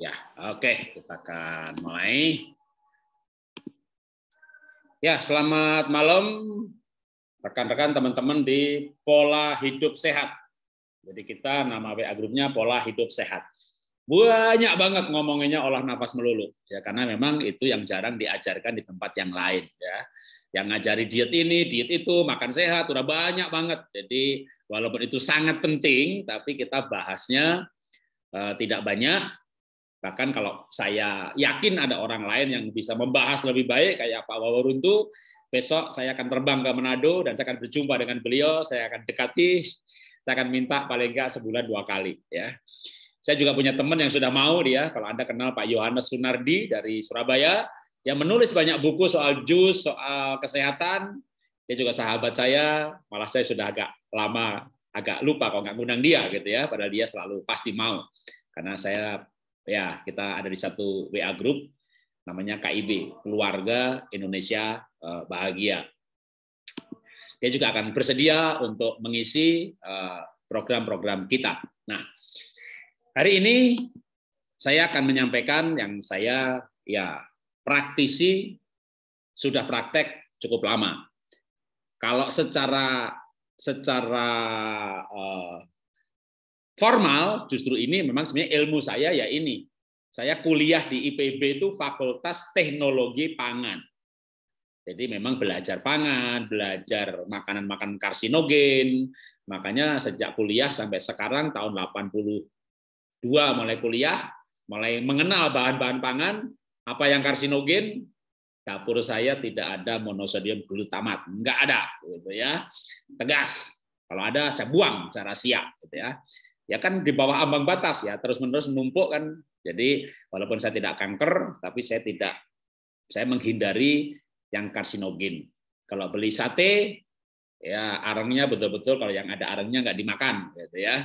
Ya, oke, okay. kita akan mulai. Ya, selamat malam rekan-rekan teman-teman di Pola Hidup Sehat. Jadi kita nama WA grupnya Pola Hidup Sehat. Banyak banget ngomongnya olah nafas melulu, ya karena memang itu yang jarang diajarkan di tempat yang lain, ya. Yang ngajari diet ini, diet itu, makan sehat, udah banyak banget. Jadi walaupun itu sangat penting, tapi kita bahasnya eh, tidak banyak Bahkan kalau saya yakin ada orang lain yang bisa membahas lebih baik kayak Pak Wawaruntu, besok saya akan terbang ke Manado dan saya akan berjumpa dengan beliau, saya akan dekati, saya akan minta paling enggak sebulan dua kali ya. Saya juga punya teman yang sudah mau dia, kalau Anda kenal Pak Yohanes Sunardi dari Surabaya, yang menulis banyak buku soal jus, soal kesehatan, dia juga sahabat saya, malah saya sudah agak lama agak lupa kalau nggak ngundang dia gitu ya, padahal dia selalu pasti mau. Karena saya ya kita ada di satu WA group namanya KIB Keluarga Indonesia eh, Bahagia. Dia juga akan bersedia untuk mengisi eh, program-program kita. Nah, hari ini saya akan menyampaikan yang saya ya praktisi sudah praktek cukup lama. Kalau secara secara uh, Formal justru ini memang sebenarnya ilmu saya ya ini. Saya kuliah di IPB itu Fakultas Teknologi Pangan. Jadi memang belajar pangan, belajar makanan-makanan karsinogen. Makanya sejak kuliah sampai sekarang tahun 82 mulai kuliah, mulai mengenal bahan-bahan pangan, apa yang karsinogen, dapur saya tidak ada monosodium glutamat, enggak ada gitu ya. Tegas. Kalau ada saya buang, secara rahasia gitu ya ya kan di bawah ambang batas ya terus-menerus menumpuk kan. Jadi walaupun saya tidak kanker tapi saya tidak saya menghindari yang karsinogen. Kalau beli sate ya arangnya betul-betul kalau yang ada arangnya nggak dimakan gitu ya.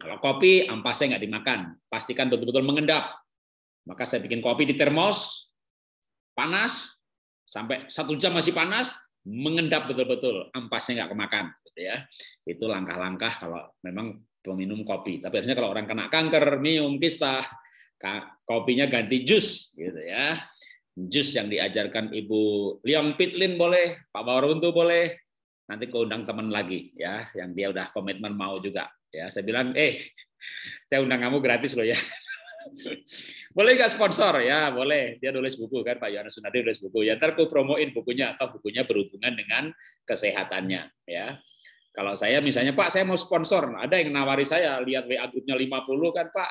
Kalau kopi ampasnya nggak dimakan, pastikan betul-betul mengendap. Maka saya bikin kopi di termos panas sampai satu jam masih panas mengendap betul-betul ampasnya nggak kemakan gitu ya itu langkah-langkah kalau memang peminum kopi. Tapi biasanya kalau orang kena kanker, minum kista, kopinya ganti jus gitu ya. Jus yang diajarkan Ibu Liang Pitlin boleh, Pak Bawaruntu boleh. Nanti keundang teman lagi ya yang dia udah komitmen mau juga ya. Saya bilang, "Eh, saya undang kamu gratis loh ya." boleh nggak sponsor ya boleh dia nulis buku kan Pak Yohanes Sunardi nulis buku ya ntar aku promoin bukunya atau bukunya berhubungan dengan kesehatannya ya kalau saya misalnya, Pak, saya mau sponsor. Ada yang nawari saya, lihat WA grupnya 50 kan, Pak,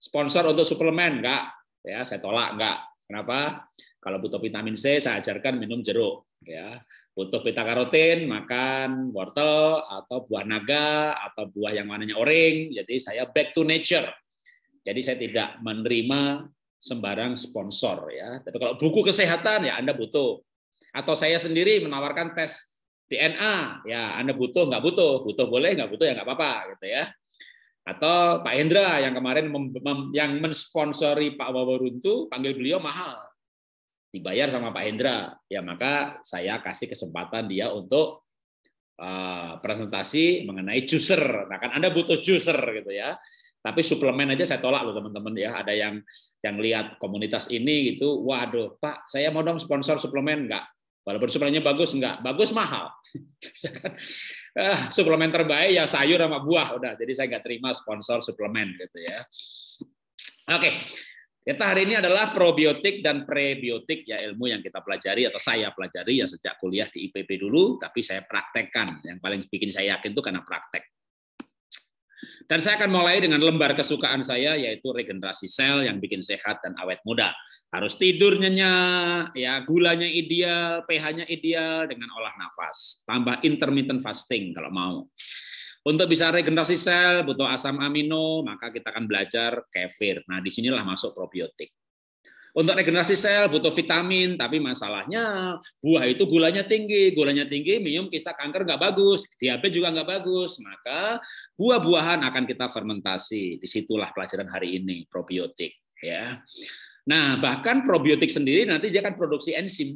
sponsor untuk suplemen. Enggak. Ya, saya tolak, enggak. Kenapa? Kalau butuh vitamin C, saya ajarkan minum jeruk. Ya, butuh beta karotin, makan wortel atau buah naga atau buah yang warnanya orange. Jadi saya back to nature. Jadi saya tidak menerima sembarang sponsor ya. Tapi kalau buku kesehatan ya Anda butuh. Atau saya sendiri menawarkan tes DNA, ya Anda butuh nggak butuh, butuh boleh nggak butuh ya nggak apa-apa gitu ya. Atau Pak Hendra yang kemarin yang mensponsori Pak Waworuntu, panggil beliau mahal, dibayar sama Pak Hendra, ya maka saya kasih kesempatan dia untuk uh, presentasi mengenai juicer. Nah kan Anda butuh juicer gitu ya tapi suplemen aja saya tolak loh teman-teman ya ada yang yang lihat komunitas ini gitu waduh pak saya mau dong sponsor suplemen nggak Walaupun suplemennya bagus, enggak. Bagus mahal. Ah, suplemen terbaik ya sayur sama buah. udah. Jadi saya nggak terima sponsor suplemen. gitu ya. Oke, kita hari ini adalah probiotik dan prebiotik ya ilmu yang kita pelajari atau saya pelajari yang sejak kuliah di IPB dulu tapi saya praktekkan yang paling bikin saya yakin itu karena praktek. Dan saya akan mulai dengan lembar kesukaan saya yaitu regenerasi sel yang bikin sehat dan awet muda. Harus tidur nyenyak, ya gulanya ideal, pH-nya ideal dengan olah nafas. Tambah intermittent fasting kalau mau. Untuk bisa regenerasi sel butuh asam amino, maka kita akan belajar kefir. Nah, di sinilah masuk probiotik. Untuk regenerasi sel butuh vitamin, tapi masalahnya buah itu gulanya tinggi. Gulanya tinggi, minum kista kanker nggak bagus, diabetes juga nggak bagus. Maka buah-buahan akan kita fermentasi. Disitulah pelajaran hari ini, probiotik. ya. Nah, bahkan probiotik sendiri nanti dia akan produksi enzim.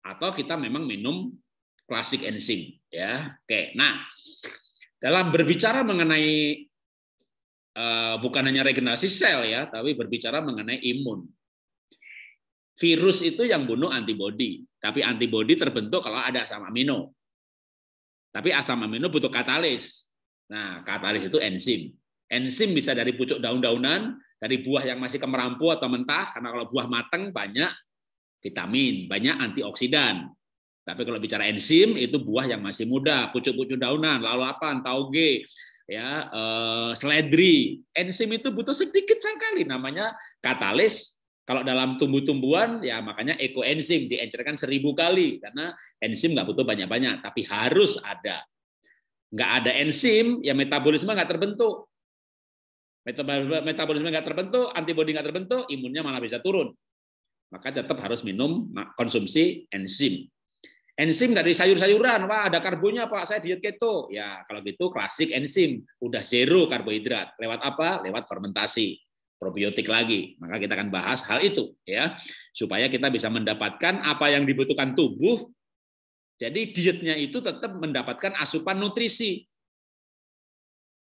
Atau kita memang minum klasik enzim. ya. Oke, nah dalam berbicara mengenai Eh, bukan hanya regenerasi sel ya, tapi berbicara mengenai imun. Virus itu yang bunuh antibodi, tapi antibodi terbentuk kalau ada asam amino. Tapi asam amino butuh katalis. Nah, katalis itu enzim. Enzim bisa dari pucuk daun-daunan, dari buah yang masih kemerampu atau mentah, karena kalau buah matang banyak vitamin, banyak antioksidan. Tapi kalau bicara enzim, itu buah yang masih muda, pucuk-pucuk daunan, lalu apa, tauge, ya uh, seledri. Enzim itu butuh sedikit sekali namanya katalis. Kalau dalam tumbuh-tumbuhan ya makanya ekoenzim diencerkan seribu kali karena enzim nggak butuh banyak-banyak tapi harus ada. Nggak ada enzim ya metabolisme nggak terbentuk. Metabolisme nggak terbentuk, antibodi nggak terbentuk, imunnya malah bisa turun. Maka tetap harus minum konsumsi enzim. Enzim dari sayur-sayuran, wah ada karbonya Pak, saya diet keto. Ya kalau gitu klasik enzim, udah zero karbohidrat. Lewat apa? Lewat fermentasi probiotik lagi. Maka kita akan bahas hal itu ya, supaya kita bisa mendapatkan apa yang dibutuhkan tubuh. Jadi dietnya itu tetap mendapatkan asupan nutrisi.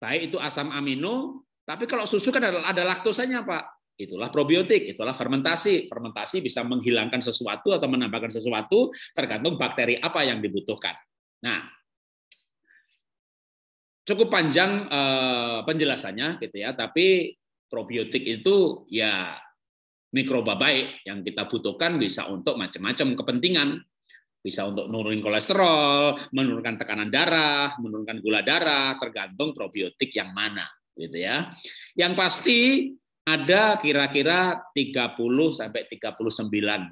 Baik itu asam amino, tapi kalau susu kan ada, ada laktosanya, Pak. Itulah probiotik, itulah fermentasi. Fermentasi bisa menghilangkan sesuatu atau menambahkan sesuatu tergantung bakteri apa yang dibutuhkan. Nah, cukup panjang eh, penjelasannya gitu ya, tapi probiotik itu ya mikroba baik yang kita butuhkan bisa untuk macam-macam kepentingan bisa untuk nurunin kolesterol, menurunkan tekanan darah, menurunkan gula darah, tergantung probiotik yang mana, gitu ya. Yang pasti ada kira-kira 30 sampai 39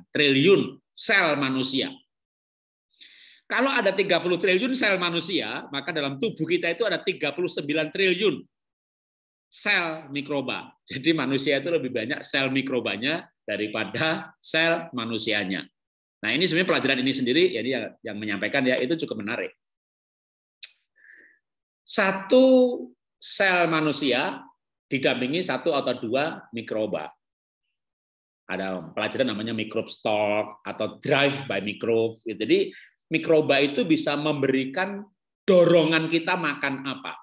triliun sel manusia. Kalau ada 30 triliun sel manusia, maka dalam tubuh kita itu ada 39 triliun sel mikroba. Jadi manusia itu lebih banyak sel mikrobanya daripada sel manusianya. Nah, ini sebenarnya pelajaran ini sendiri jadi yang menyampaikan ya itu cukup menarik. Satu sel manusia didampingi satu atau dua mikroba. Ada pelajaran namanya microbe stock atau drive by microbe. Jadi mikroba itu bisa memberikan dorongan kita makan apa.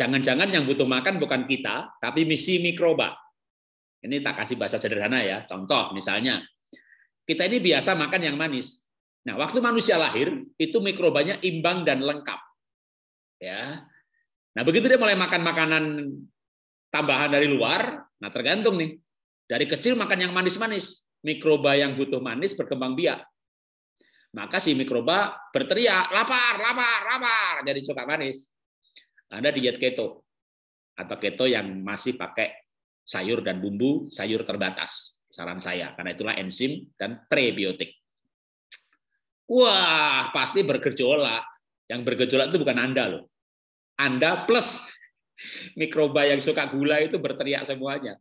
Jangan-jangan yang butuh makan bukan kita, tapi misi mikroba. Ini tak kasih bahasa sederhana ya. Contoh misalnya, kita ini biasa makan yang manis. Nah, waktu manusia lahir, itu mikrobanya imbang dan lengkap. Ya, Nah, begitu dia mulai makan makanan tambahan dari luar, nah tergantung nih. Dari kecil makan yang manis-manis, mikroba yang butuh manis berkembang biak. Maka si mikroba berteriak, lapar, lapar, lapar, jadi suka manis. Ada diet keto atau keto yang masih pakai sayur dan bumbu, sayur terbatas. Saran saya, karena itulah enzim dan prebiotik. Wah, pasti bergejolak. Yang bergejolak itu bukan Anda loh anda plus mikroba yang suka gula itu berteriak semuanya.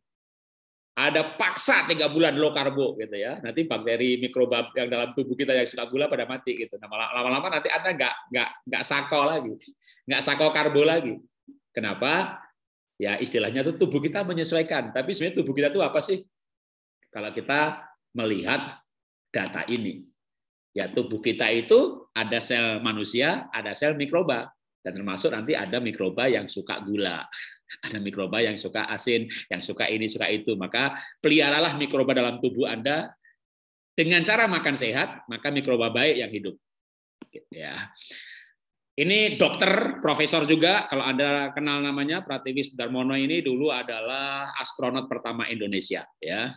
Ada paksa tiga bulan low karbo gitu ya. Nanti bakteri mikroba yang dalam tubuh kita yang suka gula pada mati gitu. Nah, lama-lama nanti Anda nggak nggak nggak sako lagi, nggak sako karbo lagi. Kenapa? Ya istilahnya itu tubuh kita menyesuaikan. Tapi sebenarnya tubuh kita tuh apa sih? Kalau kita melihat data ini, ya tubuh kita itu ada sel manusia, ada sel mikroba. Dan termasuk nanti ada mikroba yang suka gula, ada mikroba yang suka asin, yang suka ini, suka itu. Maka peliharalah mikroba dalam tubuh Anda dengan cara makan sehat, maka mikroba baik yang hidup. Gitu ya. Ini dokter, profesor juga. Kalau Anda kenal namanya, Pratiwi Sudarmono ini dulu adalah astronot pertama Indonesia. Ya,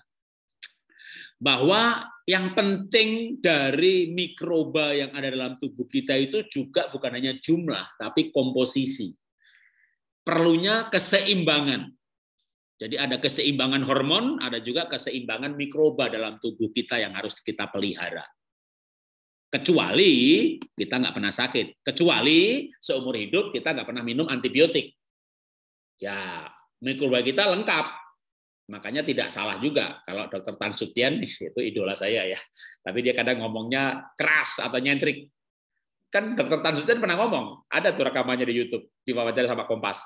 bahwa yang penting dari mikroba yang ada dalam tubuh kita itu juga bukan hanya jumlah, tapi komposisi. Perlunya keseimbangan. Jadi ada keseimbangan hormon, ada juga keseimbangan mikroba dalam tubuh kita yang harus kita pelihara. Kecuali kita nggak pernah sakit. Kecuali seumur hidup kita nggak pernah minum antibiotik. Ya, mikroba kita lengkap. Makanya tidak salah juga kalau Dokter Tan Sutian itu idola saya ya. Tapi dia kadang ngomongnya keras atau nyentrik. Kan Dokter Tan Sutian pernah ngomong, ada tuh rekamannya di YouTube, diwawancara sama Kompas.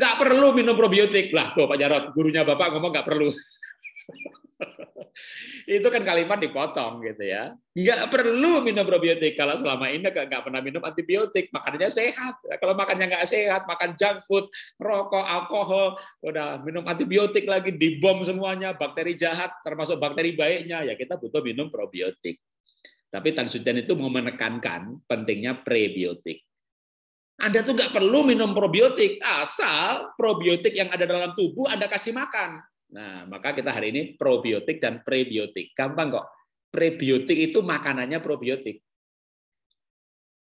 Nggak perlu minum probiotik. Lah, tuh Pak Jarot, gurunya Bapak ngomong nggak perlu. itu kan kalimat dipotong gitu ya. Nggak perlu minum probiotik kalau selama ini nggak nggak pernah minum antibiotik, makannya sehat. Kalau makannya nggak sehat, makan junk food, rokok, alkohol, udah minum antibiotik lagi, dibom semuanya, bakteri jahat termasuk bakteri baiknya, ya kita butuh minum probiotik. Tapi Tan Suten itu mau menekankan pentingnya prebiotik. Anda tuh nggak perlu minum probiotik, asal probiotik yang ada dalam tubuh Anda kasih makan Nah, maka kita hari ini probiotik dan prebiotik. Gampang kok. Prebiotik itu makanannya probiotik.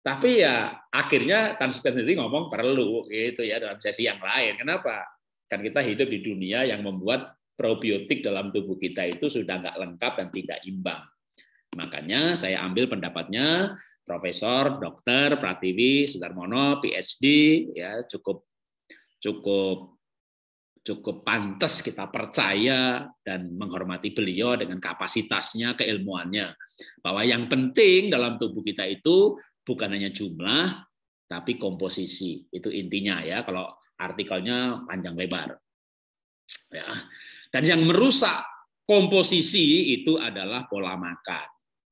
Tapi ya akhirnya konsisten sendiri ngomong perlu gitu ya dalam sesi yang lain. Kenapa? Kan kita hidup di dunia yang membuat probiotik dalam tubuh kita itu sudah nggak lengkap dan tidak imbang. Makanya saya ambil pendapatnya Profesor Dr. Pratiwi Sudarmono, PhD, ya cukup cukup cukup pantas kita percaya dan menghormati beliau dengan kapasitasnya, keilmuannya. Bahwa yang penting dalam tubuh kita itu bukan hanya jumlah, tapi komposisi. Itu intinya ya, kalau artikelnya panjang lebar. Ya. Dan yang merusak komposisi itu adalah pola makan.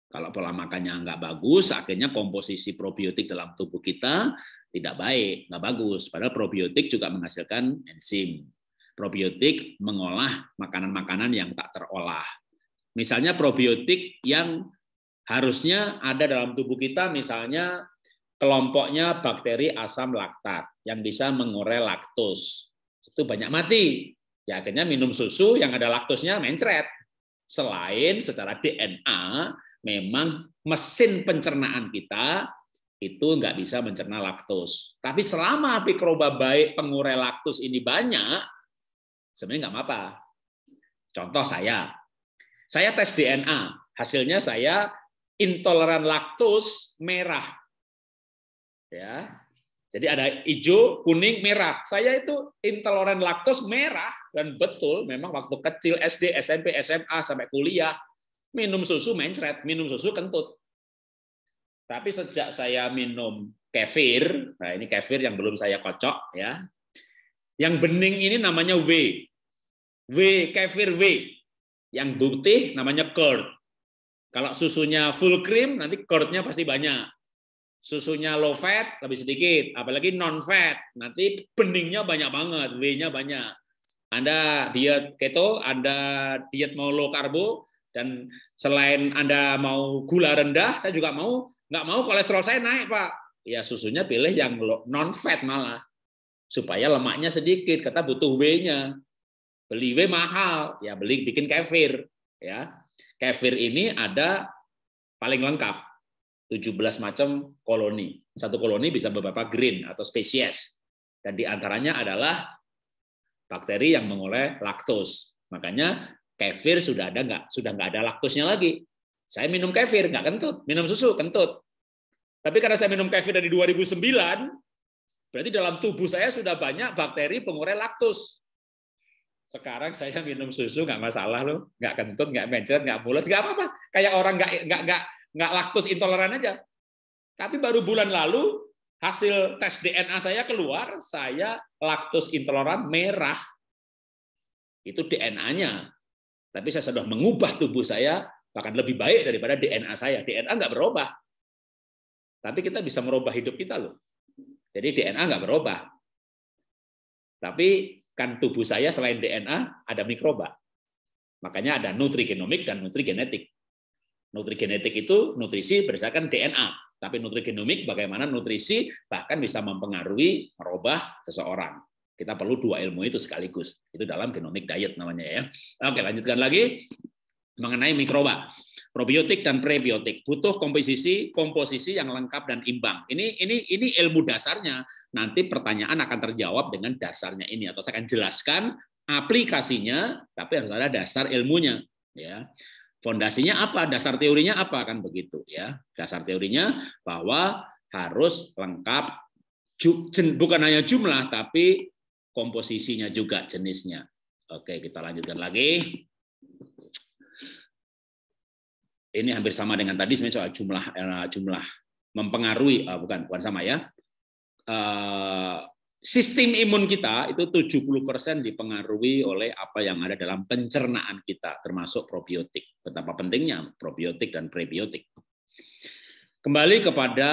Kalau pola makannya nggak bagus, akhirnya komposisi probiotik dalam tubuh kita tidak baik, nggak bagus. Padahal probiotik juga menghasilkan enzim probiotik mengolah makanan-makanan yang tak terolah. Misalnya probiotik yang harusnya ada dalam tubuh kita misalnya kelompoknya bakteri asam laktat yang bisa mengurai laktos. Itu banyak mati. Ya akhirnya minum susu yang ada laktosnya mencret. Selain secara DNA memang mesin pencernaan kita itu nggak bisa mencerna laktos. Tapi selama mikroba baik pengurai laktos ini banyak, sebenarnya nggak apa-apa. Contoh saya, saya tes DNA, hasilnya saya intoleran laktos merah. Ya. Jadi ada hijau, kuning, merah. Saya itu intoleran laktos merah dan betul memang waktu kecil SD, SMP, SMA sampai kuliah minum susu mencret, minum susu kentut. Tapi sejak saya minum kefir, nah ini kefir yang belum saya kocok ya, yang bening ini namanya W. W, kefir W. Yang putih namanya curd. Kalau susunya full cream, nanti curdnya pasti banyak. Susunya low fat, lebih sedikit. Apalagi non fat, nanti beningnya banyak banget, W-nya banyak. Anda diet keto, Anda diet mau low karbo, dan selain Anda mau gula rendah, saya juga mau nggak mau kolesterol saya naik, Pak. Ya susunya pilih yang non fat malah supaya lemaknya sedikit kata butuh W-nya beli W mahal ya beli bikin kefir ya kefir ini ada paling lengkap 17 macam koloni satu koloni bisa beberapa green atau spesies dan diantaranya adalah bakteri yang mengolah laktos makanya kefir sudah ada nggak sudah nggak ada laktosnya lagi saya minum kefir nggak kentut minum susu kentut tapi karena saya minum kefir dari 2009 Berarti dalam tubuh saya sudah banyak bakteri pengurai laktus. Sekarang saya minum susu nggak masalah loh, nggak kentut, nggak mencret, nggak mulas, nggak apa-apa. Kayak orang nggak nggak nggak nggak laktus intoleran aja. Tapi baru bulan lalu hasil tes DNA saya keluar, saya laktus intoleran merah. Itu DNA-nya. Tapi saya sudah mengubah tubuh saya bahkan lebih baik daripada DNA saya. DNA nggak berubah. Tapi kita bisa merubah hidup kita loh. Jadi DNA nggak berubah. Tapi kan tubuh saya selain DNA ada mikroba. Makanya ada nutrigenomik dan nutrigenetik. Nutrigenetik itu nutrisi berdasarkan DNA, tapi nutrigenomik bagaimana nutrisi bahkan bisa mempengaruhi merubah seseorang. Kita perlu dua ilmu itu sekaligus. Itu dalam genomik diet namanya ya. Oke, lanjutkan lagi mengenai mikroba, probiotik dan prebiotik. Butuh komposisi komposisi yang lengkap dan imbang. Ini ini ini ilmu dasarnya. Nanti pertanyaan akan terjawab dengan dasarnya ini atau saya akan jelaskan aplikasinya tapi harus ada dasar ilmunya ya. Fondasinya apa? Dasar teorinya apa kan begitu ya. Dasar teorinya bahwa harus lengkap bukan hanya jumlah tapi komposisinya juga jenisnya. Oke, kita lanjutkan lagi ini hampir sama dengan tadi sebenarnya soal jumlah eh, jumlah mempengaruhi eh, bukan bukan sama ya. Eh, sistem imun kita itu 70% dipengaruhi oleh apa yang ada dalam pencernaan kita termasuk probiotik. Betapa pentingnya probiotik dan prebiotik. Kembali kepada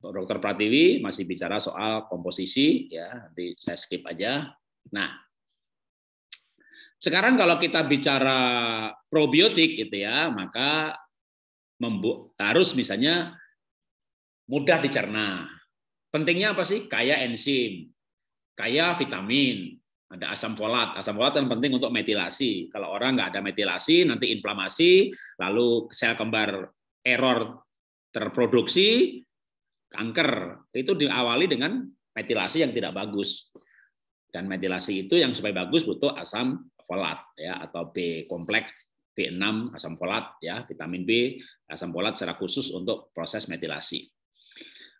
Dokter Dr. Pratiwi masih bicara soal komposisi ya, nanti saya skip aja. Nah, sekarang kalau kita bicara probiotik gitu ya, maka harus misalnya mudah dicerna. Pentingnya apa sih? Kaya enzim, kaya vitamin, ada asam folat. Asam folat yang penting untuk metilasi. Kalau orang nggak ada metilasi, nanti inflamasi, lalu sel kembar error terproduksi, kanker. Itu diawali dengan metilasi yang tidak bagus. Dan metilasi itu yang supaya bagus butuh asam folat ya atau B kompleks B6 asam folat ya vitamin B asam folat secara khusus untuk proses metilasi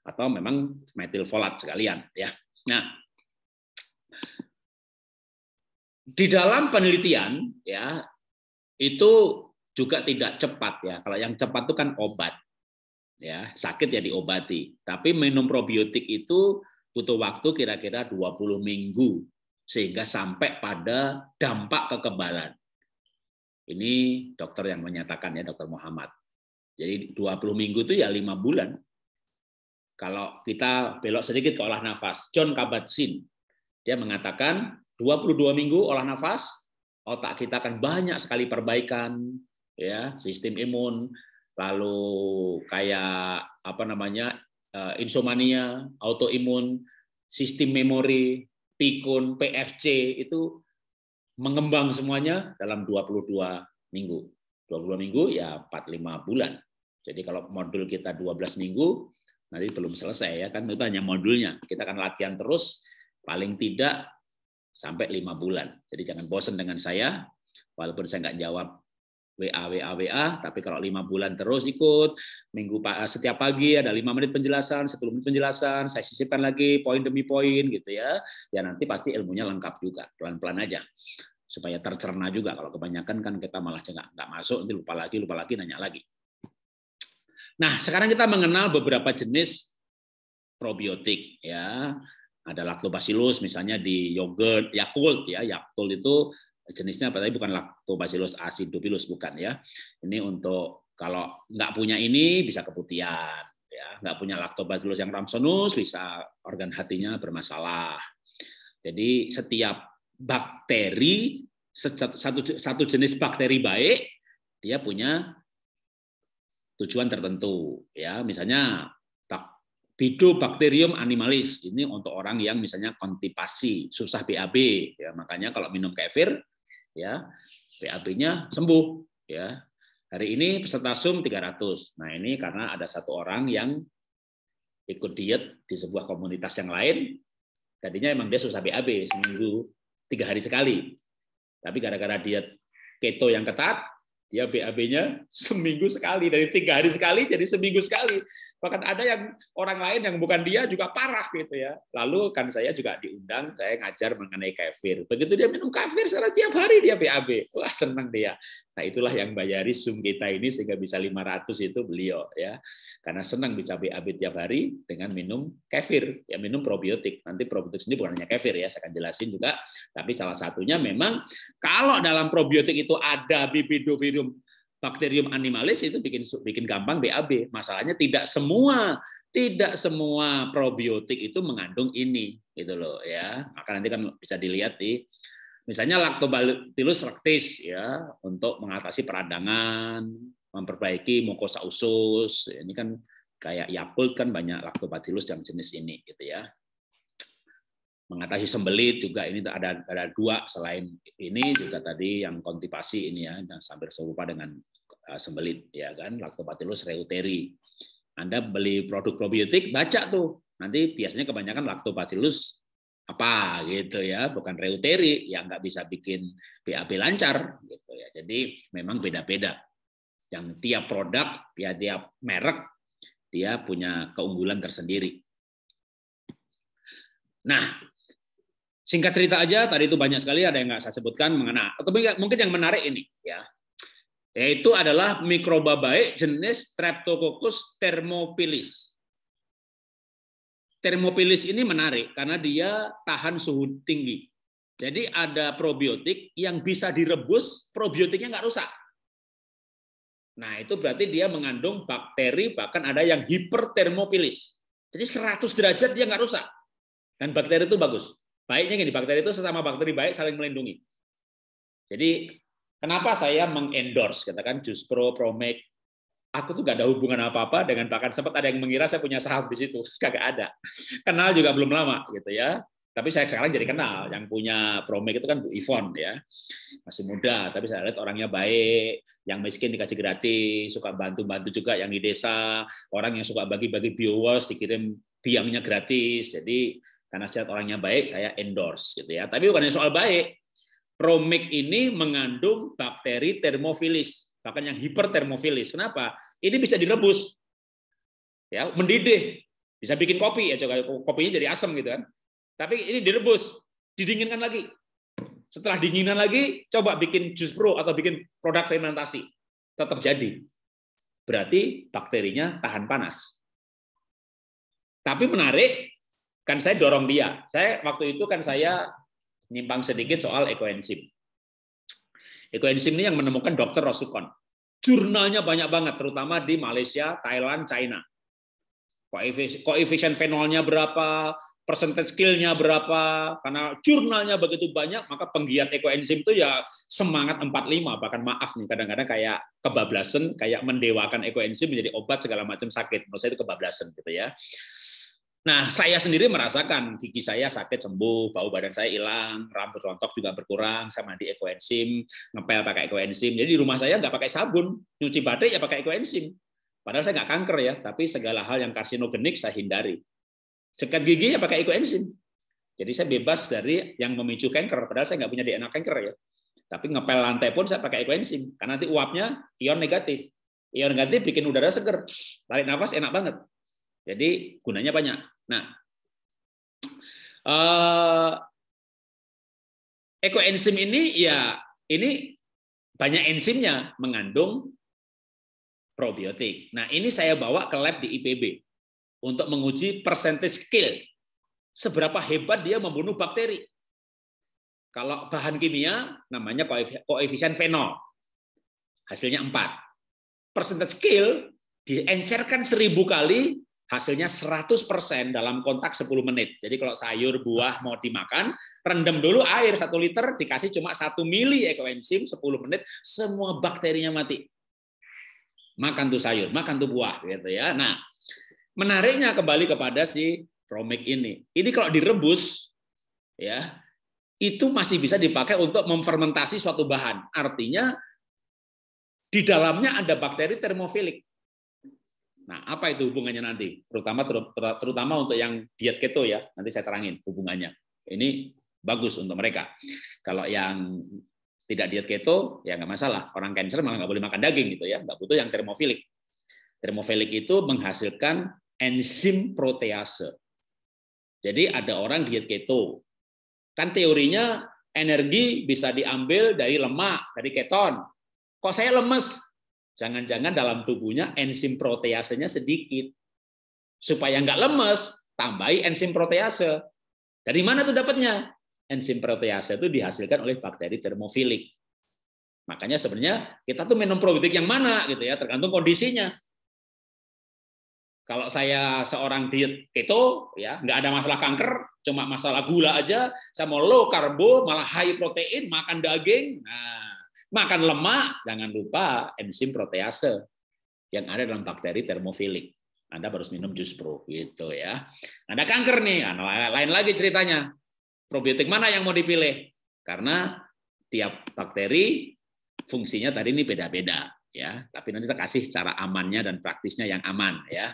atau memang metil folat sekalian ya. Nah, di dalam penelitian ya itu juga tidak cepat ya. Kalau yang cepat itu kan obat. Ya, sakit ya diobati. Tapi minum probiotik itu butuh waktu kira-kira 20 minggu sehingga sampai pada dampak kekebalan. Ini dokter yang menyatakan ya dokter Muhammad. Jadi 20 minggu itu ya lima bulan. Kalau kita belok sedikit ke olah nafas, John Kabat-Zinn dia mengatakan 22 minggu olah nafas otak kita akan banyak sekali perbaikan ya, sistem imun, lalu kayak apa namanya? Eh, insomnia, autoimun, sistem memori, Pikun, PFC itu mengembang semuanya dalam 22 minggu. 22 minggu ya 45 bulan. Jadi kalau modul kita 12 minggu, nanti belum selesai ya kan itu hanya modulnya. Kita akan latihan terus paling tidak sampai lima bulan. Jadi jangan bosan dengan saya, walaupun saya nggak jawab WA WA WA tapi kalau lima bulan terus ikut minggu eh, setiap pagi ada lima menit penjelasan 10 menit penjelasan saya sisipkan lagi poin demi poin gitu ya ya nanti pasti ilmunya lengkap juga pelan-pelan aja supaya tercerna juga kalau kebanyakan kan kita malah nggak nggak masuk nanti lupa lagi lupa lagi nanya lagi nah sekarang kita mengenal beberapa jenis probiotik ya ada lactobacillus misalnya di yogurt Yakult ya Yakult itu jenisnya apa tadi bukan lactobacillus acidophilus bukan ya. Ini untuk kalau nggak punya ini bisa keputihan ya, nggak punya lactobacillus yang Ramsonus bisa organ hatinya bermasalah. Jadi setiap bakteri satu, satu jenis bakteri baik dia punya tujuan tertentu ya misalnya Bidobacterium animalis ini untuk orang yang misalnya kontipasi susah BAB ya makanya kalau minum kefir ya PAB-nya sembuh ya hari ini peserta sum 300 nah ini karena ada satu orang yang ikut diet di sebuah komunitas yang lain tadinya emang dia susah BAB seminggu tiga hari sekali tapi gara-gara diet keto yang ketat dia BAB-nya seminggu sekali dari tiga hari sekali jadi seminggu sekali. Bahkan ada yang orang lain yang bukan dia juga parah gitu ya. Lalu kan saya juga diundang, saya ngajar mengenai kafir. Begitu dia minum kafir secara tiap hari dia BAB. Wah seneng dia. Nah, itulah yang bayari Zoom kita ini sehingga bisa 500 itu beliau ya. Karena senang bisa BAB tiap hari dengan minum kefir, ya minum probiotik. Nanti probiotik sendiri bukan hanya kefir ya, saya akan jelasin juga. Tapi salah satunya memang kalau dalam probiotik itu ada bifidovirium bakterium animalis itu bikin bikin gampang BAB. Masalahnya tidak semua tidak semua probiotik itu mengandung ini gitu loh ya. Maka nanti kan bisa dilihat di Misalnya lactobacillus lactis ya untuk mengatasi peradangan, memperbaiki mukosa usus. Ya, ini kan kayak Yakult kan banyak lactobacillus yang jenis ini gitu ya. Mengatasi sembelit juga ini ada ada dua selain ini juga tadi yang kontipasi ini ya yang hampir serupa dengan eh, sembelit ya kan lactobacillus reuteri. Anda beli produk probiotik baca tuh. Nanti biasanya kebanyakan lactobacillus apa gitu ya, bukan reuteri yang nggak bisa bikin PAP lancar gitu ya. Jadi memang beda-beda. Yang tiap produk, ya tiap merek dia punya keunggulan tersendiri. Nah, singkat cerita aja tadi itu banyak sekali ada yang nggak saya sebutkan mengenai atau mungkin yang menarik ini ya yaitu adalah mikroba baik jenis Streptococcus thermophilus Thermophilus ini menarik karena dia tahan suhu tinggi. Jadi ada probiotik yang bisa direbus, probiotiknya nggak rusak. Nah, itu berarti dia mengandung bakteri, bahkan ada yang hipertermopilis. Jadi 100 derajat dia nggak rusak. Dan bakteri itu bagus. Baiknya gini, bakteri itu sesama bakteri baik saling melindungi. Jadi kenapa saya mengendorse katakan jus pro, promek, aku tuh gak ada hubungan apa-apa dengan bahkan sempat ada yang mengira saya punya saham di situ kagak ada kenal juga belum lama gitu ya tapi saya sekarang jadi kenal yang punya Promek itu kan Bu Ivon ya masih muda tapi saya lihat orangnya baik yang miskin dikasih gratis suka bantu-bantu juga yang di desa orang yang suka bagi-bagi biowas dikirim biangnya gratis jadi karena saya orangnya baik saya endorse gitu ya tapi bukan soal baik Promik ini mengandung bakteri termofilis bahkan yang hipertermofilis. Kenapa? Ini bisa direbus, ya mendidih, bisa bikin kopi ya, coba kopinya jadi asam gitu kan. Tapi ini direbus, didinginkan lagi. Setelah dinginan lagi, coba bikin jus pro atau bikin produk fermentasi, tetap jadi. Berarti bakterinya tahan panas. Tapi menarik, kan saya dorong dia. Saya waktu itu kan saya nyimpang sedikit soal ekoenzim. Ekoenzim ini yang menemukan dokter Rosukon. Jurnalnya banyak banget, terutama di Malaysia, Thailand, China. Koefisien fenolnya berapa, persentase skillnya berapa, karena jurnalnya begitu banyak, maka penggiat ekoenzim itu ya semangat 45, bahkan maaf nih, kadang-kadang kayak kebablasan, kayak mendewakan ekoenzim menjadi obat segala macam sakit. Menurut saya itu kebablasan gitu ya. Nah, saya sendiri merasakan gigi saya sakit sembuh, bau badan saya hilang, rambut rontok juga berkurang, saya mandi ekoenzim, ngepel pakai ekoenzim. Jadi di rumah saya nggak pakai sabun, nyuci batik ya pakai ekoenzim. Padahal saya nggak kanker ya, tapi segala hal yang karsinogenik saya hindari. Sekat gigi ya pakai ekoenzim. Jadi saya bebas dari yang memicu kanker, padahal saya nggak punya DNA kanker ya. Tapi ngepel lantai pun saya pakai ekoenzim, karena nanti uapnya ion negatif. Ion negatif bikin udara seger, tarik nafas enak banget. Jadi gunanya banyak. Nah, uh, ekoenzim ini ya ini banyak enzimnya mengandung probiotik. Nah, ini saya bawa ke lab di IPB untuk menguji persentase skill Seberapa hebat dia membunuh bakteri. Kalau bahan kimia namanya koefisien fenol. Hasilnya 4. persentase kill diencerkan seribu kali hasilnya 100% dalam kontak 10 menit. Jadi kalau sayur, buah mau dimakan, rendam dulu air 1 liter, dikasih cuma 1 mili ekoenzim 10 menit, semua bakterinya mati. Makan tuh sayur, makan tuh buah gitu ya. Nah, menariknya kembali kepada si promik ini. Ini kalau direbus ya, itu masih bisa dipakai untuk memfermentasi suatu bahan. Artinya di dalamnya ada bakteri termofilik Nah, apa itu hubungannya nanti? Terutama terutama untuk yang diet keto ya. Nanti saya terangin hubungannya. Ini bagus untuk mereka. Kalau yang tidak diet keto ya nggak masalah. Orang cancer malah nggak boleh makan daging gitu ya. Nggak butuh yang termofilik. Termofilik itu menghasilkan enzim protease. Jadi ada orang diet keto. Kan teorinya energi bisa diambil dari lemak, dari keton. Kok saya lemes? Jangan-jangan dalam tubuhnya enzim proteasenya sedikit. Supaya nggak lemes, tambahi enzim protease. Dari mana tuh dapatnya? Enzim protease itu dihasilkan oleh bakteri termofilik. Makanya sebenarnya kita tuh minum probiotik yang mana gitu ya, tergantung kondisinya. Kalau saya seorang diet keto, ya nggak ada masalah kanker, cuma masalah gula aja, saya mau low karbo, malah high protein, makan daging. Nah, Makan lemak, jangan lupa enzim protease yang ada dalam bakteri termofilik. Anda harus minum jus pro gitu ya. Ada kanker nih, nah, lain lagi ceritanya. Probiotik mana yang mau dipilih? Karena tiap bakteri fungsinya tadi ini beda-beda ya. Tapi nanti kita kasih cara amannya dan praktisnya yang aman ya.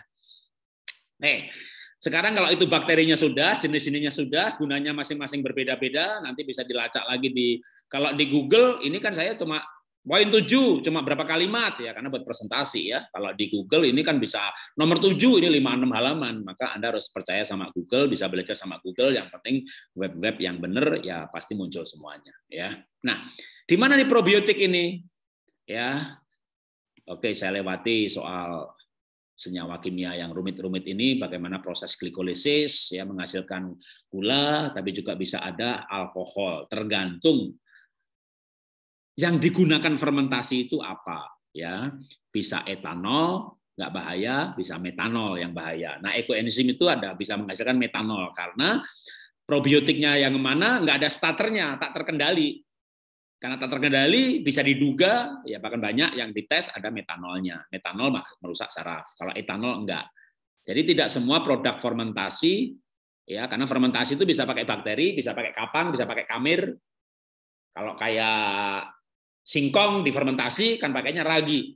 Nih, sekarang kalau itu bakterinya sudah, jenis-jenisnya sudah, gunanya masing-masing berbeda-beda, nanti bisa dilacak lagi di kalau di Google ini kan saya cuma poin 7, cuma berapa kalimat ya karena buat presentasi ya. Kalau di Google ini kan bisa nomor 7 ini enam halaman, maka Anda harus percaya sama Google, bisa belajar sama Google, yang penting web-web yang benar ya pasti muncul semuanya ya. Nah, di mana nih probiotik ini? Ya. Oke, saya lewati soal senyawa kimia yang rumit-rumit ini bagaimana proses glikolisis ya menghasilkan gula tapi juga bisa ada alkohol tergantung yang digunakan fermentasi itu apa ya bisa etanol nggak bahaya bisa metanol yang bahaya nah ekoenzim itu ada bisa menghasilkan metanol karena probiotiknya yang mana nggak ada starternya tak terkendali karena tak terkendali bisa diduga, ya bahkan banyak yang dites ada metanolnya. Metanol mah merusak saraf, kalau etanol enggak. Jadi tidak semua produk fermentasi, ya karena fermentasi itu bisa pakai bakteri, bisa pakai kapang, bisa pakai kamir. Kalau kayak singkong difermentasi kan pakainya ragi,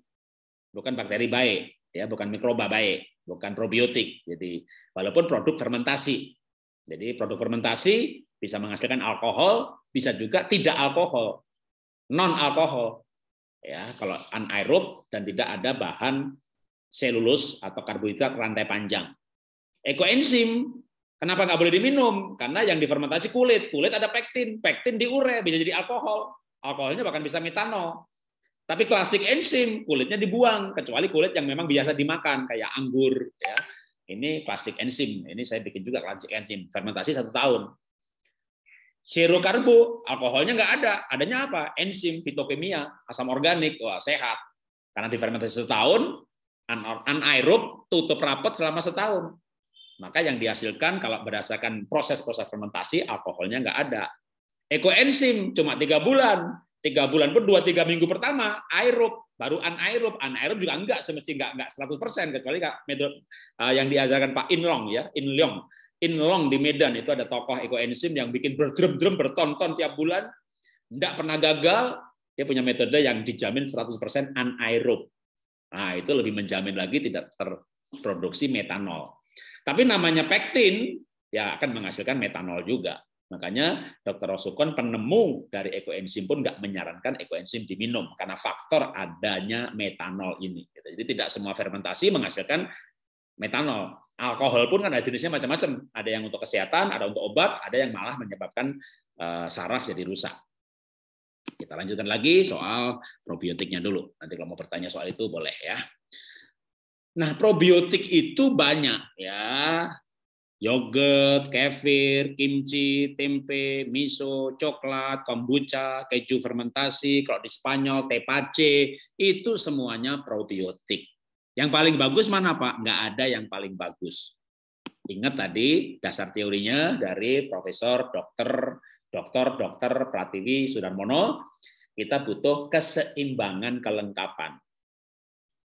bukan bakteri baik, ya bukan mikroba baik, bukan probiotik. Jadi walaupun produk fermentasi, jadi produk fermentasi bisa menghasilkan alkohol, bisa juga tidak alkohol non alkohol. Ya, kalau anaerob dan tidak ada bahan selulus atau karbohidrat rantai panjang. Ekoenzim Kenapa nggak boleh diminum? Karena yang difermentasi kulit. Kulit ada pektin. Pektin diure, bisa jadi alkohol. Alkoholnya bahkan bisa metanol. Tapi klasik enzim, kulitnya dibuang. Kecuali kulit yang memang biasa dimakan, kayak anggur. Ya. Ini klasik enzim. Ini saya bikin juga klasik enzim. Fermentasi satu tahun. Zero karbo, alkoholnya nggak ada. Adanya apa? Enzim, fitokimia, asam organik. Wah, sehat. Karena difermentasi setahun, anaerob, tutup rapat selama setahun. Maka yang dihasilkan kalau berdasarkan proses-proses fermentasi, alkoholnya nggak ada. Ekoenzim cuma tiga bulan. Tiga bulan pun dua tiga minggu pertama, aerob. Baru anaerob. Anaerob juga enggak, semestinya enggak, enggak 100%, kecuali metode eh, yang diajarkan Pak Inlong. ya Inlong In Long di Medan itu ada tokoh Eko Enzim yang bikin berdrum-drum bertonton tiap bulan, tidak pernah gagal, dia punya metode yang dijamin 100% anaerob. Nah, itu lebih menjamin lagi tidak terproduksi metanol. Tapi namanya pektin ya akan menghasilkan metanol juga. Makanya Dr. Rosukon penemu dari ekoenzim pun nggak menyarankan ekoenzim diminum karena faktor adanya metanol ini. Jadi tidak semua fermentasi menghasilkan metanol. Alkohol pun kan ada jenisnya macam-macam. Ada yang untuk kesehatan, ada untuk obat, ada yang malah menyebabkan eh, saraf jadi rusak. Kita lanjutkan lagi soal probiotiknya dulu. Nanti kalau mau bertanya soal itu boleh ya. Nah, probiotik itu banyak ya. Yogurt, kefir, kimchi, tempe, miso, coklat, kombucha, keju fermentasi, kalau di Spanyol, tepache, itu semuanya probiotik. Yang paling bagus mana Pak? Nggak ada yang paling bagus. Ingat tadi dasar teorinya dari Profesor Dokter Dr. Dokter Pratiwi Sudarmono, kita butuh keseimbangan kelengkapan.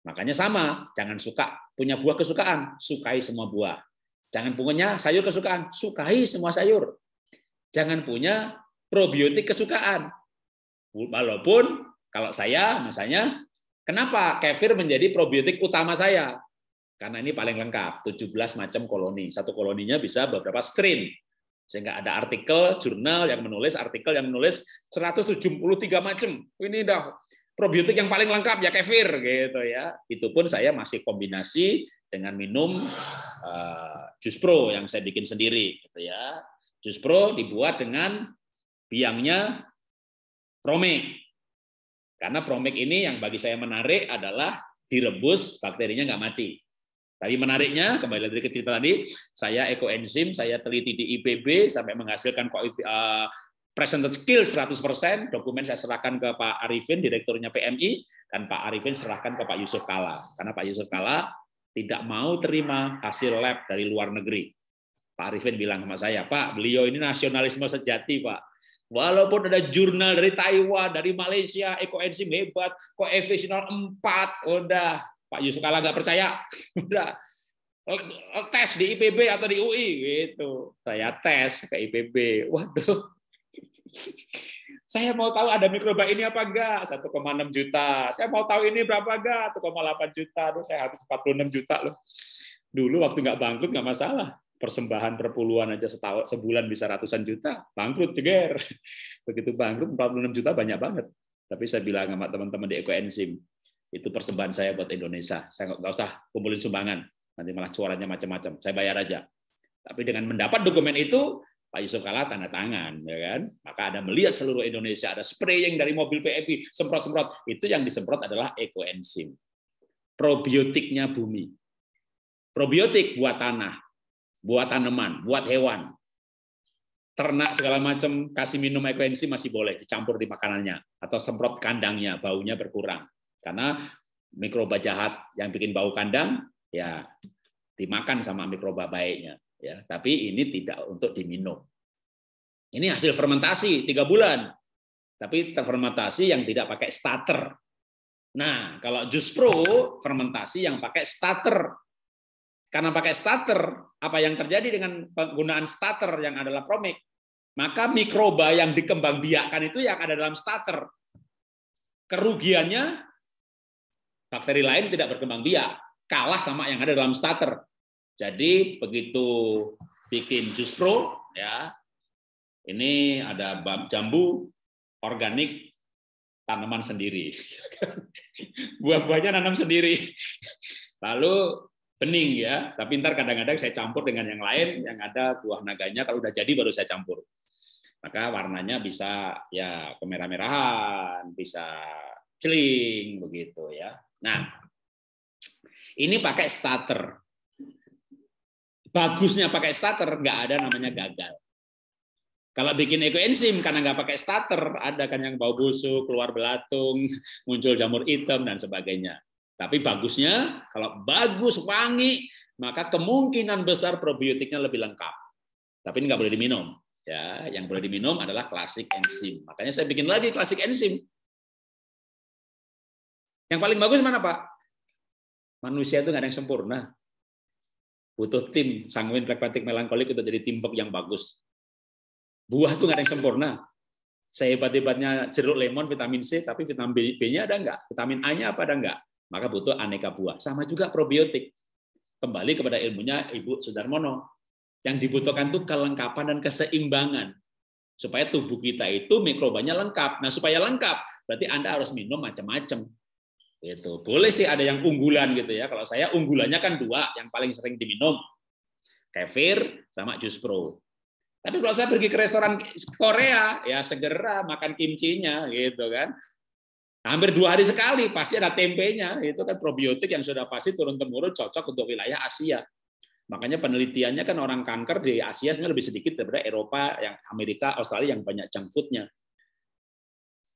Makanya sama, jangan suka punya buah kesukaan, sukai semua buah. Jangan punya sayur kesukaan, sukai semua sayur. Jangan punya probiotik kesukaan. Walaupun kalau saya misalnya Kenapa kefir menjadi probiotik utama saya? Karena ini paling lengkap, 17 macam koloni. Satu koloninya bisa beberapa strain. Sehingga ada artikel, jurnal yang menulis, artikel yang menulis 173 macam. Ini dah probiotik yang paling lengkap ya kefir gitu ya. Itu pun saya masih kombinasi dengan minum uh, jus pro yang saya bikin sendiri gitu ya. Jus pro dibuat dengan biangnya Rome karena promik ini yang bagi saya menarik adalah direbus bakterinya nggak mati. Tapi menariknya kembali dari cerita tadi, saya ekoenzim, saya teliti di IPB sampai menghasilkan uh, presented skill 100%, dokumen saya serahkan ke Pak Arifin, direkturnya PMI, dan Pak Arifin serahkan ke Pak Yusuf Kala. Karena Pak Yusuf Kala tidak mau terima hasil lab dari luar negeri. Pak Arifin bilang sama saya, Pak, beliau ini nasionalisme sejati, Pak. Walaupun ada jurnal dari Taiwan, dari Malaysia, ekoenzim hebat, koefisien 4, udah. Pak Yusuf Kala nggak percaya, udah. Oh, tes di IPB atau di UI, gitu. Saya tes ke IPB, waduh. Saya mau tahu ada mikroba ini apa enggak? 1,6 juta. Saya mau tahu ini berapa enggak? 1,8 juta. Aduh, saya habis 46 juta loh. Dulu waktu nggak bangkrut nggak masalah persembahan perpuluhan aja setahun sebulan bisa ratusan juta, bangkrut jeger. Begitu bangkrut 46 juta banyak banget. Tapi saya bilang sama teman-teman di Eko Enzim itu persembahan saya buat Indonesia. Saya nggak usah kumpulin sumbangan, nanti malah suaranya macam-macam. Saya bayar aja. Tapi dengan mendapat dokumen itu, Pak Yusuf Kala tanda tangan, ya kan? Maka ada melihat seluruh Indonesia, ada spray yang dari mobil PMI, semprot-semprot. Itu yang disemprot adalah ekoenzim, probiotiknya bumi. Probiotik buat tanah, buat tanaman, buat hewan, ternak segala macam, kasih minum ekwensi masih boleh dicampur di makanannya atau semprot kandangnya, baunya berkurang. Karena mikroba jahat yang bikin bau kandang ya dimakan sama mikroba baiknya ya tapi ini tidak untuk diminum ini hasil fermentasi tiga bulan tapi terfermentasi yang tidak pakai starter nah kalau jus pro fermentasi yang pakai starter karena pakai starter, apa yang terjadi dengan penggunaan starter yang adalah promik, maka mikroba yang dikembangbiakkan itu yang ada dalam starter. Kerugiannya bakteri lain tidak berkembang biak, kalah sama yang ada dalam starter. Jadi begitu bikin jus pro ya. Ini ada jambu organik tanaman sendiri. Buah-buahnya nanam sendiri. Lalu bening ya, tapi ntar kadang-kadang saya campur dengan yang lain yang ada buah naganya kalau udah jadi baru saya campur. Maka warnanya bisa ya kemerah-merahan, bisa celing begitu ya. Nah, ini pakai starter. Bagusnya pakai starter nggak ada namanya gagal. Kalau bikin ekoenzim karena nggak pakai starter, ada kan yang bau busuk, keluar belatung, muncul jamur hitam dan sebagainya. Tapi bagusnya, kalau bagus, wangi, maka kemungkinan besar probiotiknya lebih lengkap. Tapi ini nggak boleh diminum. Ya, yang boleh diminum adalah klasik enzim. Makanya saya bikin lagi klasik enzim. Yang paling bagus mana Pak? Manusia itu nggak ada yang sempurna. Butuh tim, sanguin pragmatik melankolik untuk jadi teamwork yang bagus. Buah tuh nggak ada yang sempurna. Sehebat-hebatnya jeruk lemon vitamin C, tapi vitamin B-nya ada nggak? Vitamin A-nya apa ada nggak? Maka butuh aneka buah. Sama juga probiotik. Kembali kepada ilmunya Ibu Sudarmono. Yang dibutuhkan itu kelengkapan dan keseimbangan. Supaya tubuh kita itu mikrobanya lengkap. Nah, supaya lengkap, berarti Anda harus minum macam-macam. Gitu. Boleh sih ada yang unggulan gitu ya. Kalau saya unggulannya kan dua yang paling sering diminum. Kefir sama jus pro. Tapi kalau saya pergi ke restoran Korea, ya segera makan kimchinya gitu kan hampir dua hari sekali pasti ada tempenya itu kan probiotik yang sudah pasti turun temurun cocok untuk wilayah Asia makanya penelitiannya kan orang kanker di Asia sebenarnya lebih sedikit daripada Eropa yang Amerika Australia yang banyak junk foodnya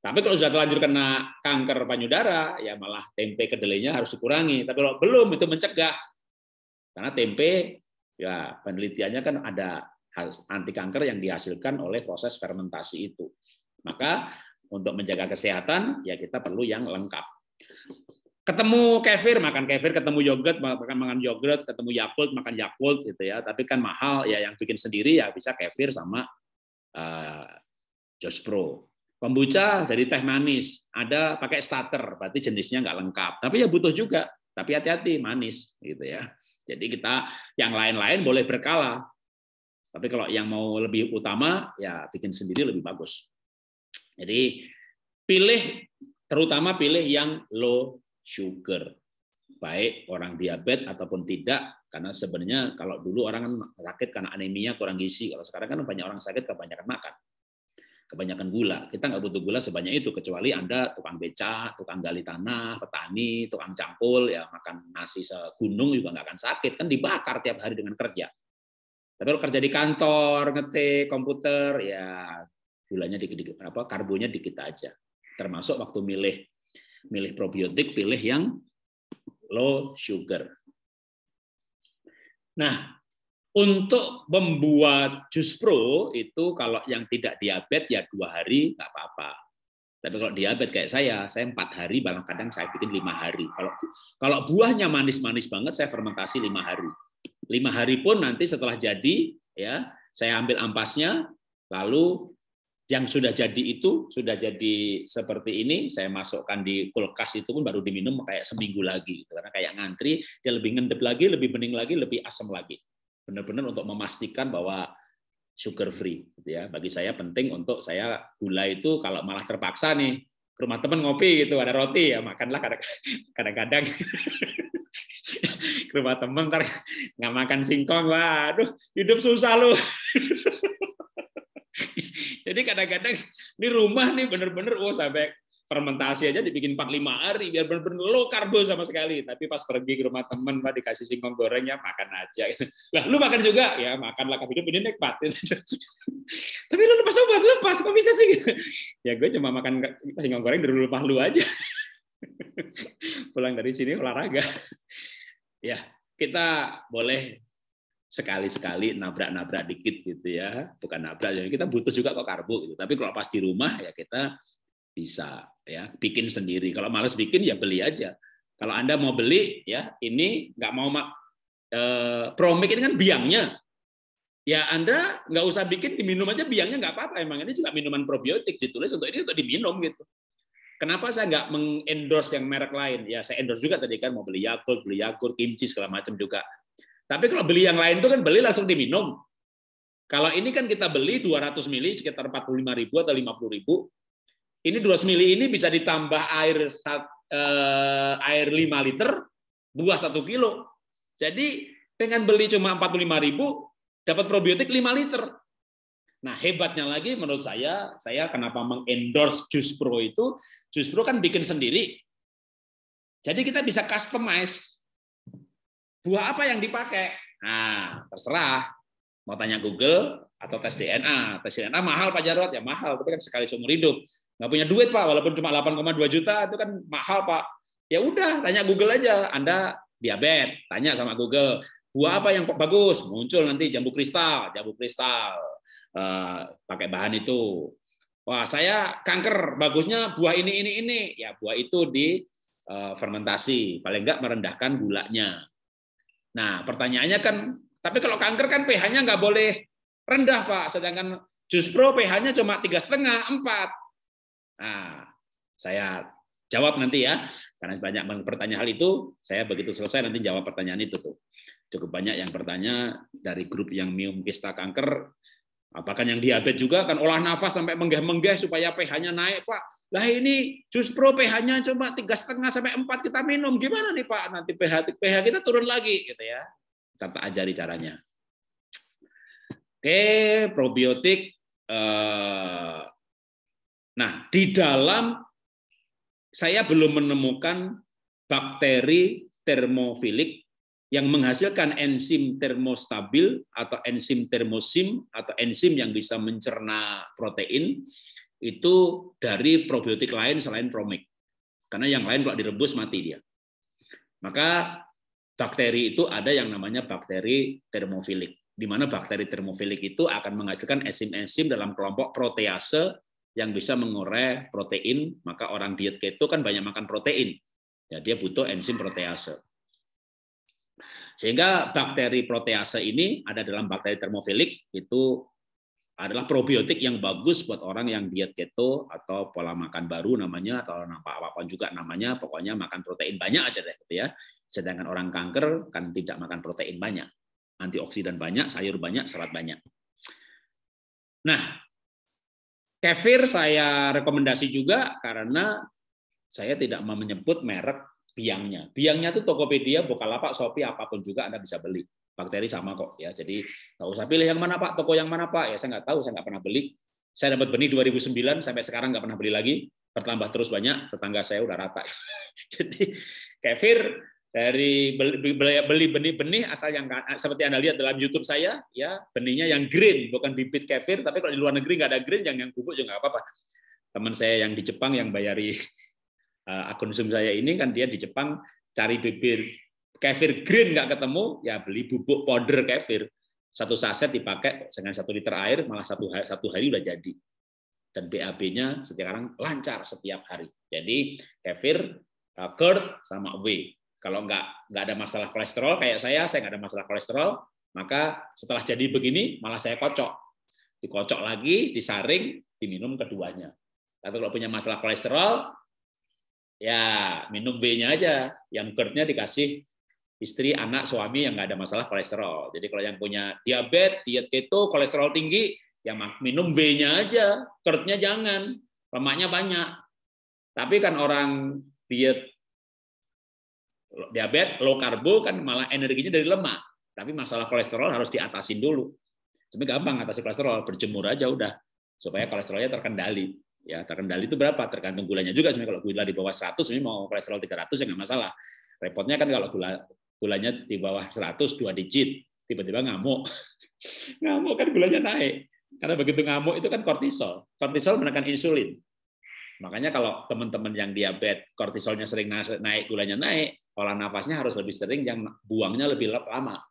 tapi kalau sudah terlanjur kena kanker payudara ya malah tempe kedelainya harus dikurangi tapi kalau belum itu mencegah karena tempe ya penelitiannya kan ada anti kanker yang dihasilkan oleh proses fermentasi itu maka untuk menjaga kesehatan, ya kita perlu yang lengkap. Ketemu kefir, makan kefir, ketemu yogurt, makan makan yogurt, ketemu yakult, makan yakult gitu ya. Tapi kan mahal, ya yang bikin sendiri ya bisa kefir sama uh, eh, pro. Kombucha dari teh manis, ada pakai starter, berarti jenisnya nggak lengkap. Tapi ya butuh juga, tapi hati-hati manis gitu ya. Jadi kita yang lain-lain boleh berkala, tapi kalau yang mau lebih utama, ya bikin sendiri lebih bagus. Jadi pilih terutama pilih yang low sugar. Baik orang diabetes ataupun tidak karena sebenarnya kalau dulu orang kan sakit karena anemia kurang gizi, kalau sekarang kan banyak orang sakit kebanyakan makan. Kebanyakan gula. Kita nggak butuh gula sebanyak itu kecuali Anda tukang beca, tukang gali tanah, petani, tukang cangkul ya makan nasi segunung juga nggak akan sakit kan dibakar tiap hari dengan kerja. Tapi kalau kerja di kantor, ngetik, komputer, ya gulanya dikit, apa karbonya dikit aja. Termasuk waktu milih milih probiotik pilih yang low sugar. Nah, untuk membuat jus pro itu kalau yang tidak diabetes ya dua hari nggak apa-apa. Tapi kalau diabetes kayak saya, saya empat hari, bahkan kadang saya bikin lima hari. Kalau kalau buahnya manis-manis banget, saya fermentasi lima hari. Lima hari pun nanti setelah jadi, ya saya ambil ampasnya, lalu yang sudah jadi itu sudah jadi seperti ini saya masukkan di kulkas itu pun baru diminum kayak seminggu lagi karena kayak ngantri dia lebih ngendep lagi lebih bening lagi lebih asam lagi benar-benar untuk memastikan bahwa sugar free gitu ya bagi saya penting untuk saya gula itu kalau malah terpaksa nih ke rumah teman ngopi gitu ada roti ya makanlah kadang-kadang ke rumah temen ntar nggak makan singkong waduh hidup susah lu Jadi kadang-kadang di rumah nih bener-bener oh sampai fermentasi aja dibikin 45 hari biar bener-bener low karbo sama sekali. Tapi pas pergi ke rumah temen, mah dikasih singkong gorengnya makan aja. Gitu. Lah lu makan juga? Ya makan lah, tapi ini nikmat. tapi lu lepas obat, lepas. Kok bisa sih? ya gue cuma makan singkong goreng dari rumah lu aja. Pulang dari sini olahraga. ya, kita boleh sekali-sekali nabrak-nabrak dikit gitu ya bukan nabrak jadi ya kita butuh juga kok karbo gitu tapi kalau pas di rumah ya kita bisa ya bikin sendiri kalau males bikin ya beli aja kalau anda mau beli ya ini nggak mau mak eh, promik ini kan biangnya ya anda nggak usah bikin diminum aja biangnya nggak apa-apa emang ini juga minuman probiotik ditulis untuk ini untuk diminum gitu Kenapa saya nggak mengendorse yang merek lain? Ya saya endorse juga tadi kan mau beli Yakult, beli Yakult, kimchi segala macam juga. Tapi kalau beli yang lain itu kan beli langsung diminum. Kalau ini kan kita beli 200 mili sekitar 45.000 atau 50.000. Ini 2 mili ini bisa ditambah air eh, air 5 liter, buah 1 kilo. Jadi pengen beli cuma 45.000 dapat probiotik 5 liter. Nah, hebatnya lagi menurut saya, saya kenapa mengendorse Juice Pro itu, Juice Pro kan bikin sendiri. Jadi kita bisa customize buah apa yang dipakai? Nah, terserah. Mau tanya Google atau tes DNA. Tes DNA mahal Pak Jarot? Ya mahal, tapi kan sekali seumur hidup. Nggak punya duit Pak, walaupun cuma 8,2 juta itu kan mahal Pak. Ya udah, tanya Google aja. Anda diabetes, tanya sama Google. Buah apa yang bagus? Muncul nanti jambu kristal, jambu kristal. Uh, pakai bahan itu. Wah, saya kanker, bagusnya buah ini ini ini. Ya, buah itu di eh, fermentasi, paling enggak merendahkan gulanya Nah, pertanyaannya kan, tapi kalau kanker kan pH-nya nggak boleh rendah, Pak. Sedangkan jus pro pH-nya cuma tiga setengah, empat. Nah, saya jawab nanti ya, karena banyak bertanya hal itu. Saya begitu selesai nanti jawab pertanyaan itu tuh. Cukup banyak yang bertanya dari grup yang mium kista kanker Apakah yang diabetes juga akan olah nafas sampai menggah-menggah supaya pH-nya naik, Pak. Lah ini jus pro pH-nya cuma tiga setengah sampai empat kita minum, gimana nih Pak? Nanti pH pH kita turun lagi, gitu ya. Kita tak ajari caranya. Oke, probiotik. Eh, nah, di dalam saya belum menemukan bakteri termofilik yang menghasilkan enzim termostabil atau enzim termosim atau enzim yang bisa mencerna protein itu dari probiotik lain selain promik. Karena yang lain kalau direbus mati dia. Maka bakteri itu ada yang namanya bakteri termofilik. Di mana bakteri termofilik itu akan menghasilkan enzim-enzim dalam kelompok protease yang bisa mengurai protein. Maka orang diet keto kan banyak makan protein. Ya, dia butuh enzim protease. Sehingga bakteri protease ini ada dalam bakteri termofilik itu adalah probiotik yang bagus buat orang yang diet keto atau pola makan baru namanya atau apa apapun juga namanya pokoknya makan protein banyak aja deh gitu ya. Sedangkan orang kanker kan tidak makan protein banyak, antioksidan banyak, sayur banyak, serat banyak. Nah, kefir saya rekomendasi juga karena saya tidak mau menyebut merek biangnya. Biangnya itu Tokopedia, Bukalapak, Shopee, apapun juga Anda bisa beli. Bakteri sama kok ya. Jadi nggak usah pilih yang mana Pak, toko yang mana Pak. Ya saya nggak tahu, saya nggak pernah beli. Saya dapat benih 2009 sampai sekarang nggak pernah beli lagi. Bertambah terus banyak, tetangga saya udah rata. Jadi kefir dari beli, beli benih-benih asal yang eh, seperti Anda lihat dalam YouTube saya ya benihnya yang green bukan bibit kefir tapi kalau di luar negeri nggak ada green yang yang bubuk juga nggak apa-apa teman saya yang di Jepang yang bayari Eh, akun Zoom saya ini kan dia di Jepang cari bibir kefir green nggak ketemu, ya beli bubuk powder kefir. Satu saset dipakai dengan satu liter air, malah satu hari, satu hari udah jadi. Dan BAB-nya sekarang lancar setiap hari. Jadi kefir, eh, curd, sama whey. Kalau nggak nggak ada masalah kolesterol, kayak saya, saya nggak ada masalah kolesterol, maka setelah jadi begini, malah saya kocok. Dikocok lagi, disaring, diminum keduanya. Tapi kalau punya masalah kolesterol, ya minum B-nya aja. Yang gerd dikasih istri, anak, suami yang nggak ada masalah kolesterol. Jadi kalau yang punya diabetes, diet keto, kolesterol tinggi, ya minum B-nya aja, gerd jangan, lemaknya banyak. Tapi kan orang diet diabetes low karbo kan malah energinya dari lemak. Tapi masalah kolesterol harus diatasin dulu. Sebenarnya gampang atasi kolesterol, berjemur aja udah supaya kolesterolnya terkendali. Ya, terkendali itu berapa? Tergantung gulanya juga sebenarnya kalau gula di bawah 100 sebenarnya mau kolesterol 300 ya nggak masalah. Repotnya kan kalau gula gulanya di bawah 100 dua digit, tiba-tiba ngamuk. ngamuk kan gulanya naik. Karena begitu ngamuk itu kan kortisol. Kortisol menekan insulin. Makanya kalau teman-teman yang diabetes kortisolnya sering naik, gulanya naik, pola nafasnya harus lebih sering yang buangnya lebih lama.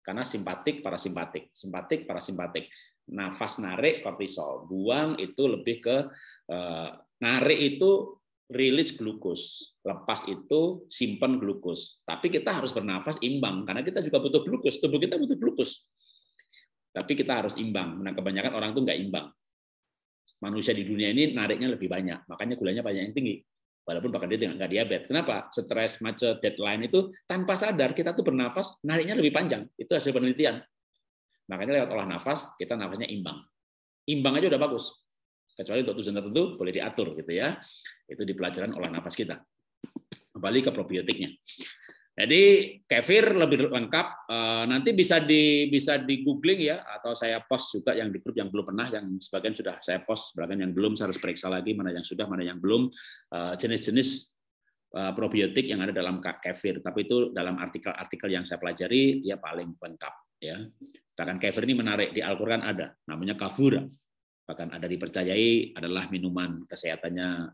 Karena simpatik, parasimpatik, simpatik, parasimpatik nafas narik kortisol, buang itu lebih ke eh, narik itu rilis glukus lepas itu simpan glukus Tapi kita harus bernafas imbang karena kita juga butuh glukus tubuh kita butuh glukus Tapi kita harus imbang. Nah, kebanyakan orang tuh nggak imbang. Manusia di dunia ini nariknya lebih banyak, makanya gulanya banyak yang tinggi. Walaupun bahkan dia tidak nggak diabetes. Kenapa? Stres, macet, deadline itu tanpa sadar kita tuh bernafas nariknya lebih panjang. Itu hasil penelitian. Makanya lewat olah nafas kita nafasnya imbang. Imbang aja udah bagus. Kecuali untuk tujuan tertentu boleh diatur gitu ya. Itu di pelajaran olah nafas kita. Kembali ke probiotiknya. Jadi kefir lebih lengkap eh, nanti bisa di bisa di googling ya atau saya post juga yang di grup yang belum pernah yang sebagian sudah saya post sebagian yang belum saya harus periksa lagi mana yang sudah mana yang belum eh, jenis-jenis eh, probiotik yang ada dalam kefir tapi itu dalam artikel-artikel yang saya pelajari dia paling lengkap ya Bahkan kefir ini menarik, di Al-Quran ada, namanya kafura. Bahkan ada dipercayai adalah minuman kesehatannya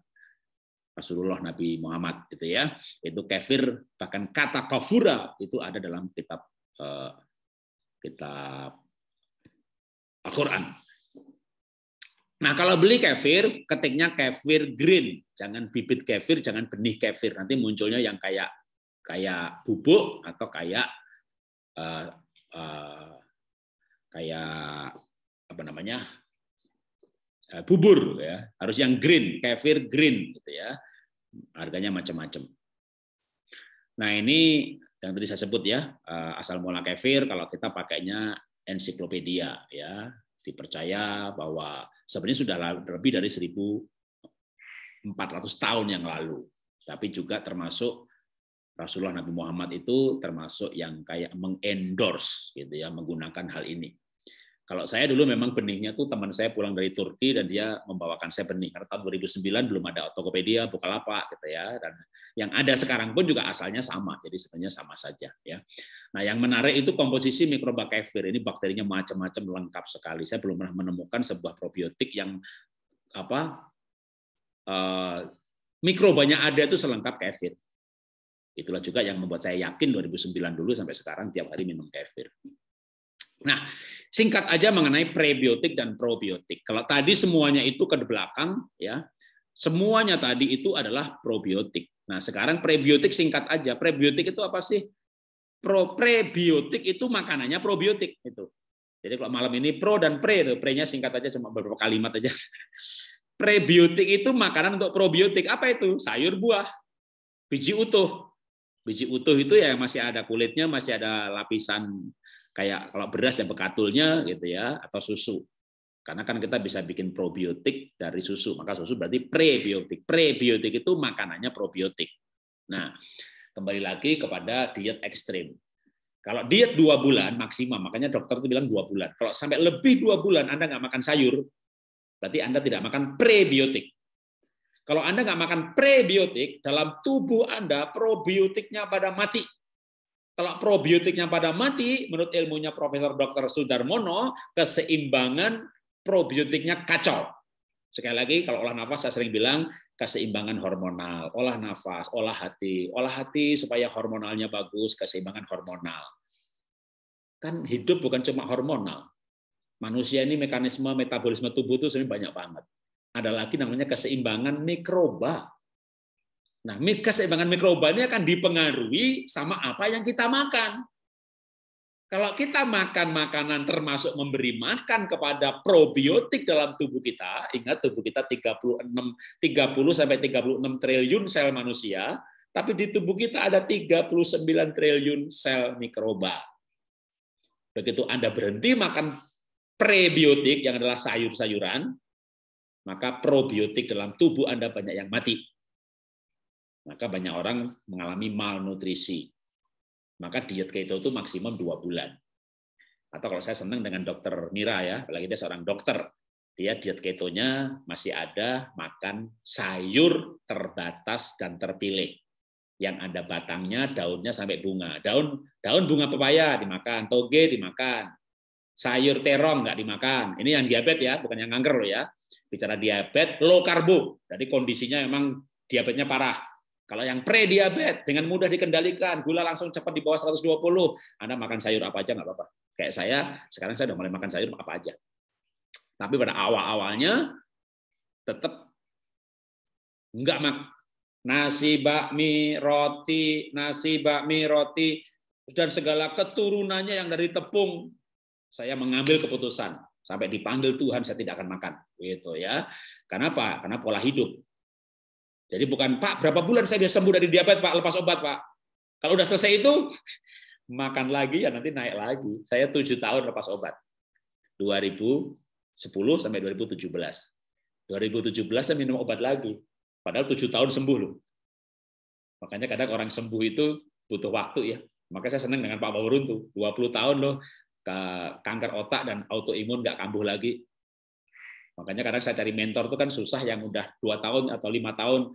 Rasulullah Nabi Muhammad gitu ya. Itu kafir bahkan kata kafura itu ada dalam kitab eh, kitab Al-Qur'an. Nah, kalau beli kefir, ketiknya kefir green, jangan bibit kefir, jangan benih kefir. Nanti munculnya yang kayak kayak bubuk atau kayak uh, uh, kayak apa namanya eh, bubur ya harus yang green kefir green gitu ya harganya macam-macam nah ini yang tadi saya sebut ya eh, asal mula kefir kalau kita pakainya ensiklopedia ya dipercaya bahwa sebenarnya sudah lebih dari 1400 tahun yang lalu tapi juga termasuk Rasulullah Nabi Muhammad itu termasuk yang kayak mengendorse gitu ya menggunakan hal ini kalau saya dulu memang benihnya tuh teman saya pulang dari Turki dan dia membawakan saya benih. Karena tahun 2009 belum ada Tokopedia, Bukalapak gitu ya. Dan yang ada sekarang pun juga asalnya sama. Jadi sebenarnya sama saja ya. Nah, yang menarik itu komposisi mikroba kefir. Ini bakterinya macam-macam lengkap sekali. Saya belum pernah menemukan sebuah probiotik yang apa uh, mikrobanya ada itu selengkap kefir. Itulah juga yang membuat saya yakin 2009 dulu sampai sekarang tiap hari minum kefir. Nah, singkat aja mengenai prebiotik dan probiotik. Kalau tadi semuanya itu ke belakang, ya, semuanya tadi itu adalah probiotik. Nah, sekarang prebiotik singkat aja. Prebiotik itu apa sih? Pro prebiotik itu makanannya probiotik itu. Jadi kalau malam ini pro dan pre, pre-nya singkat aja cuma beberapa kalimat aja. Prebiotik itu makanan untuk probiotik. Apa itu? Sayur buah, biji utuh. Biji utuh itu ya masih ada kulitnya, masih ada lapisan kayak kalau beras yang bekatulnya gitu ya atau susu. Karena kan kita bisa bikin probiotik dari susu, maka susu berarti prebiotik. Prebiotik itu makanannya probiotik. Nah, kembali lagi kepada diet ekstrim. Kalau diet dua bulan maksimal, makanya dokter itu bilang dua bulan. Kalau sampai lebih dua bulan Anda nggak makan sayur, berarti Anda tidak makan prebiotik. Kalau Anda nggak makan prebiotik, dalam tubuh Anda probiotiknya pada mati. Kalau probiotiknya pada mati, menurut ilmunya Profesor Dr. Sudarmono, keseimbangan probiotiknya kacau. Sekali lagi, kalau olah nafas saya sering bilang keseimbangan hormonal, olah nafas, olah hati, olah hati supaya hormonalnya bagus, keseimbangan hormonal. Kan hidup bukan cuma hormonal. Manusia ini mekanisme metabolisme tubuh itu sebenarnya banyak banget. Ada lagi namanya keseimbangan mikroba Nah, keseimbangan mikroba ini akan dipengaruhi sama apa yang kita makan. Kalau kita makan makanan termasuk memberi makan kepada probiotik dalam tubuh kita, ingat tubuh kita 36 30 sampai 36 triliun sel manusia, tapi di tubuh kita ada 39 triliun sel mikroba. Begitu Anda berhenti makan prebiotik yang adalah sayur-sayuran, maka probiotik dalam tubuh Anda banyak yang mati maka banyak orang mengalami malnutrisi. Maka diet keto itu maksimum dua bulan. Atau kalau saya senang dengan dokter Mira ya, apalagi dia seorang dokter, dia diet ketonya masih ada makan sayur terbatas dan terpilih yang ada batangnya, daunnya sampai bunga. Daun daun bunga pepaya dimakan, toge dimakan, sayur terong nggak dimakan. Ini yang diabetes ya, bukan yang kanker loh ya. Bicara diabetes low karbo, jadi kondisinya memang diabetesnya parah kalau yang pre-diabetes dengan mudah dikendalikan, gula langsung cepat di bawah 120. Anda makan sayur apa aja nggak apa-apa. Kayak saya, sekarang saya udah mulai makan sayur apa aja. Tapi pada awal-awalnya tetap nggak mak nasi bakmi roti nasi bakmi roti dan segala keturunannya yang dari tepung saya mengambil keputusan sampai dipanggil Tuhan saya tidak akan makan gitu ya kenapa karena pola hidup jadi bukan, Pak, berapa bulan saya bisa sembuh dari diabetes, Pak, lepas obat, Pak. Kalau udah selesai itu, makan lagi, ya nanti naik lagi. Saya tujuh tahun lepas obat. 2010 sampai 2017. 2017 saya minum obat lagi. Padahal tujuh tahun sembuh loh. Makanya kadang orang sembuh itu butuh waktu ya. Maka saya senang dengan Pak Bawarun tuh. 20 tahun loh kanker otak dan autoimun nggak kambuh lagi. Makanya kadang saya cari mentor itu kan susah yang udah dua tahun atau lima tahun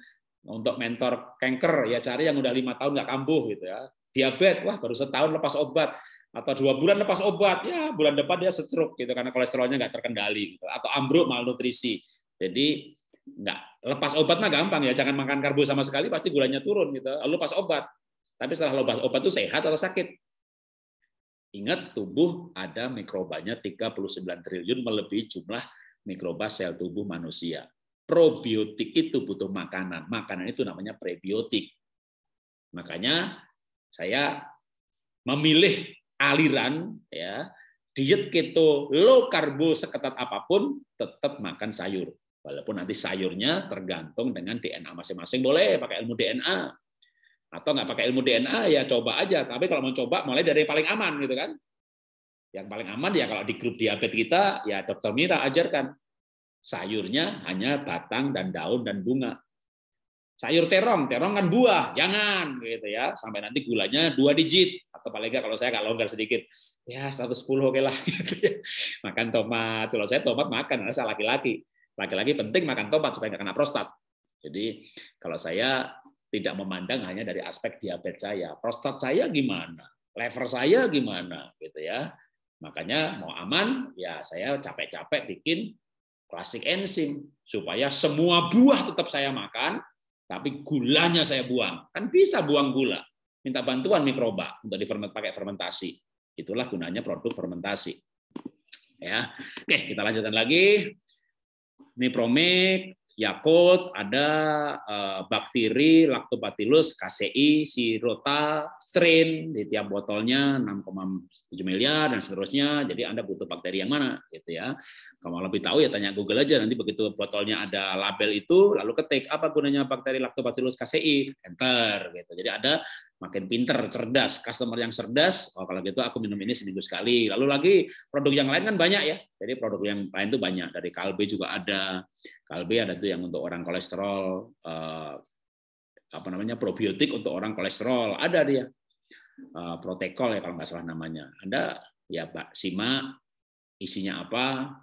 untuk mentor kanker ya cari yang udah lima tahun nggak kambuh gitu ya. Diabetes wah baru setahun lepas obat atau dua bulan lepas obat ya bulan depan dia stroke gitu karena kolesterolnya nggak terkendali gitu. atau ambruk malnutrisi. Jadi nggak lepas obat mah gampang ya jangan makan karbo sama sekali pasti gulanya turun gitu. Lalu pas obat. Tapi setelah lepas obat itu sehat atau sakit? Ingat tubuh ada mikrobanya 39 triliun melebihi jumlah mikroba sel tubuh manusia. Probiotik itu butuh makanan. Makanan itu namanya prebiotik. Makanya saya memilih aliran ya diet keto low karbo seketat apapun tetap makan sayur walaupun nanti sayurnya tergantung dengan DNA masing-masing boleh pakai ilmu DNA atau nggak pakai ilmu DNA ya coba aja tapi kalau mau coba mulai dari yang paling aman gitu kan yang paling aman ya kalau di grup diabetes kita, ya dokter Mira ajarkan. Sayurnya hanya batang dan daun dan bunga. Sayur terong, terong kan buah, jangan gitu ya. Sampai nanti gulanya dua digit atau paling nggak kalau saya nggak longgar sedikit, ya 110 oke lah. Gitu ya. Makan tomat, kalau saya tomat makan karena saya laki-laki. Laki-laki penting makan tomat supaya nggak kena prostat. Jadi kalau saya tidak memandang hanya dari aspek diabetes saya, prostat saya gimana, lever saya gimana, gitu ya, Makanya mau aman, ya saya capek-capek bikin klasik enzim supaya semua buah tetap saya makan, tapi gulanya saya buang. Kan bisa buang gula. Minta bantuan mikroba untuk diferment pakai fermentasi. Itulah gunanya produk fermentasi. Ya. Oke, kita lanjutkan lagi. Nipromik, Yakult, ada eh, bakteri Lactobacillus casei, sirota, strain di tiap botolnya 6,7 miliar dan seterusnya. Jadi Anda butuh bakteri yang mana gitu ya. Kalau lebih tahu ya tanya Google aja nanti begitu botolnya ada label itu lalu ketik apa gunanya bakteri Lactobacillus casei, enter gitu. Jadi ada makin pinter, cerdas, customer yang cerdas, oh kalau gitu aku minum ini seminggu sekali. Lalu lagi produk yang lain kan banyak ya. Jadi produk yang lain itu banyak. Dari Kalbe juga ada. Kalbe ada tuh yang untuk orang kolesterol, eh, apa namanya probiotik untuk orang kolesterol, ada dia. Eh, protokol ya kalau nggak salah namanya. Ada ya Pak simak isinya apa.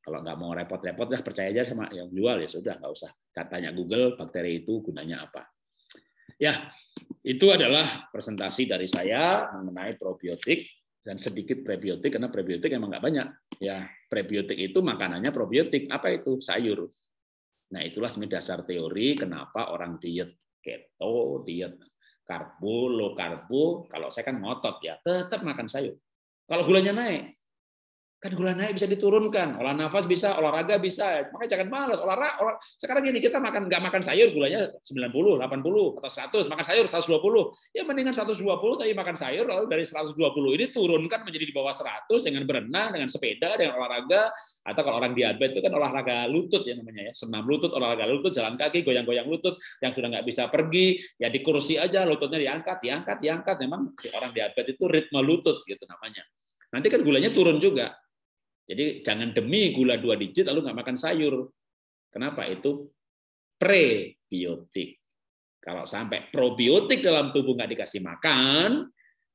Kalau nggak mau repot-repot lah percaya aja sama yang jual ya sudah nggak usah. Katanya Google bakteri itu gunanya apa. Ya, itu adalah presentasi dari saya mengenai probiotik dan sedikit prebiotik karena prebiotik emang nggak banyak. Ya, prebiotik itu makanannya probiotik. Apa itu? Sayur. Nah, itulah sebenarnya dasar teori kenapa orang diet keto, diet karbo, low karbo. Kalau saya kan ngotot ya, tetap makan sayur. Kalau gulanya naik, Kan gula naik bisa diturunkan, olah nafas bisa, olahraga bisa. Makanya jangan malas olahraga. Olah, sekarang gini kita makan nggak makan sayur gulanya 90, 80 atau 100, makan sayur 120. Ya mendingan 120 tapi makan sayur lalu dari 120 ini turunkan menjadi di bawah 100 dengan berenang, dengan sepeda, dengan olahraga atau kalau orang diabetes itu kan olahraga lutut ya namanya ya, senam lutut, olahraga lutut, jalan kaki, goyang-goyang lutut yang sudah nggak bisa pergi, ya di kursi aja lututnya diangkat, diangkat, diangkat. Memang orang diabetes itu ritme lutut gitu namanya. Nanti kan gulanya turun juga. Jadi jangan demi gula dua digit lalu nggak makan sayur. Kenapa? Itu prebiotik. Kalau sampai probiotik dalam tubuh nggak dikasih makan,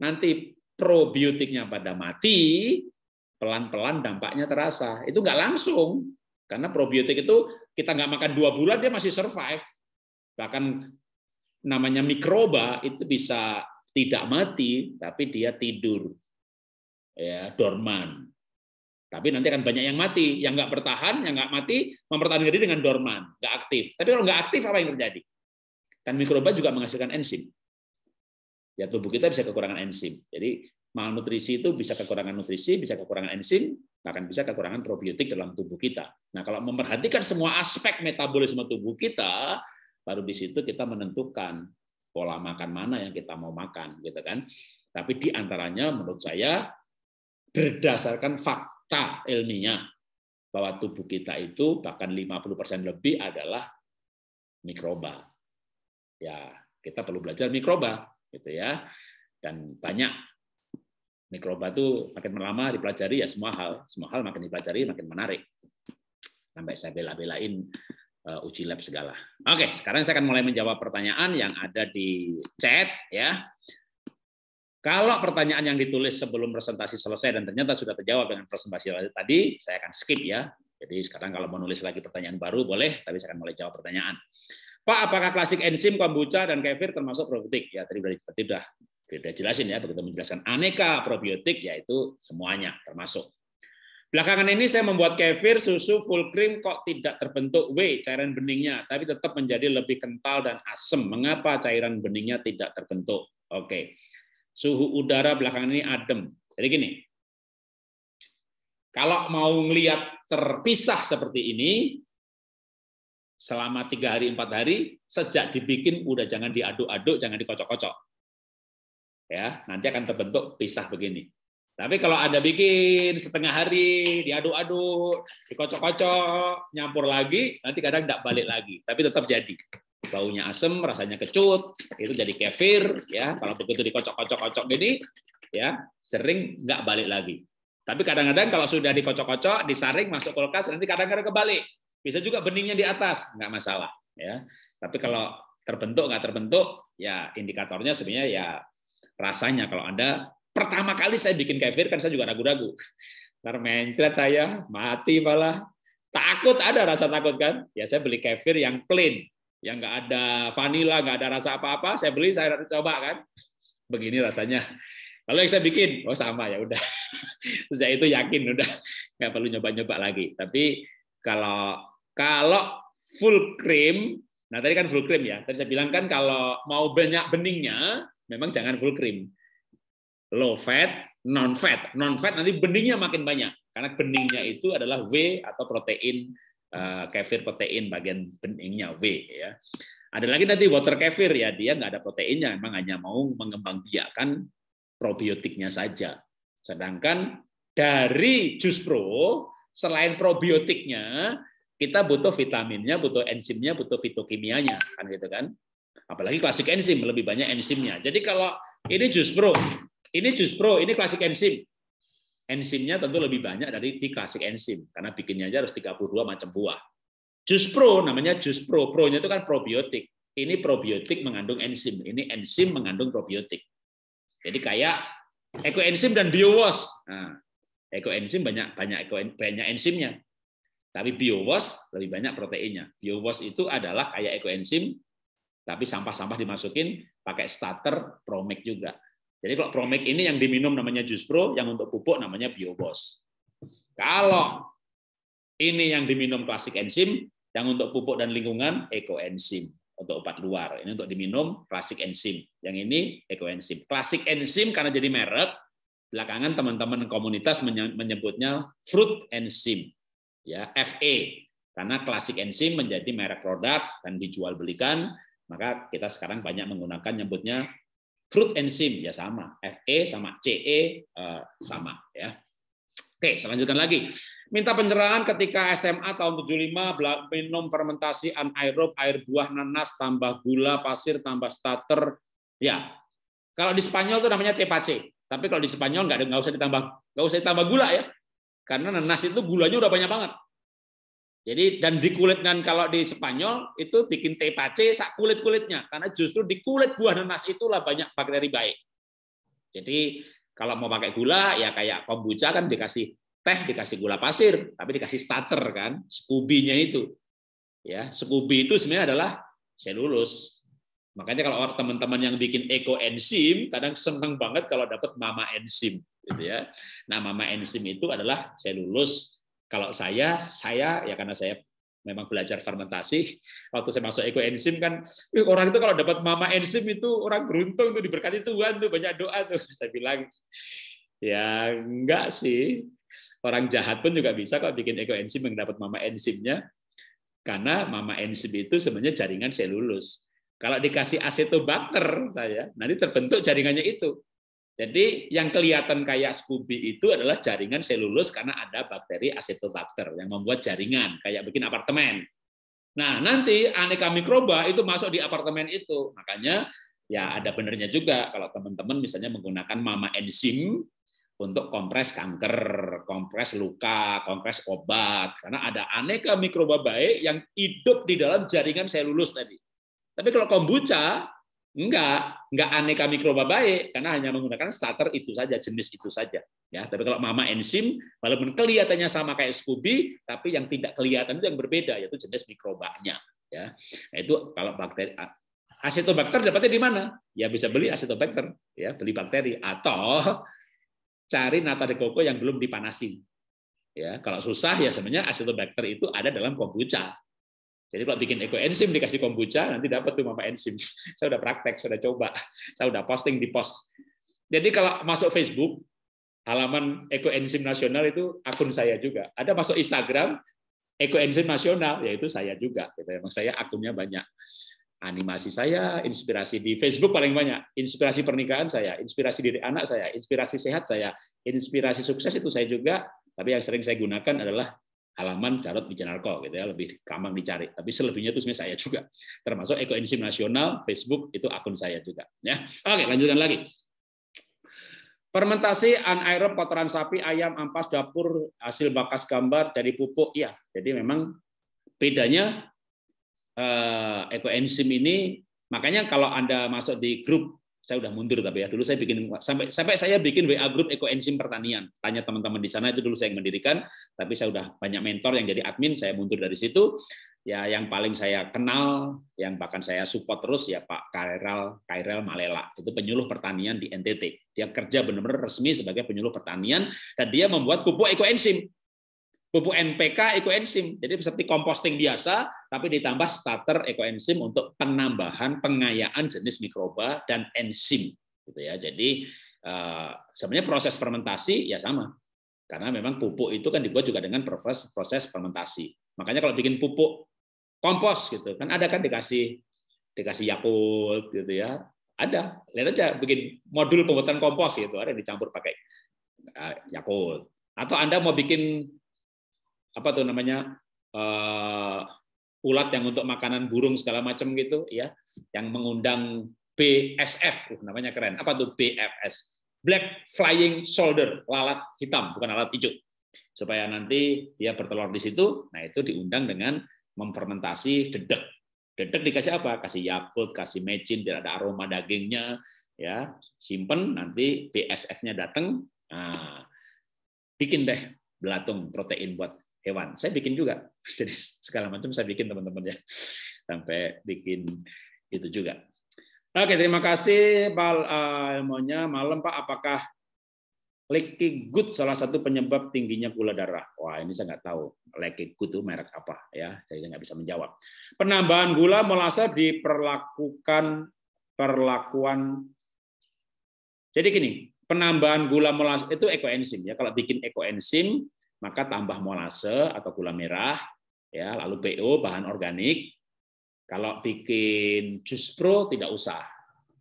nanti probiotiknya pada mati, pelan-pelan dampaknya terasa. Itu nggak langsung. Karena probiotik itu kita nggak makan dua bulan, dia masih survive. Bahkan namanya mikroba itu bisa tidak mati, tapi dia tidur. ya Dorman. Tapi nanti akan banyak yang mati. Yang nggak bertahan, yang nggak mati, mempertahankan diri dengan dorman, nggak aktif. Tapi kalau nggak aktif, apa yang terjadi? Kan mikroba juga menghasilkan enzim. Ya tubuh kita bisa kekurangan enzim. Jadi malnutrisi itu bisa kekurangan nutrisi, bisa kekurangan enzim, bahkan bisa kekurangan probiotik dalam tubuh kita. Nah kalau memperhatikan semua aspek metabolisme tubuh kita, baru di situ kita menentukan pola makan mana yang kita mau makan, gitu kan? Tapi diantaranya menurut saya berdasarkan fakta fakta ilmiah bahwa tubuh kita itu bahkan 50% lebih adalah mikroba. Ya, kita perlu belajar mikroba gitu ya. Dan banyak mikroba itu makin lama dipelajari ya semua hal, semua hal makin dipelajari makin menarik. Sampai saya bela-belain uh, uji lab segala. Oke, sekarang saya akan mulai menjawab pertanyaan yang ada di chat ya. Kalau pertanyaan yang ditulis sebelum presentasi selesai dan ternyata sudah terjawab dengan presentasi tadi, saya akan skip ya. Jadi sekarang kalau menulis lagi pertanyaan baru boleh, tapi saya akan mulai jawab pertanyaan. Pak, apakah klasik enzim, kombucha, dan kefir termasuk probiotik? Ya, tadi sudah, tadi sudah, sudah jelasin ya, begitu menjelaskan aneka probiotik, yaitu semuanya termasuk. Belakangan ini saya membuat kefir susu full cream kok tidak terbentuk W cairan beningnya, tapi tetap menjadi lebih kental dan asem. Mengapa cairan beningnya tidak terbentuk? Oke suhu udara belakangan ini adem. Jadi gini, kalau mau ngelihat terpisah seperti ini, selama tiga hari, empat hari, sejak dibikin udah jangan diaduk-aduk, jangan dikocok-kocok. Ya, nanti akan terbentuk pisah begini. Tapi kalau Anda bikin setengah hari, diaduk-aduk, dikocok-kocok, nyampur lagi, nanti kadang tidak balik lagi, tapi tetap jadi baunya asem, rasanya kecut, itu jadi kefir, ya. Kalau begitu dikocok-kocok-kocok gini, ya sering nggak balik lagi. Tapi kadang-kadang kalau sudah dikocok-kocok, disaring masuk kulkas, nanti kadang-kadang kebalik. Bisa juga beningnya di atas, nggak masalah, ya. Tapi kalau terbentuk nggak terbentuk, ya indikatornya sebenarnya ya rasanya kalau anda pertama kali saya bikin kefir kan saya juga ragu-ragu. Ntar mencret saya, mati malah. Takut ada rasa takut kan? Ya saya beli kefir yang clean yang nggak ada vanila, nggak ada rasa apa-apa, saya beli, saya coba kan. Begini rasanya. Lalu yang saya bikin, oh sama ya udah. Sejak itu yakin udah nggak perlu nyoba-nyoba lagi. Tapi kalau kalau full cream, nah tadi kan full cream ya. Tadi saya bilang kan kalau mau banyak beningnya, memang jangan full cream. Low fat, non fat. Non fat nanti beningnya makin banyak karena beningnya itu adalah W atau protein Eh, kefir protein bagian beningnya W ya. Ada lagi nanti water kefir ya dia nggak ada proteinnya, memang hanya mau mengembangbiakkan probiotiknya saja. Sedangkan dari jus pro selain probiotiknya kita butuh vitaminnya, butuh enzimnya, butuh fitokimianya kan gitu kan. Apalagi klasik enzim lebih banyak enzimnya. Jadi kalau ini jus pro, ini jus pro, ini klasik enzim. Enzimnya tentu lebih banyak dari di klasik enzim karena bikinnya aja harus 32 macam buah. Jus pro namanya jus pro. Pro-nya itu kan probiotik. Ini probiotik mengandung enzim, ini enzim mengandung probiotik. Jadi kayak Enzim dan biowash. Nah, ekoenzim banyak banyak eko, banyak enzimnya. Tapi Wash lebih banyak proteinnya. Wash itu adalah kayak Enzim, tapi sampah-sampah dimasukin pakai starter promek juga. Jadi kalau Promek ini yang diminum namanya Jus Pro, yang untuk pupuk namanya Biobos. Kalau ini yang diminum klasik enzim, yang untuk pupuk dan lingkungan ekoenzim untuk obat luar. Ini untuk diminum klasik enzim. Yang ini ekoenzim. Klasik enzim karena jadi merek, belakangan teman-teman komunitas menyebutnya fruit enzim. Ya, FE. Karena klasik enzim menjadi merek produk dan dijual belikan, maka kita sekarang banyak menggunakan nyebutnya Fruit and ya sama, FE sama CE eh, sama ya. Oke, selanjutkan lagi. Minta pencerahan ketika SMA tahun 75 minum fermentasi anaerob air buah nanas tambah gula pasir tambah starter ya. Kalau di Spanyol itu namanya TPC, tapi kalau di Spanyol nggak ada nggak usah ditambah nggak usah ditambah gula ya, karena nanas itu gulanya udah banyak banget. Jadi dan di kulit dan kalau di Spanyol itu bikin teh pace sak kulit-kulitnya karena justru di kulit buah nanas itulah banyak bakteri baik. Jadi kalau mau pakai gula ya kayak kombucha kan dikasih teh dikasih gula pasir tapi dikasih starter kan skubinya itu. Ya, skubi itu sebenarnya adalah selulus. Makanya kalau teman-teman yang bikin eco enzim kadang seneng banget kalau dapat mama enzim gitu ya. Nah, mama enzim itu adalah selulus kalau saya, saya ya karena saya memang belajar fermentasi, waktu saya masuk ekoenzim kan, orang itu kalau dapat mama enzim itu orang beruntung tuh diberkati Tuhan tuh banyak doa tuh. Saya bilang ya enggak sih. Orang jahat pun juga bisa kok bikin ekoenzim yang dapat mama enzimnya. Karena mama enzim itu sebenarnya jaringan selulus. Kalau dikasih asetobakter saya, nanti terbentuk jaringannya itu. Jadi yang kelihatan kayak spubi itu adalah jaringan selulus karena ada bakteri acetobacter yang membuat jaringan kayak bikin apartemen. Nah, nanti aneka mikroba itu masuk di apartemen itu. Makanya ya ada benernya juga kalau teman-teman misalnya menggunakan mama enzim untuk kompres kanker, kompres luka, kompres obat karena ada aneka mikroba baik yang hidup di dalam jaringan selulus tadi. Tapi kalau kombucha Enggak, enggak aneka mikroba baik karena hanya menggunakan starter itu saja, jenis itu saja. Ya, tapi kalau mama enzim walaupun kelihatannya sama kayak Scooby, tapi yang tidak kelihatan itu yang berbeda yaitu jenis mikrobanya, ya. Nah, itu kalau bakteri asetobakter dapatnya di mana? Ya bisa beli asetobakter, ya, beli bakteri atau cari nata de coco yang belum dipanasi. Ya, kalau susah ya sebenarnya asetobakter itu ada dalam kombucha. Jadi kalau bikin enzim dikasih kombucha, nanti dapat tuh mama enzim. saya udah praktek, sudah coba, saya udah posting di post. Jadi kalau masuk Facebook, halaman enzim nasional itu akun saya juga. Ada masuk Instagram, enzim nasional, yaitu saya juga. Gitu. Emang saya akunnya banyak. Animasi saya, inspirasi di Facebook paling banyak, inspirasi pernikahan saya, inspirasi diri anak saya, inspirasi sehat saya, inspirasi sukses itu saya juga. Tapi yang sering saya gunakan adalah halaman bicara Wijanarko gitu ya lebih gampang dicari tapi selebihnya itu sebenarnya saya juga termasuk ekoenzim nasional Facebook itu akun saya juga ya oke lanjutkan lagi fermentasi anaerob kotoran sapi ayam ampas dapur hasil bakas gambar dari pupuk ya jadi memang bedanya eh, ekoenzim ini makanya kalau anda masuk di grup saya udah mundur tapi ya dulu saya bikin sampai sampai saya bikin WA grup ekoenzim pertanian tanya teman-teman di sana itu dulu saya yang mendirikan tapi saya udah banyak mentor yang jadi admin saya mundur dari situ ya yang paling saya kenal yang bahkan saya support terus ya Pak Kairel Kairel Malela itu penyuluh pertanian di NTT dia kerja benar-benar resmi sebagai penyuluh pertanian dan dia membuat pupuk ekoenzim pupuk NPK ekoenzim. Jadi seperti komposting biasa, tapi ditambah starter ekoenzim untuk penambahan pengayaan jenis mikroba dan enzim. Gitu ya. Jadi eh, sebenarnya proses fermentasi ya sama. Karena memang pupuk itu kan dibuat juga dengan proses proses fermentasi. Makanya kalau bikin pupuk kompos gitu kan ada kan dikasih dikasih Yakult gitu ya. Ada. Lihat aja bikin modul pembuatan kompos gitu ada yang dicampur pakai eh, Yakult. Atau Anda mau bikin apa tuh namanya uh, ulat yang untuk makanan burung segala macam gitu ya yang mengundang BSF uh, namanya keren apa tuh BFS Black Flying Soldier lalat hitam bukan lalat hijau supaya nanti dia bertelur di situ nah itu diundang dengan memfermentasi dedek dedek dikasih apa kasih yakult kasih mecin biar ada aroma dagingnya ya simpen nanti BSF-nya datang nah, bikin deh belatung protein buat hewan. Saya bikin juga. Jadi segala macam saya bikin teman-teman ya. Sampai bikin itu juga. Oke, terima kasih Pak eh, ilmunya. Malam Pak, apakah leaky gut salah satu penyebab tingginya gula darah? Wah, ini saya nggak tahu. Leaky gut itu merek apa ya? Saya nggak bisa menjawab. Penambahan gula melasa diperlakukan perlakuan jadi gini, penambahan gula melasa itu ekoenzim ya. Kalau bikin ekoenzim maka tambah molase atau gula merah, ya lalu PO bahan organik. Kalau bikin jus pro tidak usah,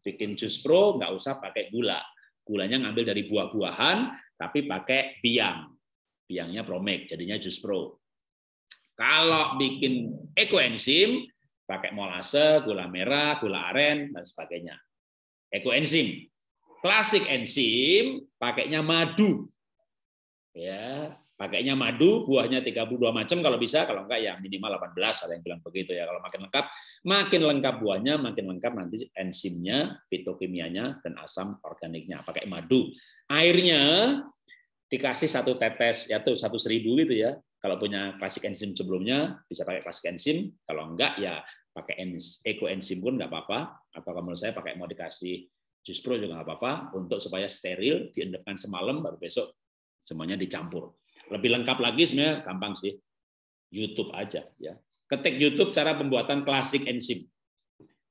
bikin jus pro nggak usah pakai gula. Gulanya ngambil dari buah-buahan, tapi pakai biang. Biangnya promek jadinya jus pro. Kalau bikin ekoenzim, pakai molase, gula merah, gula aren, dan sebagainya. Ekoenzim. Klasik enzim, pakainya madu. Ya, pakainya madu, buahnya 32 macam kalau bisa, kalau enggak ya minimal 18 ada yang bilang begitu ya. Kalau makin lengkap, makin lengkap buahnya, makin lengkap nanti enzimnya, fitokimianya dan asam organiknya. Pakai madu. Airnya dikasih satu tetes yaitu satu seribu gitu ya. Kalau punya klasik enzim sebelumnya bisa pakai klasik enzim, kalau enggak ya pakai ekoenzim pun enggak apa-apa atau kalau menurut saya pakai mau dikasih jus pro juga enggak apa-apa untuk supaya steril diendapkan semalam baru besok semuanya dicampur lebih lengkap lagi sebenarnya gampang sih. YouTube aja ya. Ketik YouTube cara pembuatan klasik enzim.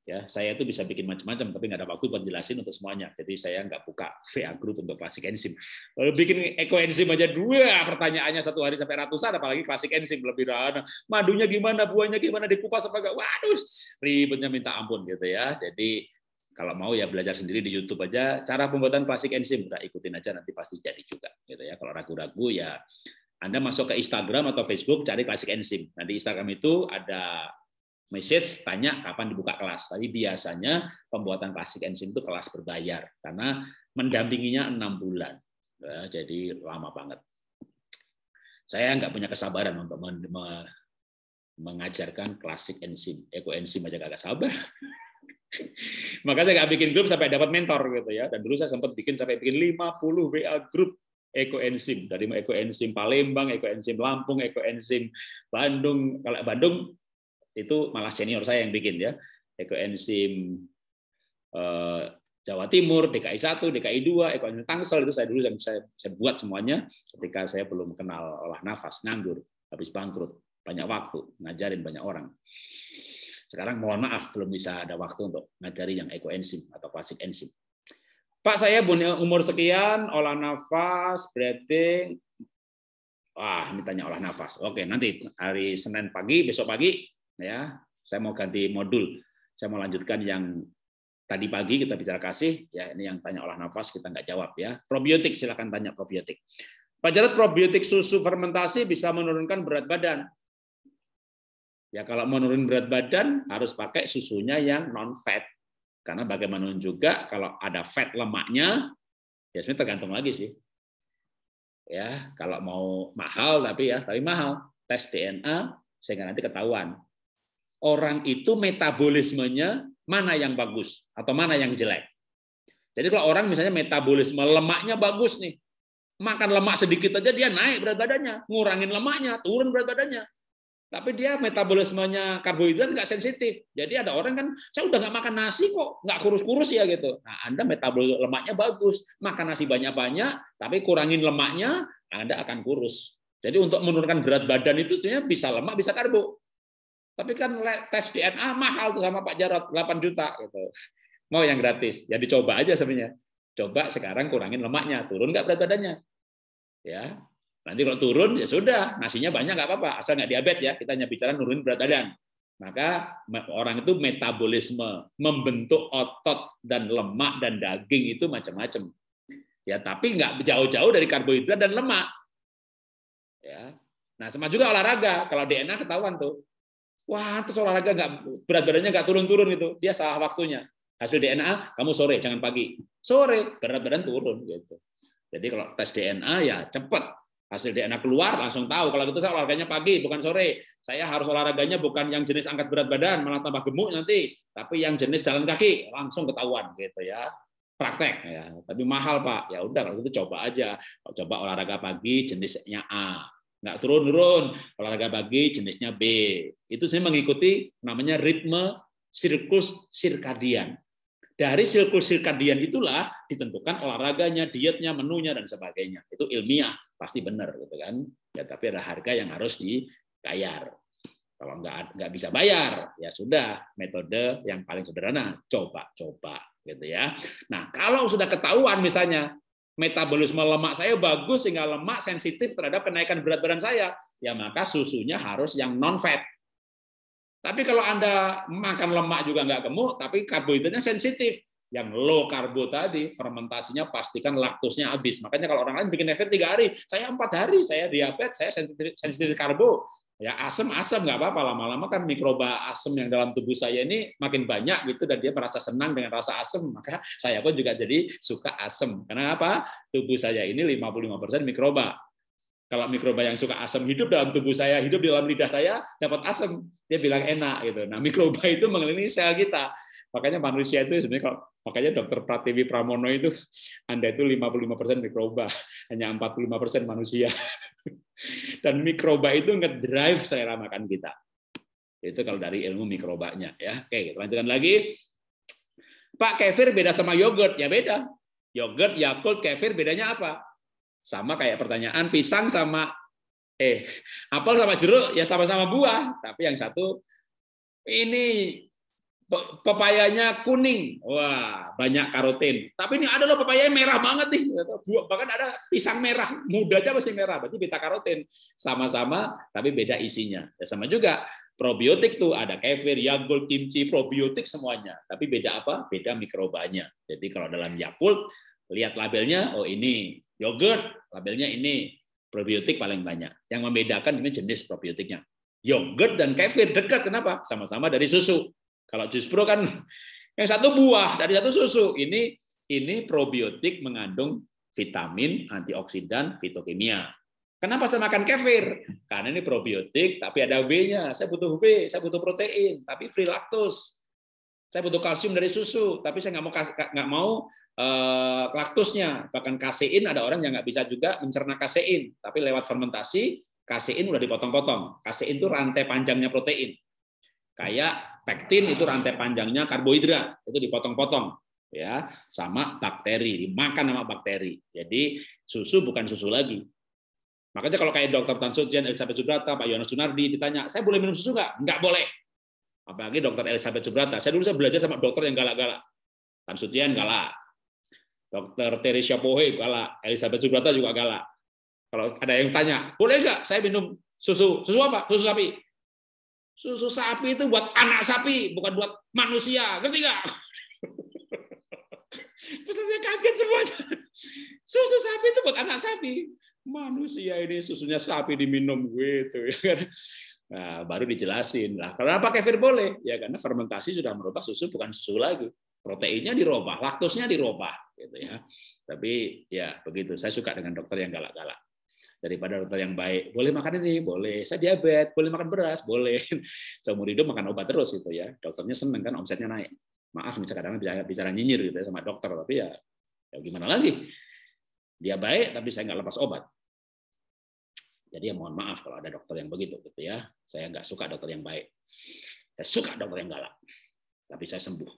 Ya, saya itu bisa bikin macam-macam tapi nggak ada waktu buat jelasin untuk semuanya. Jadi saya nggak buka VA group untuk klasik enzim. Kalau bikin enzim aja dua pertanyaannya satu hari sampai ratusan apalagi klasik enzim lebih rana Madunya gimana, buahnya gimana, dikupas apa enggak. Waduh, ribetnya minta ampun gitu ya. Jadi kalau mau ya belajar sendiri di YouTube aja cara pembuatan plastik enzim kita ikutin aja nanti pasti jadi juga gitu ya kalau ragu-ragu ya anda masuk ke Instagram atau Facebook cari plastik enzim Nanti Instagram itu ada message tanya kapan dibuka kelas tapi biasanya pembuatan plastik enzim itu kelas berbayar karena mendampinginya enam bulan ya, jadi lama banget saya nggak punya kesabaran untuk men- mengajarkan klasik enzim, eko eh, enzim aja kagak sabar. Maka saya nggak bikin grup sampai dapat mentor gitu ya. Dan dulu saya sempat bikin sampai bikin 50 WA grup ekoenzim dari Eko ekoenzim Palembang, Eko ekoenzim Lampung, Eko ekoenzim Bandung. Kalau Bandung itu malah senior saya yang bikin ya. Eko Enzim eh, Jawa Timur, DKI 1, DKI 2, Eko ekoenzim Tangsel itu saya dulu yang saya, saya buat semuanya ketika saya belum kenal olah nafas, nganggur, habis bangkrut, banyak waktu, ngajarin banyak orang. Sekarang mohon maaf belum bisa ada waktu untuk ngajari yang ekoenzim atau klasik enzim. Pak saya punya umur sekian, olah nafas, breathing. Wah, ini tanya olah nafas. Oke, nanti hari Senin pagi, besok pagi, ya saya mau ganti modul. Saya mau lanjutkan yang tadi pagi kita bicara kasih, ya ini yang tanya olah nafas kita nggak jawab ya. Probiotik silakan tanya probiotik. Pak Jarod probiotik susu fermentasi bisa menurunkan berat badan. Ya kalau menurun berat badan harus pakai susunya yang non fat. Karena bagaimanapun juga kalau ada fat lemaknya ya sebenarnya tergantung lagi sih. Ya, kalau mau mahal tapi ya tapi mahal. Tes DNA sehingga nanti ketahuan. Orang itu metabolismenya mana yang bagus atau mana yang jelek. Jadi kalau orang misalnya metabolisme lemaknya bagus nih, makan lemak sedikit aja dia naik berat badannya, ngurangin lemaknya, turun berat badannya. Tapi dia metabolismenya karbohidrat nggak sensitif. Jadi ada orang kan, saya udah nggak makan nasi kok, nggak kurus-kurus ya gitu. Nah, Anda metabolisme lemaknya bagus. Makan nasi banyak-banyak, tapi kurangin lemaknya, Anda akan kurus. Jadi untuk menurunkan berat badan itu sebenarnya bisa lemak, bisa karbo. Tapi kan tes DNA mahal tuh sama Pak Jarot, 8 juta gitu. Mau yang gratis. Ya dicoba aja sebenarnya. Coba sekarang kurangin lemaknya, turun nggak berat badannya. Ya, Nanti kalau turun ya sudah, nasinya banyak nggak apa-apa, asal nggak diabetes ya. Kita hanya bicara nurunin berat badan. Maka orang itu metabolisme membentuk otot dan lemak dan daging itu macam-macam. Ya, tapi nggak jauh-jauh dari karbohidrat dan lemak. Ya. Nah, sama juga olahraga. Kalau DNA ketahuan tuh. Wah, terus olahraga nggak berat badannya nggak turun-turun gitu. Dia salah waktunya. Hasil DNA kamu sore, jangan pagi. Sore berat badan turun gitu. Jadi kalau tes DNA ya cepat Hasil DNA keluar langsung tahu kalau gitu saya olahraganya pagi bukan sore. Saya harus olahraganya bukan yang jenis angkat berat badan malah tambah gemuk nanti, tapi yang jenis jalan kaki langsung ketahuan gitu ya praktek ya tapi mahal pak ya udah kalau gitu coba aja coba olahraga pagi jenisnya A nggak turun turun olahraga pagi jenisnya B itu saya mengikuti namanya ritme sirkus sirkadian dari sirkus sirkadian itulah ditentukan olahraganya, dietnya, menunya dan sebagainya. Itu ilmiah, pasti benar gitu kan. Ya, tapi ada harga yang harus dibayar. Kalau nggak nggak bisa bayar, ya sudah metode yang paling sederhana, coba-coba gitu ya. Nah, kalau sudah ketahuan misalnya metabolisme lemak saya bagus sehingga lemak sensitif terhadap kenaikan berat badan saya, ya maka susunya harus yang non fat tapi kalau Anda makan lemak juga nggak gemuk, tapi karbohidratnya sensitif. Yang low karbo tadi, fermentasinya pastikan laktosnya habis. Makanya kalau orang lain bikin efek tiga hari, saya empat hari, saya diabetes, saya sensitif, sensitif karbo. Ya asam asam nggak apa-apa lama-lama kan mikroba asam yang dalam tubuh saya ini makin banyak gitu dan dia merasa senang dengan rasa asam maka saya pun juga jadi suka asam karena apa tubuh saya ini 55% mikroba kalau mikroba yang suka asam hidup dalam tubuh saya, hidup dalam lidah saya, dapat asam, dia bilang enak gitu. Nah, mikroba itu mengelilingi sel kita. Makanya manusia itu sebenarnya kalau makanya Dokter Pratiwi Pramono itu Anda itu 55% mikroba, hanya 45% manusia. Dan mikroba itu nge-drive selera makan kita. Itu kalau dari ilmu mikrobanya ya. Oke, lanjutkan lagi. Pak, kefir beda sama yogurt. Ya beda. Yogurt, Yakult, kefir bedanya apa? Sama kayak pertanyaan pisang sama eh apel sama jeruk ya sama-sama buah, tapi yang satu ini pepayanya kuning. Wah, banyak karotin. Tapi ini ada loh pepayanya merah banget nih. bahkan ada pisang merah, mudanya aja masih merah, berarti beta karotin. Sama-sama tapi beda isinya. Ya sama juga probiotik tuh ada kefir, yakult, kimchi, probiotik semuanya. Tapi beda apa? Beda mikrobanya. Jadi kalau dalam yakult lihat labelnya, oh ini Yogurt labelnya ini probiotik paling banyak. Yang membedakan ini jenis probiotiknya. Yogurt dan kefir dekat kenapa? Sama-sama dari susu. Kalau jus pro kan yang satu buah dari satu susu. Ini ini probiotik mengandung vitamin, antioksidan, fitokimia. Kenapa saya makan kefir? Karena ini probiotik, tapi ada W-nya. Saya butuh W, saya butuh protein, tapi free laktos. Saya butuh kalsium dari susu, tapi saya nggak mau nggak mau uh, laktusnya. Bahkan kasein ada orang yang nggak bisa juga mencerna kasein, tapi lewat fermentasi kasein udah dipotong-potong. Kasein itu rantai panjangnya protein. Kayak pektin itu rantai panjangnya karbohidrat, itu dipotong-potong ya sama bakteri dimakan sama bakteri jadi susu bukan susu lagi Makanya kalau kayak dokter Tan Sojian, Elizabeth Subrata, Pak Yono Sunardi ditanya, saya boleh minum susu nggak? Nggak boleh. Apalagi dokter Elizabeth Subrata. Saya dulu saya belajar sama dokter yang galak-galak. Tan Sutian galak. Dokter Teresia Pohe galak. Elizabeth Subrata juga galak. Kalau ada yang tanya, boleh nggak saya minum susu? Susu apa? Susu sapi. Susu sapi itu buat anak sapi, bukan buat manusia. Ngerti nggak? Pesannya kaget semuanya. Susu sapi itu buat anak sapi manusia ini susunya sapi diminum gitu ya kan? Nah, baru dijelasin. Nah, kenapa kefir boleh? Ya karena fermentasi sudah merubah susu bukan susu lagi. Proteinnya dirubah, laktosnya dirubah, gitu ya. Tapi ya begitu. Saya suka dengan dokter yang galak-galak daripada dokter yang baik. Boleh makan ini, boleh. Saya diabetes, boleh makan beras, boleh. Seumur hidup makan obat terus gitu ya. Dokternya seneng kan omsetnya naik. Maaf kadang, kadang bicara, bicara nyinyir gitu ya sama dokter, tapi ya, ya gimana lagi? Dia baik tapi saya nggak lepas obat. Jadi ya mohon maaf kalau ada dokter yang begitu gitu ya. Saya nggak suka dokter yang baik. Saya suka dokter yang galak. Tapi saya sembuh.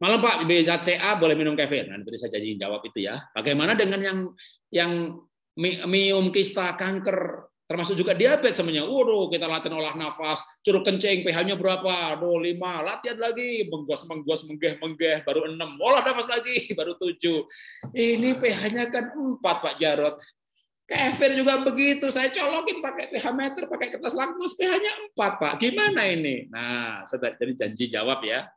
Malam Pak, CA, boleh minum kefir. Nah, nanti saya jadi jawab itu ya. Bagaimana dengan yang yang miom kista kanker termasuk juga diabetes semuanya. Waduh, kita latihan olah nafas, curug kencing, pH-nya berapa? Aduh, 5. Latihan lagi, menggos, menggos, menggeh, menggeh, baru 6. Olah nafas lagi, baru 7. Ini pH-nya kan 4, Pak Jarot. Kefir juga begitu, saya colokin pakai pH meter, pakai kertas lakmus, pH-nya 4, Pak. Gimana ini? Nah, saya jadi janji jawab ya.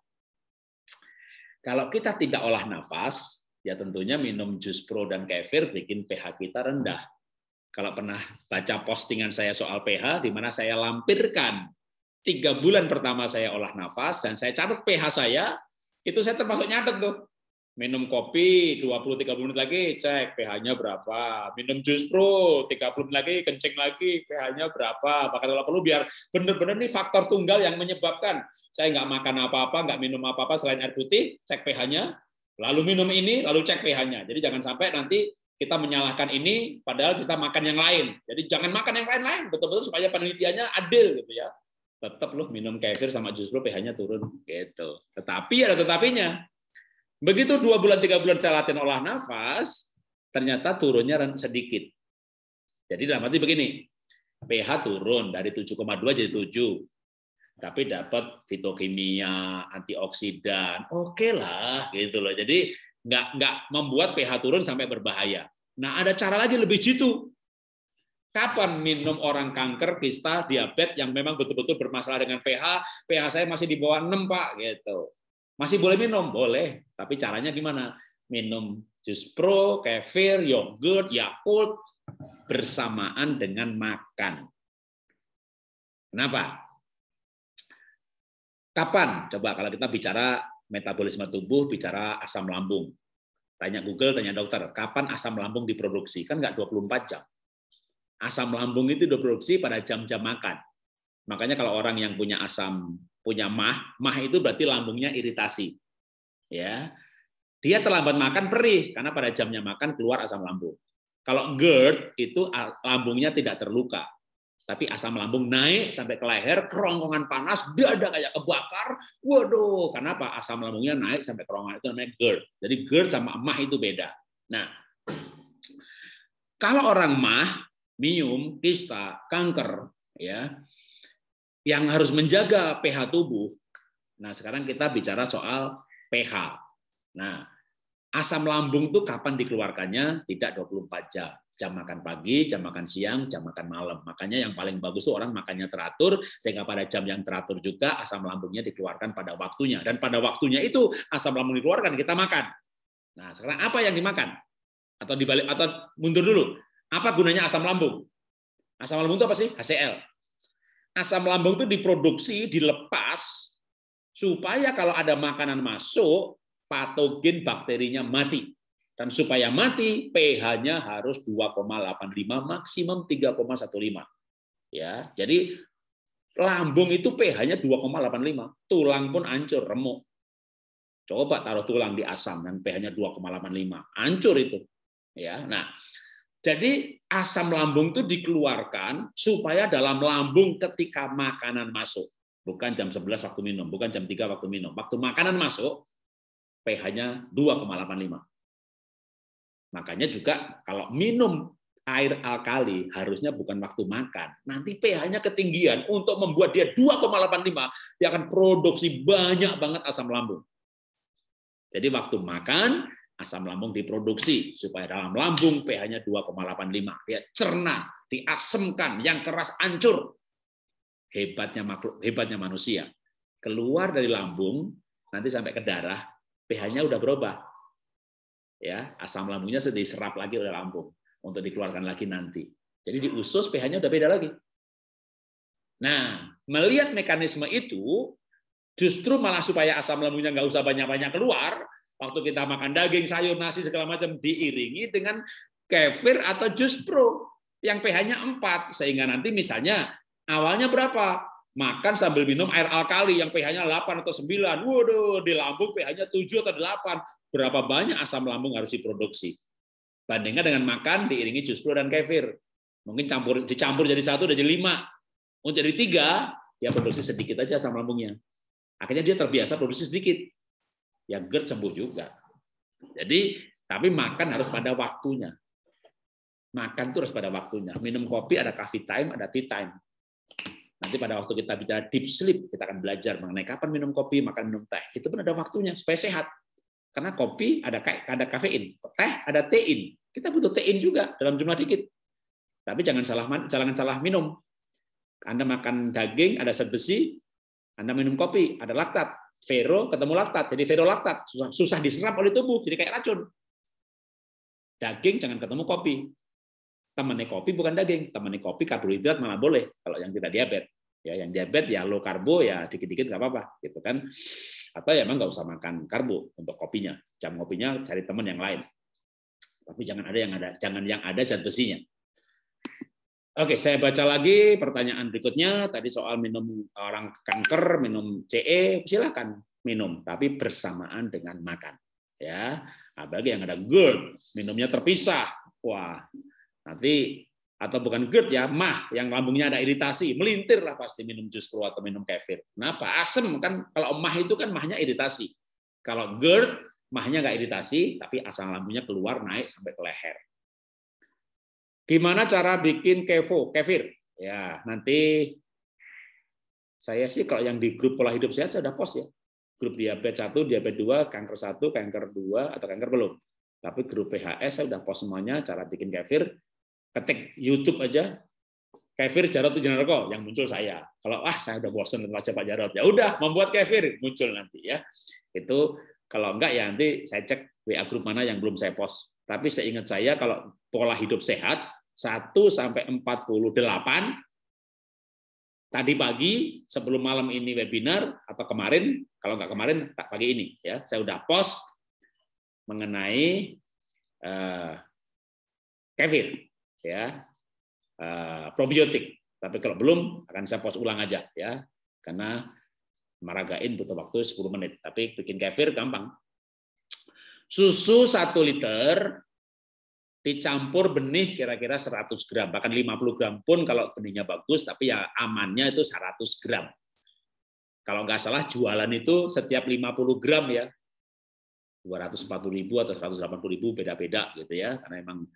Kalau kita tidak olah nafas, ya tentunya minum jus pro dan kefir bikin pH kita rendah. Kalau pernah baca postingan saya soal pH, di mana saya lampirkan tiga bulan pertama saya olah nafas dan saya catat pH saya, itu saya termasuk nyatet tuh. Minum kopi 20-30 menit lagi cek pH-nya berapa. Minum jus pro 30 menit lagi kencing lagi pH-nya berapa. Bahkan kalau perlu biar benar-benar nih faktor tunggal yang menyebabkan saya nggak makan apa-apa, nggak minum apa-apa selain air putih, cek pH-nya. Lalu minum ini, lalu cek pH-nya. Jadi jangan sampai nanti kita menyalahkan ini padahal kita makan yang lain. Jadi jangan makan yang lain-lain betul-betul supaya penelitiannya adil gitu ya tetap loh minum kefir sama jus pro pH-nya turun gitu. Tetapi ada tetapinya. Begitu dua bulan, tiga bulan saya latihan olah nafas, ternyata turunnya sedikit. Jadi dalam arti begini, pH turun dari 7,2 jadi 7. Tapi dapat fitokimia, antioksidan, oke okay lah gitu loh. Jadi nggak nggak membuat pH turun sampai berbahaya. Nah ada cara lagi lebih jitu. Kapan minum orang kanker, kista, diabetes yang memang betul-betul bermasalah dengan pH, pH saya masih di bawah 6 pak gitu. Masih boleh minum? Boleh. Tapi caranya gimana? Minum jus pro, kefir, yogurt, yakult bersamaan dengan makan. Kenapa? Kapan? Coba kalau kita bicara metabolisme tubuh, bicara asam lambung. Tanya Google, tanya dokter, kapan asam lambung diproduksi? Kan nggak 24 jam. Asam lambung itu diproduksi pada jam-jam makan. Makanya kalau orang yang punya asam punya mah, mah itu berarti lambungnya iritasi. Ya. Dia terlambat makan perih karena pada jamnya makan keluar asam lambung. Kalau GERD itu lambungnya tidak terluka, tapi asam lambung naik sampai ke leher, kerongkongan panas, dada kayak kebakar. Waduh, kenapa asam lambungnya naik sampai kerongkongan itu namanya GERD. Jadi GERD sama mah itu beda. Nah, kalau orang mah, minum kista, kanker, ya yang harus menjaga pH tubuh. Nah, sekarang kita bicara soal pH. Nah, asam lambung itu kapan dikeluarkannya? Tidak 24 jam. Jam makan pagi, jam makan siang, jam makan malam. Makanya yang paling bagus itu orang makannya teratur, sehingga pada jam yang teratur juga asam lambungnya dikeluarkan pada waktunya. Dan pada waktunya itu asam lambung dikeluarkan, kita makan. Nah, sekarang apa yang dimakan? Atau dibalik atau mundur dulu. Apa gunanya asam lambung? Asam lambung itu apa sih? HCl asam lambung itu diproduksi, dilepas supaya kalau ada makanan masuk, patogen bakterinya mati. Dan supaya mati, pH-nya harus 2,85 maksimum 3,15. Ya, jadi lambung itu pH-nya 2,85. Tulang pun hancur, remuk. Coba taruh tulang di asam dan pH-nya 2,85. Hancur itu. Ya. Nah, jadi asam lambung itu dikeluarkan supaya dalam lambung ketika makanan masuk. Bukan jam 11 waktu minum, bukan jam 3 waktu minum. Waktu makanan masuk, pH-nya 2,85. Makanya juga kalau minum air alkali harusnya bukan waktu makan. Nanti pH-nya ketinggian untuk membuat dia 2,85, dia akan produksi banyak banget asam lambung. Jadi waktu makan asam lambung diproduksi supaya dalam lambung pH-nya 2,85. Dia cerna, diasemkan, yang keras hancur. Hebatnya makhluk, hebatnya manusia. Keluar dari lambung nanti sampai ke darah, pH-nya udah berubah. Ya, asam lambungnya sudah diserap lagi oleh lambung untuk dikeluarkan lagi nanti. Jadi di usus pH-nya udah beda lagi. Nah, melihat mekanisme itu, justru malah supaya asam lambungnya nggak usah banyak-banyak keluar, Waktu kita makan daging, sayur, nasi, segala macam diiringi dengan kefir atau jus pro yang pH-nya 4 sehingga nanti misalnya awalnya berapa? Makan sambil minum air alkali yang pH-nya 8 atau 9. Waduh, di lambung pH-nya 7 atau 8. Berapa banyak asam lambung harus diproduksi? Bandingkan dengan makan diiringi jus pro dan kefir. Mungkin campur dicampur jadi satu jadi lima. Untuk jadi tiga, dia ya produksi sedikit aja asam lambungnya. Akhirnya dia terbiasa produksi sedikit ya GERD sembuh juga. Jadi, tapi makan harus pada waktunya. Makan itu harus pada waktunya. Minum kopi ada coffee time, ada tea time. Nanti pada waktu kita bicara deep sleep, kita akan belajar mengenai kapan minum kopi, makan minum teh. Itu pun ada waktunya supaya sehat. Karena kopi ada ada kafein, teh ada tein. Kita butuh tein juga dalam jumlah dikit. Tapi jangan salah jangan salah minum. Anda makan daging ada zat besi, Anda minum kopi ada laktat, Vero ketemu laktat, jadi vero Susah, susah diserap oleh tubuh, jadi kayak racun. Daging jangan ketemu kopi. Temannya kopi bukan daging, temannya kopi karbohidrat malah boleh kalau yang tidak diabetes. Ya, yang diabetes ya low karbo ya dikit-dikit nggak apa-apa gitu kan. Atau ya emang nggak usah makan karbo untuk kopinya. Jam kopinya cari teman yang lain. Tapi jangan ada yang ada, jangan yang ada zat besinya. Oke, saya baca lagi pertanyaan berikutnya. Tadi soal minum orang kanker, minum CE, silahkan minum, tapi bersamaan dengan makan. Ya, Bagi yang ada GERD, minumnya terpisah. Wah, nanti atau bukan GERD ya, mah yang lambungnya ada iritasi, melintir lah pasti minum jus pro atau minum kefir. Kenapa? Asem kan kalau mah itu kan mahnya iritasi. Kalau GERD mahnya nggak iritasi, tapi asam lambungnya keluar naik sampai ke leher. Gimana cara bikin kevo, kefir? Ya, nanti saya sih kalau yang di grup pola hidup sehat saya sudah post ya. Grup diabetes 1, diabetes 2, kanker 1, kanker 2, atau kanker belum. Tapi grup PHS saya sudah post semuanya cara bikin kefir. Ketik YouTube aja, kefir Jarot Junarko yang muncul saya. Kalau ah saya udah bosen wajah Pak Jarot, ya udah membuat kefir muncul nanti ya. Itu kalau enggak ya nanti saya cek WA grup mana yang belum saya post. Tapi seingat saya kalau pola hidup sehat 1 sampai 48 tadi pagi sebelum malam ini webinar atau kemarin kalau nggak kemarin pagi ini ya saya udah post mengenai uh, eh, Kevin ya uh, probiotik tapi kalau belum akan saya post ulang aja ya karena maragain butuh waktu 10 menit tapi bikin kefir gampang susu satu liter dicampur benih kira-kira 100 gram, bahkan 50 gram pun kalau benihnya bagus, tapi ya amannya itu 100 gram. Kalau nggak salah jualan itu setiap 50 gram ya, 240 ribu atau 180 ribu beda-beda gitu ya, karena emang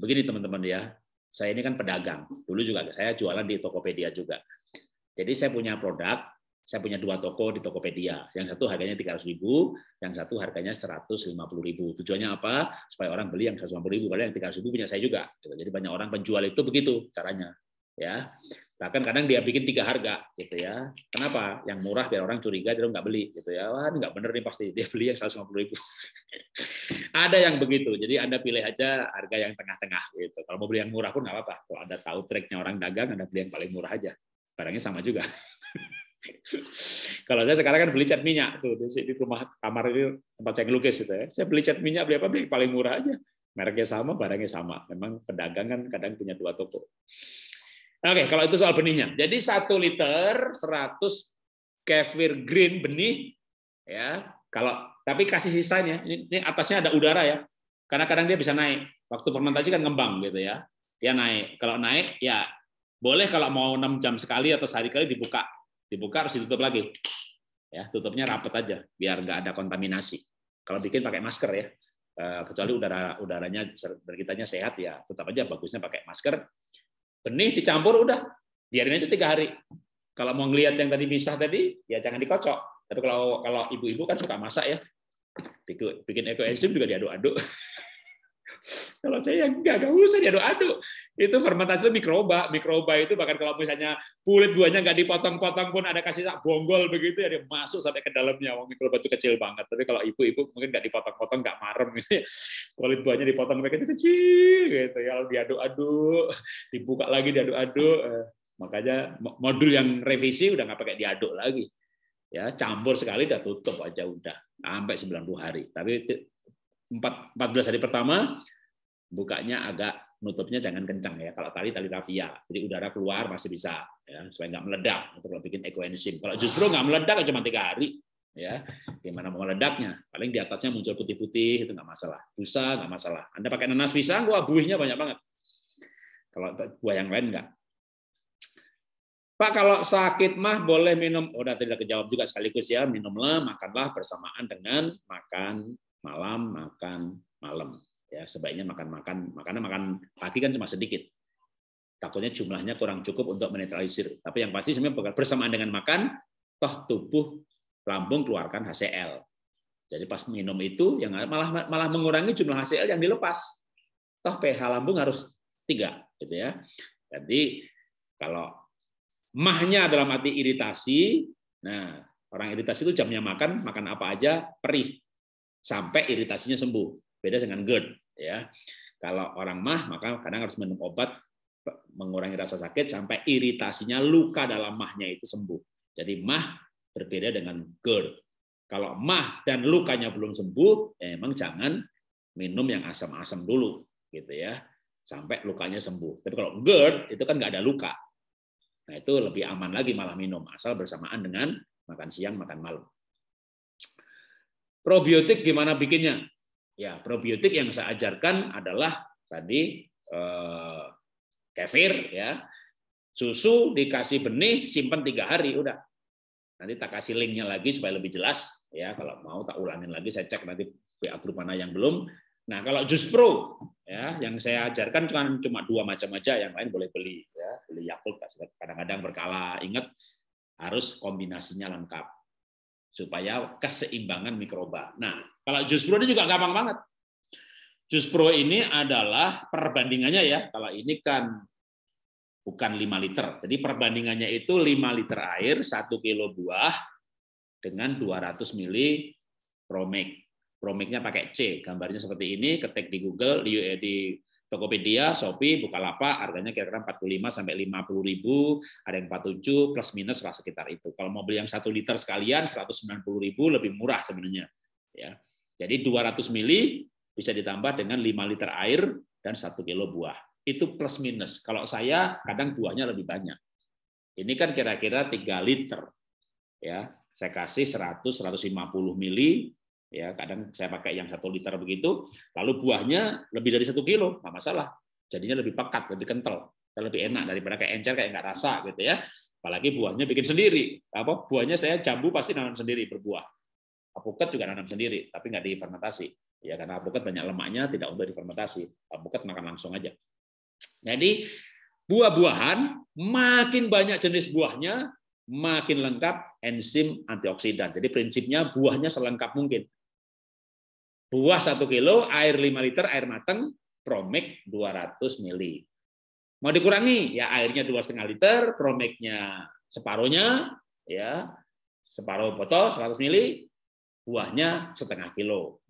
begini teman-teman ya, saya ini kan pedagang, dulu juga saya jualan di Tokopedia juga. Jadi saya punya produk, saya punya dua toko di Tokopedia. Yang satu harganya ribu, yang satu harganya ribu. Tujuannya apa? Supaya orang beli yang ribu, padahal yang 300.000 punya saya juga. Gitu. Jadi banyak orang penjual itu begitu caranya ya bahkan kadang dia bikin tiga harga gitu ya kenapa yang murah biar orang curiga jadi nggak beli gitu ya wah nggak bener nih pasti dia beli yang 150 ribu ada yang begitu jadi anda pilih aja harga yang tengah-tengah gitu kalau mau beli yang murah pun nggak apa-apa kalau anda tahu tracknya orang dagang anda beli yang paling murah aja barangnya sama juga Kalau saya sekarang kan beli cat minyak tuh di rumah kamar itu tempat saya ngelukis itu ya. Saya beli cat minyak beli apa beli paling murah aja. Mereknya sama, barangnya sama. Memang pedagang kan kadang punya dua toko. Oke, kalau itu soal benihnya. Jadi satu liter 100 kefir green benih ya. Kalau tapi kasih sisanya ini, ini atasnya ada udara ya. Karena kadang dia bisa naik. Waktu fermentasi kan ngembang gitu ya. Dia naik. Kalau naik ya boleh kalau mau 6 jam sekali atau sehari kali dibuka dibuka harus ditutup lagi ya tutupnya rapat aja biar nggak ada kontaminasi kalau bikin pakai masker ya eh, kecuali udara udaranya berkitanya sehat ya tetap aja bagusnya pakai masker benih dicampur udah biarin aja tiga hari kalau mau ngelihat yang tadi pisah tadi ya jangan dikocok tapi kalau kalau ibu-ibu kan suka masak ya bikin ekoenzim juga diaduk-aduk Kalau saya ya enggak, enggak usah diaduk-aduk. Itu fermentasi itu mikroba. Mikroba itu bahkan kalau misalnya kulit buahnya enggak dipotong-potong pun ada kasih sak bonggol begitu ya dia masuk sampai ke dalamnya. Wong mikroba itu kecil banget. Tapi kalau ibu-ibu mungkin enggak dipotong-potong, enggak marem gitu ya. Kulit buahnya dipotong mereka itu kecil gitu ya. Lalu diaduk-aduk, dibuka lagi diaduk-aduk. Eh, makanya modul yang revisi udah nggak pakai diaduk lagi. Ya, campur sekali udah tutup aja udah sampai 90 hari. Tapi empat 14 hari pertama bukanya agak nutupnya jangan kencang ya. Kalau tali tali rafia, jadi udara keluar masih bisa ya, supaya nggak meledak. Itu kalau bikin ekoenzim. Kalau justru nggak meledak ya cuma tiga hari, ya gimana mau meledaknya? Paling di atasnya muncul putih-putih itu nggak masalah. Busa nggak masalah. Anda pakai nanas pisang, wah buihnya banyak banget. Kalau buah yang lain nggak. Pak kalau sakit mah boleh minum. Oh, udah tidak kejawab juga sekaligus ya. Minumlah, makanlah bersamaan dengan makan malam, makan malam ya sebaiknya makan makan makanan makan pagi kan cuma sedikit takutnya jumlahnya kurang cukup untuk menetralisir tapi yang pasti sebenarnya bersamaan dengan makan toh tubuh lambung keluarkan HCl jadi pas minum itu yang malah malah mengurangi jumlah HCl yang dilepas toh pH lambung harus tiga gitu ya jadi kalau mahnya dalam arti iritasi nah orang iritasi itu jamnya makan makan apa aja perih sampai iritasinya sembuh beda dengan GERD ya kalau orang mah maka kadang harus minum obat mengurangi rasa sakit sampai iritasinya luka dalam mahnya itu sembuh jadi mah berbeda dengan GERD kalau mah dan lukanya belum sembuh ya emang jangan minum yang asam-asam dulu gitu ya sampai lukanya sembuh tapi kalau GERD itu kan nggak ada luka nah itu lebih aman lagi malah minum asal bersamaan dengan makan siang makan malam probiotik gimana bikinnya Ya, probiotik yang saya ajarkan adalah tadi eh, kefir ya. Susu dikasih benih simpan tiga hari udah. Nanti tak kasih linknya lagi supaya lebih jelas ya. Kalau mau tak ulangin lagi saya cek nanti WA grup mana yang belum. Nah kalau jus pro ya yang saya ajarkan cuma cuma dua macam aja yang lain boleh beli ya beli Yakult kadang-kadang berkala ingat harus kombinasinya lengkap supaya keseimbangan mikroba. Nah, kalau jus pro ini juga gampang banget. Jus pro ini adalah perbandingannya ya. Kalau ini kan bukan 5 liter. Jadi perbandingannya itu 5 liter air, 1 kilo buah dengan 200 ml promik. Promiknya pakai C. Gambarnya seperti ini, ketik di Google, di Tokopedia, Shopee, Bukalapak harganya kira-kira 45 sampai 50 ribu, ada yang 47 plus minus lah sekitar itu. Kalau mobil yang satu liter sekalian 190 ribu lebih murah sebenarnya. Ya. Jadi 200 mili bisa ditambah dengan 5 liter air dan satu kilo buah. Itu plus minus. Kalau saya kadang buahnya lebih banyak. Ini kan kira-kira 3 liter. Ya, saya kasih 100 150 mili ya kadang saya pakai yang satu liter begitu lalu buahnya lebih dari satu kilo nggak masalah jadinya lebih pekat lebih kental lebih enak daripada kayak encer kayak nggak rasa gitu ya apalagi buahnya bikin sendiri apa buahnya saya jambu pasti nanam sendiri berbuah apoket juga nanam sendiri tapi nggak difermentasi ya karena apoket banyak lemaknya tidak untuk difermentasi apoket makan langsung aja jadi buah-buahan makin banyak jenis buahnya makin lengkap enzim antioksidan. Jadi prinsipnya buahnya selengkap mungkin. Buah 1 kilo, air 5 liter, air matang, promik 200 mili. Mau dikurangi? Ya airnya 2,5 liter, promeknya separuhnya, ya separuh botol 100 mili, buahnya setengah kilo.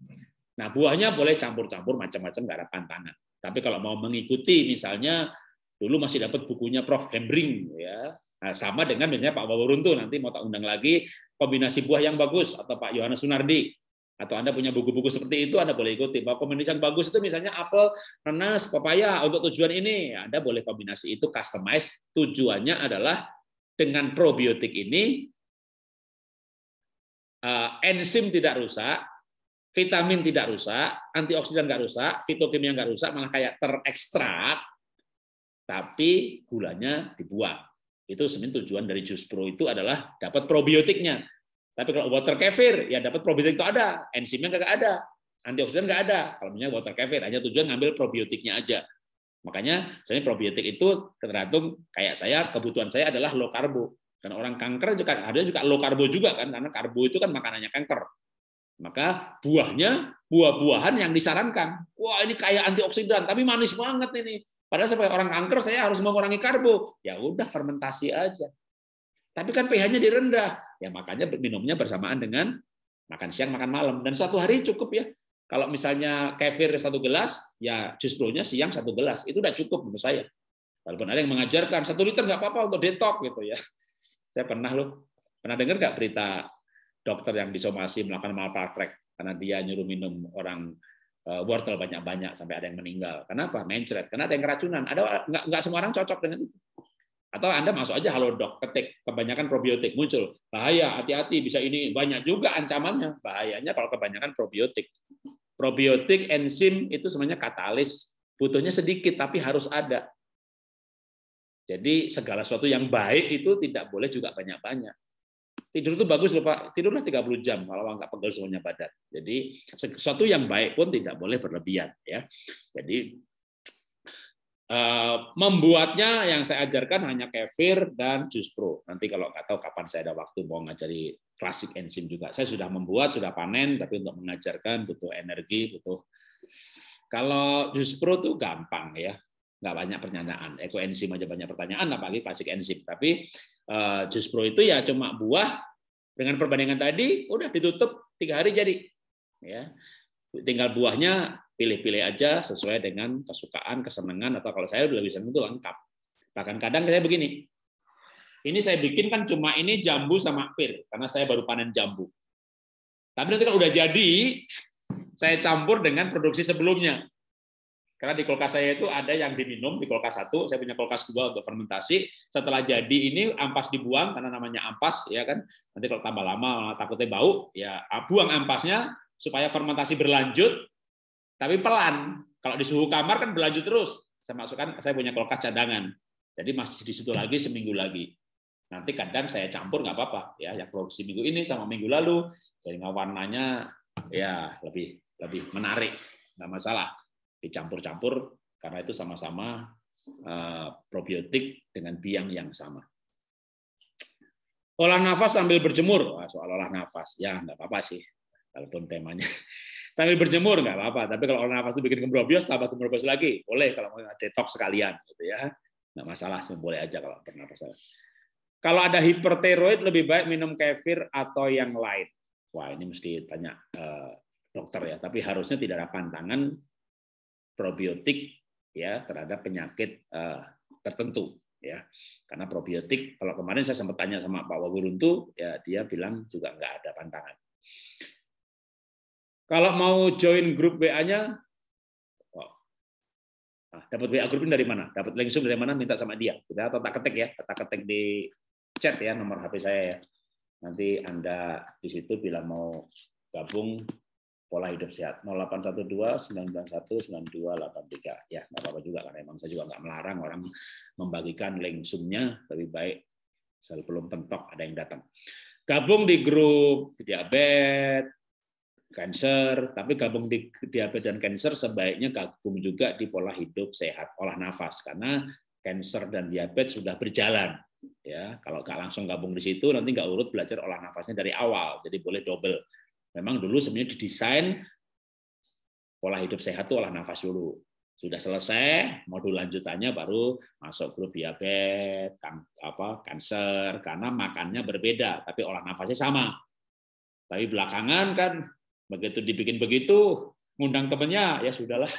Nah buahnya boleh campur-campur macam-macam nggak ada pantangan. Tapi kalau mau mengikuti misalnya dulu masih dapat bukunya Prof. Hembring ya. Nah, sama dengan misalnya Pak Waworuntu nanti mau tak undang lagi kombinasi buah yang bagus atau Pak Yohanes Sunardi atau Anda punya buku-buku seperti itu, Anda boleh ikuti. Bahwa kombinasi yang bagus itu misalnya apel, nanas, pepaya untuk tujuan ini. Anda boleh kombinasi itu customize. Tujuannya adalah dengan probiotik ini, eh, enzim tidak rusak, vitamin tidak rusak, antioksidan nggak rusak, fitokimia nggak rusak, malah kayak terekstrak, tapi gulanya dibuang. Itu sebenarnya tujuan dari jus pro itu adalah dapat probiotiknya. Tapi kalau water kefir, ya dapat probiotik itu ada, enzimnya nggak ada, antioksidan nggak ada. Kalau misalnya water kefir, hanya tujuan ngambil probiotiknya aja. Makanya saya probiotik itu tergantung kayak saya, kebutuhan saya adalah low karbo. Dan orang kanker juga ada juga low karbo juga kan, karena karbo itu kan makanannya kanker. Maka buahnya buah-buahan yang disarankan. Wah ini kayak antioksidan, tapi manis banget ini. Padahal sebagai orang kanker saya harus mengurangi karbo. Ya udah fermentasi aja. Tapi kan pH-nya direndah. Ya makanya minumnya bersamaan dengan makan siang, makan malam. Dan satu hari cukup ya. Kalau misalnya kefir satu gelas, ya jus nya siang satu gelas. Itu udah cukup menurut saya. Walaupun ada yang mengajarkan, satu liter nggak apa-apa untuk detox gitu ya. Saya pernah loh, pernah dengar nggak berita dokter yang disomasi melakukan malpraktek karena dia nyuruh minum orang eh, wortel banyak-banyak sampai ada yang meninggal. Kenapa? Mencret. Karena ada yang keracunan. Ada nggak, nggak semua orang cocok dengan itu. Atau Anda masuk aja halo dok ketik kebanyakan probiotik muncul. Bahaya, hati-hati bisa ini. Banyak juga ancamannya. Bahayanya kalau kebanyakan probiotik. Probiotik, enzim itu sebenarnya katalis. Butuhnya sedikit tapi harus ada. Jadi segala sesuatu yang baik itu tidak boleh juga banyak-banyak. Tidur itu bagus lupa Pak, tidurlah 30 jam kalau nggak pegel semuanya badan. Jadi sesuatu yang baik pun tidak boleh berlebihan ya. Jadi Eh, membuatnya yang saya ajarkan hanya kefir dan jus pro. Nanti kalau nggak tahu kapan saya ada waktu mau ngajari klasik enzim juga. Saya sudah membuat, sudah panen, tapi untuk mengajarkan butuh energi, butuh. Kalau jus pro tuh gampang ya, nggak banyak pertanyaan. Eko enzim aja banyak pertanyaan, apalagi klasik enzim. Tapi eh, jus pro itu ya cuma buah dengan perbandingan tadi, udah ditutup tiga hari jadi. Ya, tinggal buahnya pilih-pilih aja sesuai dengan kesukaan, kesenangan, atau kalau saya lebih senang itu lengkap. Bahkan kadang saya begini, ini saya bikin kan cuma ini jambu sama pir, karena saya baru panen jambu. Tapi nanti kalau udah jadi, saya campur dengan produksi sebelumnya. Karena di kulkas saya itu ada yang diminum di kulkas satu, saya punya kulkas dua untuk fermentasi. Setelah jadi ini ampas dibuang karena namanya ampas, ya kan. Nanti kalau tambah lama takutnya bau, ya buang ampasnya supaya fermentasi berlanjut tapi pelan. Kalau di suhu kamar kan berlanjut terus. Saya masukkan, saya punya kulkas cadangan. Jadi masih di situ lagi seminggu lagi. Nanti kadang saya campur nggak apa-apa ya, yang produksi minggu ini sama minggu lalu sehingga warnanya ya lebih lebih menarik, nggak masalah. Dicampur-campur karena itu sama-sama uh, probiotik dengan biang yang sama. Olah nafas sambil berjemur, soal olah nafas ya nggak apa-apa sih, walaupun temanya Sambil berjemur nggak apa-apa, tapi kalau orang nafas itu bikin kembrobios, tambah kembrobios lagi, boleh kalau mau detox sekalian, gitu ya, nggak masalah, boleh aja kalau pernapasan. Kalau ada hiperteroid lebih baik minum kefir atau yang lain. Wah ini mesti tanya eh, dokter ya, tapi harusnya tidak ada pantangan probiotik ya terhadap penyakit eh, tertentu ya karena probiotik kalau kemarin saya sempat tanya sama Pak Waguruntu ya dia bilang juga nggak ada pantangan kalau mau join grup WA-nya, oh, ah, dapat WA grup ini dari mana? Dapat link Zoom dari mana? Minta sama dia. Kita tata ketik ya, tata ketik di chat ya nomor HP saya ya. Nanti Anda di situ bila mau gabung pola hidup sehat 0812 ya nggak apa-apa juga karena emang saya juga nggak melarang orang membagikan link zoomnya lebih baik sebelum belum tentok ada yang datang gabung di grup diabetes kanker, tapi gabung di diabetes dan kanker sebaiknya gabung juga di pola hidup sehat, olah nafas karena kanker dan diabetes sudah berjalan. Ya, kalau nggak langsung gabung di situ nanti nggak urut belajar olah nafasnya dari awal, jadi boleh double. Memang dulu sebenarnya didesain pola hidup sehat itu olah nafas dulu. Sudah selesai, modul lanjutannya baru masuk grup diabetes, kan, apa, kanker, karena makannya berbeda, tapi olah nafasnya sama. Tapi belakangan kan Begitu dibikin begitu, ngundang temennya, ya sudahlah.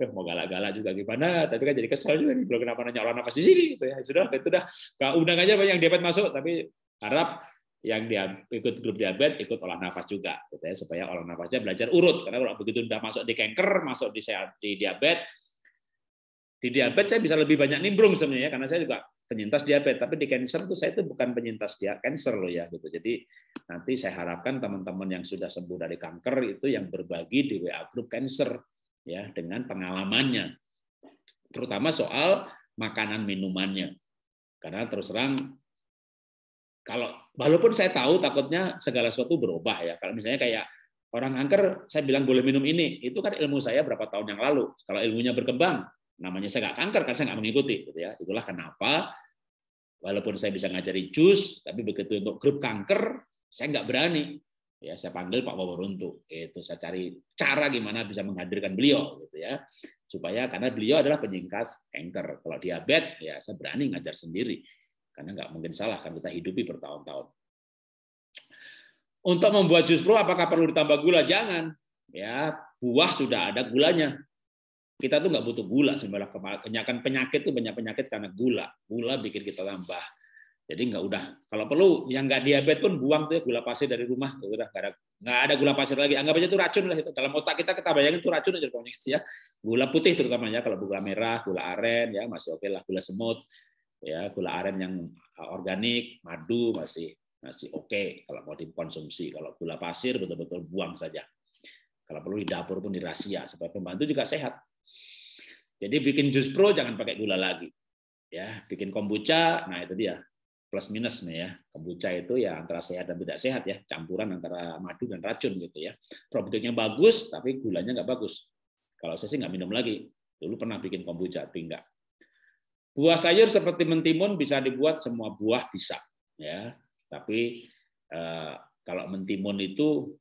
mau galak-galak juga gimana, tapi kan jadi kesel juga nih, belum kenapa nanya olah nafas di sini. Gitu ya. ya sudah, itu dah. nggak undang aja yang diabetes masuk, tapi harap yang dia ikut grup diabetes ikut olah nafas juga gitu ya supaya olah nafasnya belajar urut karena kalau begitu udah masuk di kanker masuk di di diabetes di diabet saya bisa lebih banyak nimbrung sebenarnya karena saya juga penyintas diabetes, tapi di cancer itu saya itu bukan penyintas dia cancer loh ya gitu. Jadi nanti saya harapkan teman-teman yang sudah sembuh dari kanker itu yang berbagi di WA grup cancer ya dengan pengalamannya. Terutama soal makanan minumannya. Karena terus terang kalau walaupun saya tahu takutnya segala sesuatu berubah ya. Kalau misalnya kayak orang kanker saya bilang boleh minum ini, itu kan ilmu saya berapa tahun yang lalu. Kalau ilmunya berkembang, namanya saya nggak kanker karena saya nggak mengikuti gitu ya itulah kenapa walaupun saya bisa ngajari jus tapi begitu untuk grup kanker saya nggak berani ya saya panggil Pak Waworuntu itu saya cari cara gimana bisa menghadirkan beliau gitu ya supaya karena beliau adalah penyingkas kanker kalau diabetes ya saya berani ngajar sendiri karena nggak mungkin salah kan kita hidupi bertahun-tahun untuk membuat jus pro apakah perlu ditambah gula jangan ya buah sudah ada gulanya kita tuh nggak butuh gula sebenarnya kebanyakan penyakit tuh banyak penyakit karena gula gula bikin kita tambah jadi nggak udah kalau perlu yang nggak diabetes pun buang tuh ya, gula pasir dari rumah udah nggak ada nggak ada gula pasir lagi anggap aja itu racun lah itu dalam otak kita kita bayangin itu racun aja pokoknya ya gula putih terutama ya kalau gula merah gula aren ya masih oke okay lah gula semut ya gula aren yang uh, organik madu masih masih oke okay kalau mau dikonsumsi kalau gula pasir betul-betul buang saja kalau perlu di dapur pun dirahasia supaya pembantu juga sehat jadi bikin jus pro jangan pakai gula lagi. Ya, bikin kombucha, nah itu dia plus minus nih ya. Kombucha itu ya antara sehat dan tidak sehat ya, campuran antara madu dan racun gitu ya. Probiotiknya bagus tapi gulanya nggak bagus. Kalau saya sih nggak minum lagi. Dulu pernah bikin kombucha, tapi enggak. Buah sayur seperti mentimun bisa dibuat semua buah bisa ya. Tapi eh, kalau mentimun itu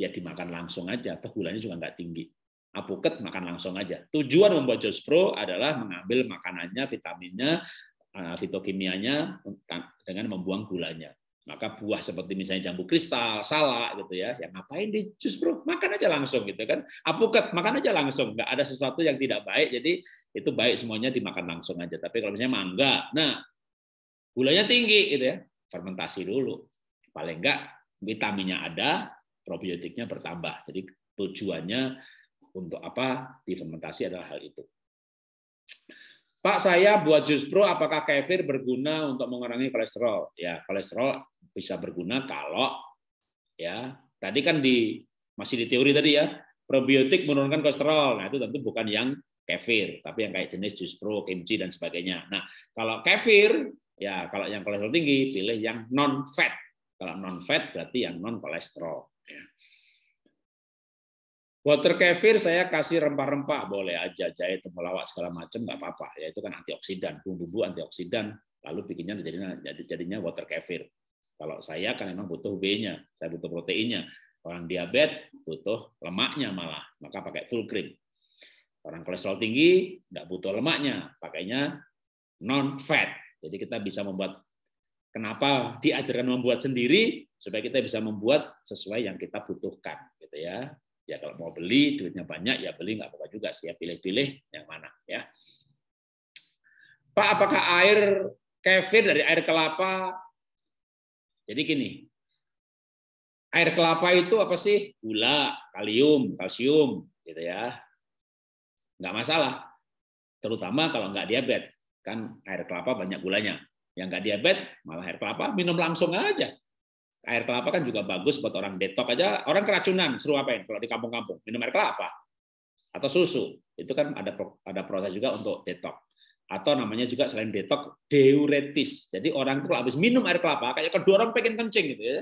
ya dimakan langsung aja, atau gulanya juga nggak tinggi apuket makan langsung aja. Tujuan membuat jus pro adalah mengambil makanannya, vitaminnya, eh, fitokimianya dengan membuang gulanya. Maka buah seperti misalnya jambu kristal, salak gitu ya, yang ngapain di jus bro? Makan aja langsung gitu kan. Apuket, makan aja langsung. Nggak ada sesuatu yang tidak baik, jadi itu baik semuanya dimakan langsung aja. Tapi kalau misalnya mangga, nah gulanya tinggi gitu ya, fermentasi dulu. Paling enggak vitaminnya ada, probiotiknya bertambah. Jadi tujuannya untuk apa? Difermentasi adalah hal itu. Pak, saya buat jus pro apakah kefir berguna untuk mengurangi kolesterol? Ya, kolesterol bisa berguna kalau ya, tadi kan di masih di teori tadi ya, probiotik menurunkan kolesterol. Nah, itu tentu bukan yang kefir, tapi yang kayak jenis jus pro, kimchi dan sebagainya. Nah, kalau kefir ya kalau yang kolesterol tinggi pilih yang non fat. Kalau non fat berarti yang non kolesterol. Water kefir saya kasih rempah-rempah, boleh aja jahe, temulawak segala macam nggak apa-apa. Ya itu kan antioksidan, bumbu-bumbu antioksidan. Lalu bikinnya jadinya, jadinya water kefir. Kalau saya kan memang butuh B-nya, saya butuh proteinnya. Orang diabetes butuh lemaknya malah, maka pakai full cream. Orang kolesterol tinggi nggak butuh lemaknya, pakainya non fat. Jadi kita bisa membuat kenapa diajarkan membuat sendiri supaya kita bisa membuat sesuai yang kita butuhkan gitu ya Ya kalau mau beli duitnya banyak ya beli nggak apa-apa juga sih ya pilih-pilih yang mana ya. Pak apakah air kefir dari air kelapa? Jadi gini, air kelapa itu apa sih? Gula, kalium, kalsium, gitu ya. Nggak masalah, terutama kalau nggak diabetes kan air kelapa banyak gulanya. Yang nggak diabetes malah air kelapa minum langsung aja air kelapa kan juga bagus buat orang detok aja. Orang keracunan suruh apain kalau di kampung-kampung? Minum air kelapa atau susu. Itu kan ada ada proses juga untuk detok. Atau namanya juga selain detok diuretis. Jadi orang itu kalau habis minum air kelapa kayak kedua orang pengen kencing gitu ya.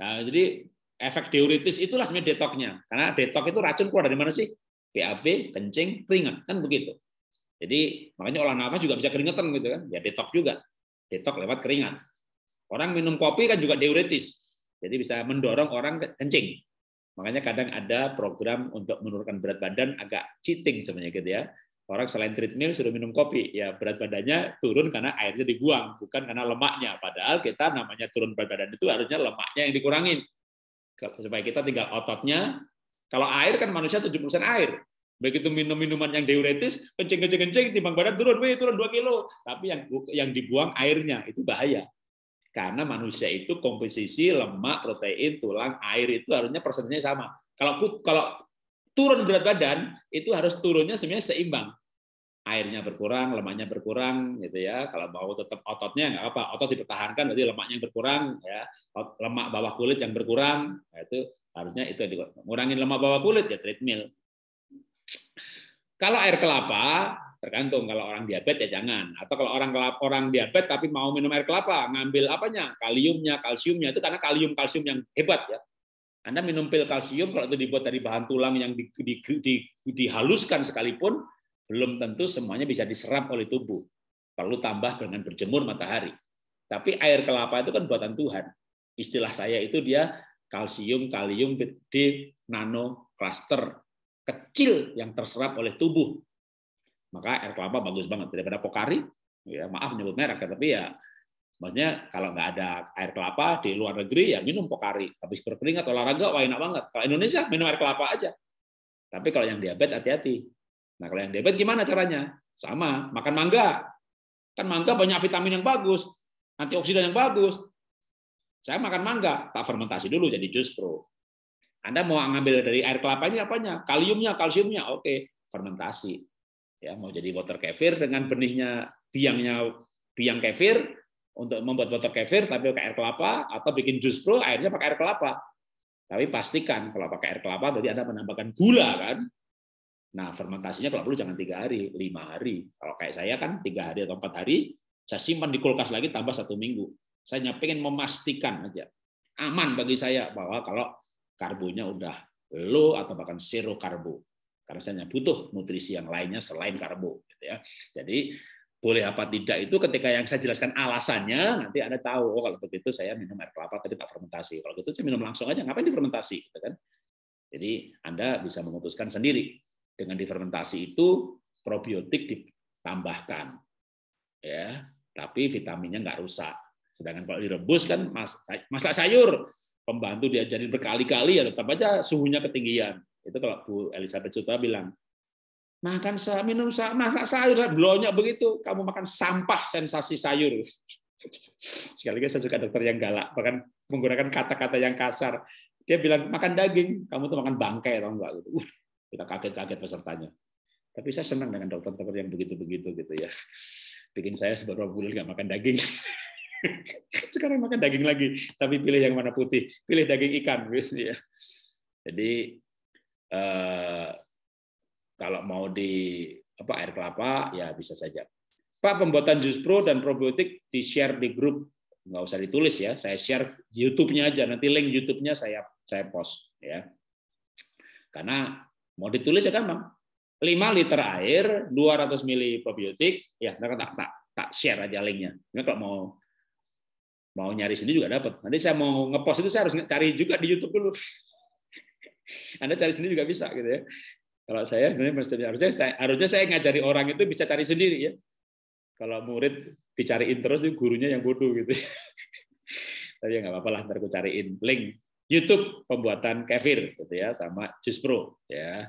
Nah, jadi efek diuretis itulah sebenarnya detoknya. Karena detok itu racun keluar dari mana sih? BAB, kencing, keringat, kan begitu. Jadi makanya olah nafas juga bisa keringetan gitu kan. Ya detok juga. Detok lewat keringat. Orang minum kopi kan juga diuretis. Jadi bisa mendorong orang kencing. Makanya kadang ada program untuk menurunkan berat badan agak cheating sebenarnya gitu ya. Orang selain treadmill suruh minum kopi, ya berat badannya turun karena airnya dibuang, bukan karena lemaknya. Padahal kita namanya turun berat badan itu harusnya lemaknya yang dikurangin. Supaya kita tinggal ototnya. Kalau air kan manusia 70% air. Begitu minum minuman yang diuretis, kencing kencing kencing, timbang badan turun, wih turun 2 kilo. Tapi yang yang dibuang airnya itu bahaya. Karena manusia itu komposisi lemak, protein, tulang, air itu harusnya persentasenya sama. Kalau kalau turun berat badan itu harus turunnya sebenarnya seimbang. Airnya berkurang, lemaknya berkurang, gitu ya. Kalau mau tetap ototnya nggak apa, otot dipertahankan berarti lemaknya yang berkurang, ya. Lemak bawah kulit yang berkurang, nah itu harusnya itu dikurangin lemak bawah kulit ya treadmill. Kalau air kelapa Tergantung kalau orang diabetes ya jangan. Atau kalau orang orang diabetes tapi mau minum air kelapa, ngambil apanya? Kaliumnya, kalsiumnya itu karena kalium kalsium yang hebat ya. Anda minum pil kalsium kalau itu dibuat dari bahan tulang yang di, di, di, dihaluskan sekalipun belum tentu semuanya bisa diserap oleh tubuh. Perlu tambah dengan berjemur matahari. Tapi air kelapa itu kan buatan Tuhan. Istilah saya itu dia kalsium kalium di nano cluster kecil yang terserap oleh tubuh maka air kelapa bagus banget daripada Pokari. Ya, maaf nyebut merek ya, tapi ya maksudnya kalau nggak ada air kelapa di luar negeri ya minum Pokari. Habis berkeringat olahraga wah enak banget. Kalau Indonesia minum air kelapa aja. Tapi kalau yang diabetes hati-hati. Nah, kalau yang diabetes gimana caranya? Sama, makan mangga. Kan mangga banyak vitamin yang bagus, antioksidan yang bagus. Saya makan mangga, tak fermentasi dulu jadi jus pro. Anda mau ngambil dari air kelapa kelapanya apanya? Kaliumnya, kalsiumnya. Oke, fermentasi ya mau jadi water kefir dengan benihnya biangnya biang kefir untuk membuat water kefir tapi pakai air kelapa atau bikin jus bro airnya pakai air kelapa tapi pastikan kalau pakai air kelapa tadi anda menambahkan gula kan nah fermentasinya kalau perlu jangan tiga hari lima hari kalau kayak saya kan tiga hari atau empat hari saya simpan di kulkas lagi tambah satu minggu saya hanya pengen memastikan aja aman bagi saya bahwa kalau karbonya udah low atau bahkan zero karbo karena saya butuh nutrisi yang lainnya selain karbo gitu ya. Jadi boleh apa tidak itu ketika yang saya jelaskan alasannya nanti Anda tahu oh kalau begitu saya minum air kelapa tapi tak fermentasi. Kalau begitu saya minum langsung aja ngapain difermentasi gitu kan? Jadi Anda bisa memutuskan sendiri dengan difermentasi itu probiotik ditambahkan ya tapi vitaminnya nggak rusak. Sedangkan kalau direbus kan masak sayur pembantu diajarin berkali-kali ya tetap aja suhunya ketinggian itu kalau Bu Elizabeth Sutra bilang, makan sayur, minum sayur, masak sayur, belonya begitu, kamu makan sampah sensasi sayur. Sekali lagi saya suka dokter yang galak, bahkan menggunakan kata-kata yang kasar. Dia bilang, makan daging, kamu tuh makan bangkai atau enggak. Gitu. Uh, kita kaget-kaget pesertanya. Tapi saya senang dengan dokter-dokter yang begitu-begitu gitu ya. Bikin saya seberapa bulan nggak makan daging. Sekarang makan daging lagi, tapi pilih yang mana putih, pilih daging ikan. Gitu ya. Jadi Eh, kalau mau di apa air kelapa ya bisa saja. Pak pembuatan jus pro dan probiotik di share di grup nggak usah ditulis ya saya share YouTube-nya aja nanti link YouTube-nya saya saya post ya karena mau ditulis ya gampang kan, 5 liter air 200 ml probiotik ya tak tak tak tak share aja linknya Ini kalau mau mau nyari sini juga dapat nanti saya mau ngepost itu saya harus cari juga di YouTube dulu anda cari sendiri juga bisa gitu ya. Kalau saya harusnya saya harusnya saya ngajari orang itu bisa cari sendiri ya. Kalau murid dicariin terus itu gurunya yang bodoh gitu. Ya. Tapi ya nggak apa-apa lah ntar aku cariin link YouTube pembuatan kefir gitu ya sama Juice Pro ya.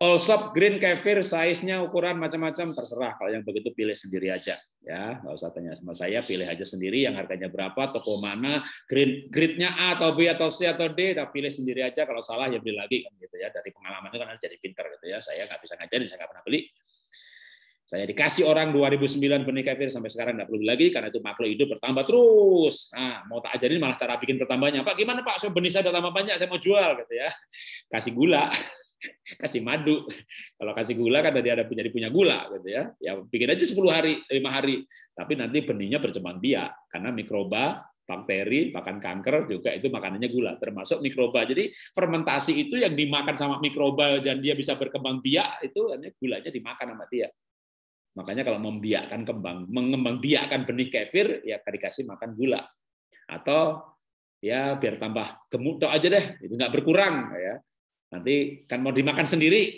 All shop green kefir size-nya ukuran macam-macam terserah kalau yang begitu pilih sendiri aja ya nggak usah tanya sama saya pilih aja sendiri yang harganya berapa toko mana grade gridnya A atau B atau C atau D dan pilih sendiri aja kalau salah ya beli lagi kan gitu ya dari pengalaman itu kan harus jadi pinter gitu ya saya nggak bisa ngajarin saya nggak pernah beli saya dikasih orang 2009 benih kafir sampai sekarang nggak perlu lagi karena itu makhluk hidup bertambah terus. Nah, mau tak ajarin malah cara bikin bertambahnya. Pak, gimana Pak? Saya benih saya bertambah banyak, saya mau jual gitu ya. Kasih gula. kasih madu. Kalau kasih gula kan tadi ada punya punya gula gitu ya. Ya bikin aja 10 hari, 5 hari. Tapi nanti benihnya berkembang biak karena mikroba, bakteri, bahkan kanker juga itu makanannya gula, termasuk mikroba. Jadi fermentasi itu yang dimakan sama mikroba dan dia bisa berkembang biak itu hanya gulanya dimakan sama dia. Makanya kalau membiakkan kembang, mengembang biakkan benih kefir ya dikasih makan gula. Atau ya biar tambah gemuk aja deh, itu nggak berkurang ya Nanti kan mau dimakan sendiri,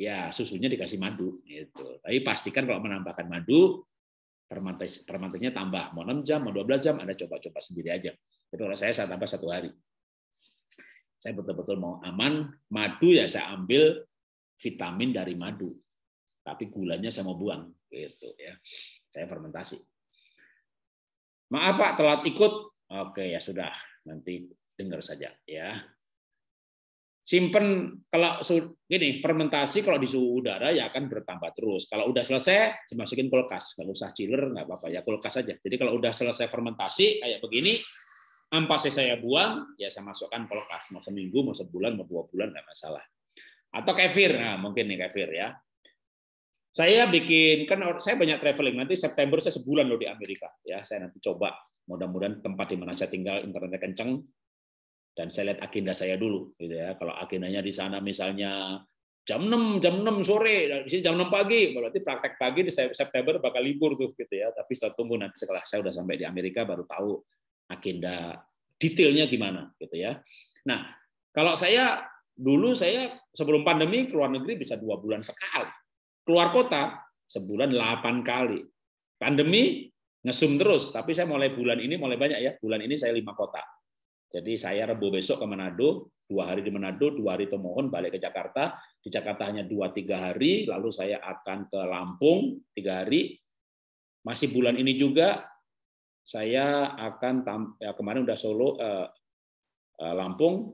ya susunya dikasih madu gitu. Tapi pastikan kalau menambahkan madu fermentasi fermentasinya tambah mau 6 jam, mau 12 jam, Anda coba-coba sendiri aja. Tapi kalau saya saya tambah satu hari. Saya betul-betul mau aman, madu ya saya ambil vitamin dari madu. Tapi gulanya saya mau buang gitu ya. Saya fermentasi. Maaf Pak, telat ikut. Oke ya sudah, nanti dengar saja ya simpen kalau gini fermentasi kalau di suhu udara ya akan bertambah terus. Kalau udah selesai dimasukin kulkas, nggak usah chiller nggak apa-apa ya kulkas aja. Jadi kalau udah selesai fermentasi kayak begini, ampasnya saya buang ya saya masukkan kulkas mau seminggu, mau sebulan, mau dua bulan nggak masalah. Atau kefir, nah mungkin nih kefir ya. Saya bikin kan saya banyak traveling nanti September saya sebulan loh di Amerika ya saya nanti coba mudah-mudahan tempat di mana saya tinggal internetnya kenceng dan saya lihat agenda saya dulu gitu ya. Kalau agendanya di sana misalnya jam 6, jam 6 sore, di sini jam 6 pagi, berarti praktek pagi di September bakal libur tuh gitu ya. Tapi saya tunggu nanti setelah saya udah sampai di Amerika baru tahu agenda detailnya gimana gitu ya. Nah, kalau saya dulu saya sebelum pandemi keluar negeri bisa dua bulan sekali. Keluar kota sebulan 8 kali. Pandemi ngesum terus, tapi saya mulai bulan ini mulai banyak ya. Bulan ini saya lima kota jadi saya rebo besok ke Manado, dua hari di Manado, dua hari Tomohon, balik ke Jakarta. Di Jakarta hanya dua tiga hari, lalu saya akan ke Lampung tiga hari. Masih bulan ini juga saya akan ya kemarin udah Solo, eh, eh Lampung,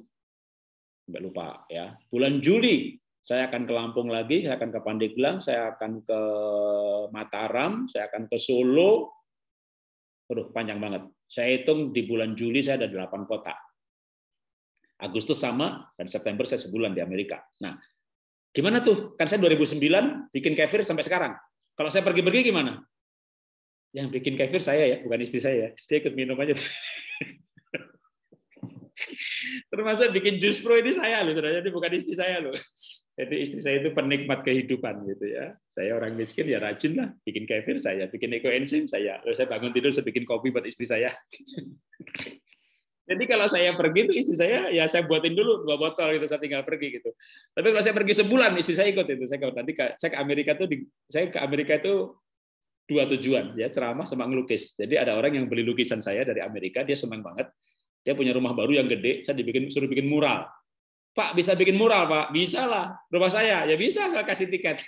nggak lupa ya. Bulan Juli saya akan ke Lampung lagi, saya akan ke Pandeglang, saya akan ke Mataram, saya akan ke Solo. Aduh, panjang banget. Saya hitung di bulan Juli saya ada 8 kota. Agustus sama, dan September saya sebulan di Amerika. Nah, gimana tuh? Kan saya 2009 bikin kefir sampai sekarang. Kalau saya pergi-pergi gimana? Yang bikin kefir saya ya, bukan istri saya. Dia ikut minum aja. Termasuk bikin jus pro ini saya loh, sebenarnya Ini bukan istri saya loh. Jadi istri saya itu penikmat kehidupan gitu ya. Saya orang miskin ya rajin lah, bikin kefir saya, bikin eco enzyme saya. Lalu saya bangun tidur saya bikin kopi buat istri saya. Jadi kalau saya pergi itu istri saya ya saya buatin dulu dua botol gitu saya tinggal pergi gitu. Tapi kalau saya pergi sebulan istri saya ikut itu. Saya kalau nanti saya ke Amerika tuh saya ke Amerika itu dua tujuan ya ceramah sama ngelukis. Jadi ada orang yang beli lukisan saya dari Amerika dia senang banget. Dia punya rumah baru yang gede, saya dibikin suruh bikin mural. Pak bisa bikin mural Pak, bisa lah. Rumah saya ya bisa saya kasih tiket.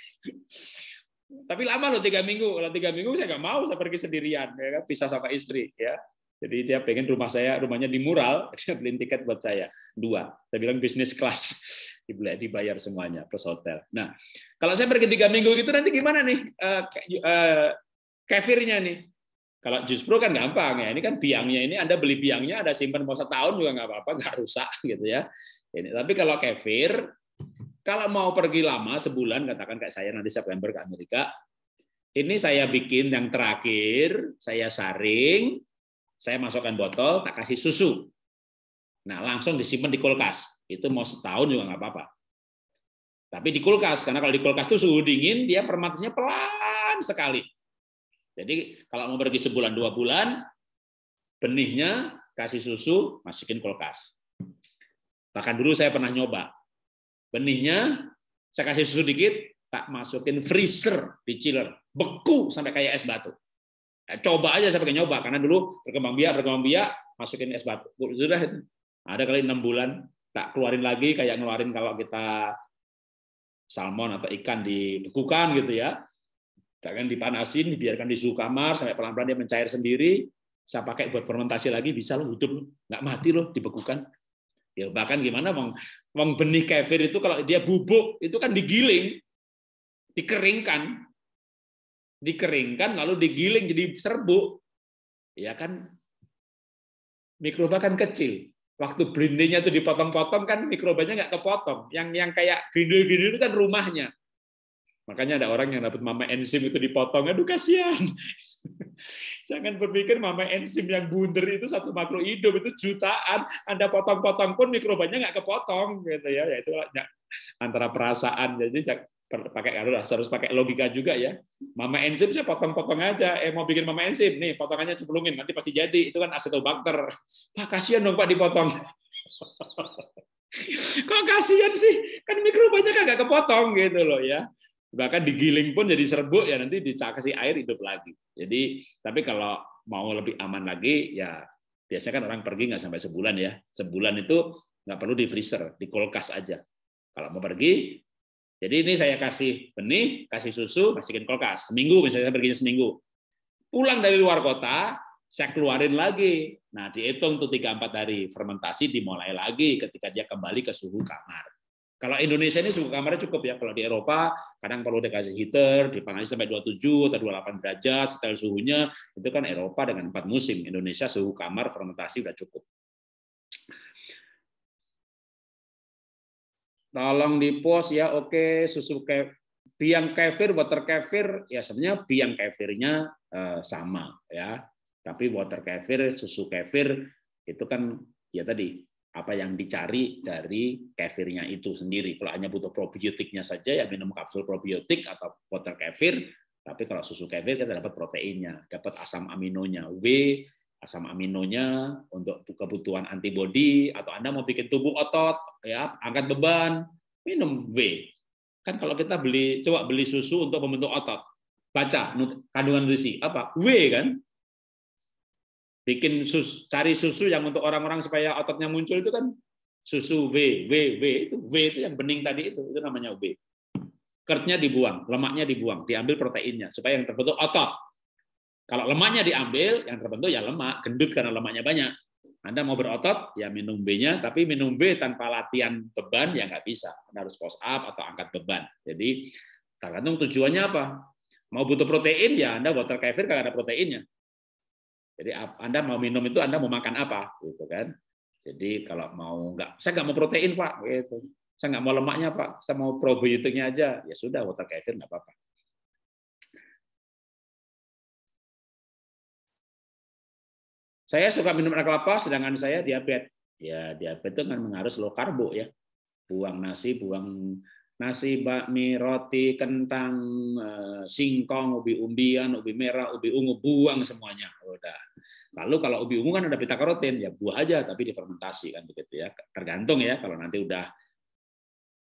Tapi lama loh tiga minggu. Kalau tiga minggu saya nggak mau saya pergi sendirian, ya kan? pisah sama istri ya. Jadi dia pengen rumah saya, rumahnya di mural, saya beliin tiket buat saya dua. Saya bilang bisnis kelas, dibayar semuanya plus hotel. Nah, kalau saya pergi tiga minggu gitu nanti gimana nih uh, kefirnya nih? Kalau justru kan gampang ya, ini kan biangnya ini Anda beli biangnya, ada simpan mau setahun juga nggak apa-apa, nggak rusak gitu ya. Ini. Tapi kalau kefir, kalau mau pergi lama sebulan, katakan kayak saya nanti September ke Amerika, ini saya bikin yang terakhir, saya saring, saya masukkan botol, tak kasih susu. Nah, langsung disimpan di kulkas. Itu mau setahun juga nggak apa-apa. Tapi di kulkas, karena kalau di kulkas itu suhu dingin, dia fermentasinya pelan sekali. Jadi kalau mau pergi sebulan dua bulan, benihnya kasih susu, masukin kulkas. Bahkan dulu saya pernah nyoba. Benihnya saya kasih susu dikit, tak masukin freezer di chiller, beku sampai kayak es batu. Ya, coba aja saya pakai nyoba karena dulu berkembang biak, berkembang biak, masukin es batu. Sudah ada kali enam bulan tak keluarin lagi kayak ngeluarin kalau kita salmon atau ikan dibekukan gitu ya. Jangan dipanasin, dibiarkan di suhu kamar sampai pelan-pelan dia mencair sendiri. Saya pakai buat fermentasi lagi bisa loh hidup, nggak mati loh dibekukan. Ya bahkan gimana wong wong benih kefir itu kalau dia bubuk itu kan digiling, dikeringkan. Dikeringkan lalu digiling jadi serbuk. Ya kan mikroba kan kecil. Waktu blendingnya itu dipotong-potong kan mikrobanya nggak kepotong. Yang yang kayak gini-gini itu kan rumahnya. Makanya ada orang yang dapat mama enzim itu dipotong, aduh kasihan. Jangan berpikir mama enzim yang bundar itu satu makro hidup itu jutaan. Anda potong-potong pun mikrobanya nggak kepotong gitu ya. Ya itu ya, antara perasaan. Jadi pakai harus harus pakai logika juga ya. Mama enzim saya potong-potong aja. Eh mau bikin mama enzim nih potongannya cemplungin nanti pasti jadi. Itu kan asetobakter. Pak kasihan dong Pak dipotong. Kok kasihan sih? Kan mikrobanya kagak kepotong gitu loh ya bahkan digiling pun jadi serbuk ya nanti dicakasi air hidup lagi. Jadi tapi kalau mau lebih aman lagi ya biasanya kan orang pergi nggak sampai sebulan ya. Sebulan itu nggak perlu di freezer, di kulkas aja. Kalau mau pergi, jadi ini saya kasih benih, kasih susu, masukin kulkas. Seminggu misalnya saya perginya seminggu. Pulang dari luar kota, saya keluarin lagi. Nah, dihitung tuh 3-4 hari fermentasi dimulai lagi ketika dia kembali ke suhu kamar. Kalau Indonesia ini suhu kamarnya cukup ya. Kalau di Eropa kadang perlu dikasih heater, dipanasi sampai 27 atau 28 derajat setel suhunya. Itu kan Eropa dengan empat musim. Indonesia suhu kamar fermentasi sudah cukup. Tolong di post ya, oke susu ke biang kefir, water kefir, ya sebenarnya biang kefirnya eh, sama ya. Tapi water kefir, susu kefir itu kan ya tadi apa yang dicari dari kefirnya itu sendiri. Kalau hanya butuh probiotiknya saja, ya minum kapsul probiotik atau water kefir. Tapi kalau susu kefir kita dapat proteinnya, dapat asam aminonya, W, asam aminonya untuk kebutuhan antibodi atau Anda mau bikin tubuh otot, ya angkat beban, minum W. Kan kalau kita beli coba beli susu untuk membentuk otot, baca kandungan nutrisi apa? W kan? bikin sus, cari susu yang untuk orang-orang supaya ototnya muncul itu kan susu W, W, W itu W itu yang bening tadi itu itu namanya W. Kertnya dibuang, lemaknya dibuang, diambil proteinnya supaya yang terbentuk otot. Kalau lemaknya diambil, yang terbentuk ya lemak, gendut karena lemaknya banyak. Anda mau berotot, ya minum B-nya, tapi minum B tanpa latihan beban ya nggak bisa. Anda harus push up atau angkat beban. Jadi tergantung tujuannya apa. Mau butuh protein ya Anda water kefir kagak ada proteinnya. Jadi Anda mau minum itu Anda mau makan apa, gitu kan? Jadi kalau mau nggak, saya nggak mau protein pak, gitu. Saya nggak mau lemaknya pak, saya mau probiotiknya aja. Ya sudah, water kefir nggak apa-apa. Saya suka minum air kelapa, sedangkan saya diabetes. Ya diabetes itu kan mengarus low karbo ya. Buang nasi, buang nasi, bakmi, roti, kentang, eh, singkong, ubi umbian, ubi merah, ubi ungu, buang semuanya. Udah. Lalu kalau ubi ungu kan ada beta karotin, ya buah aja tapi difermentasi kan begitu ya. Tergantung ya kalau nanti udah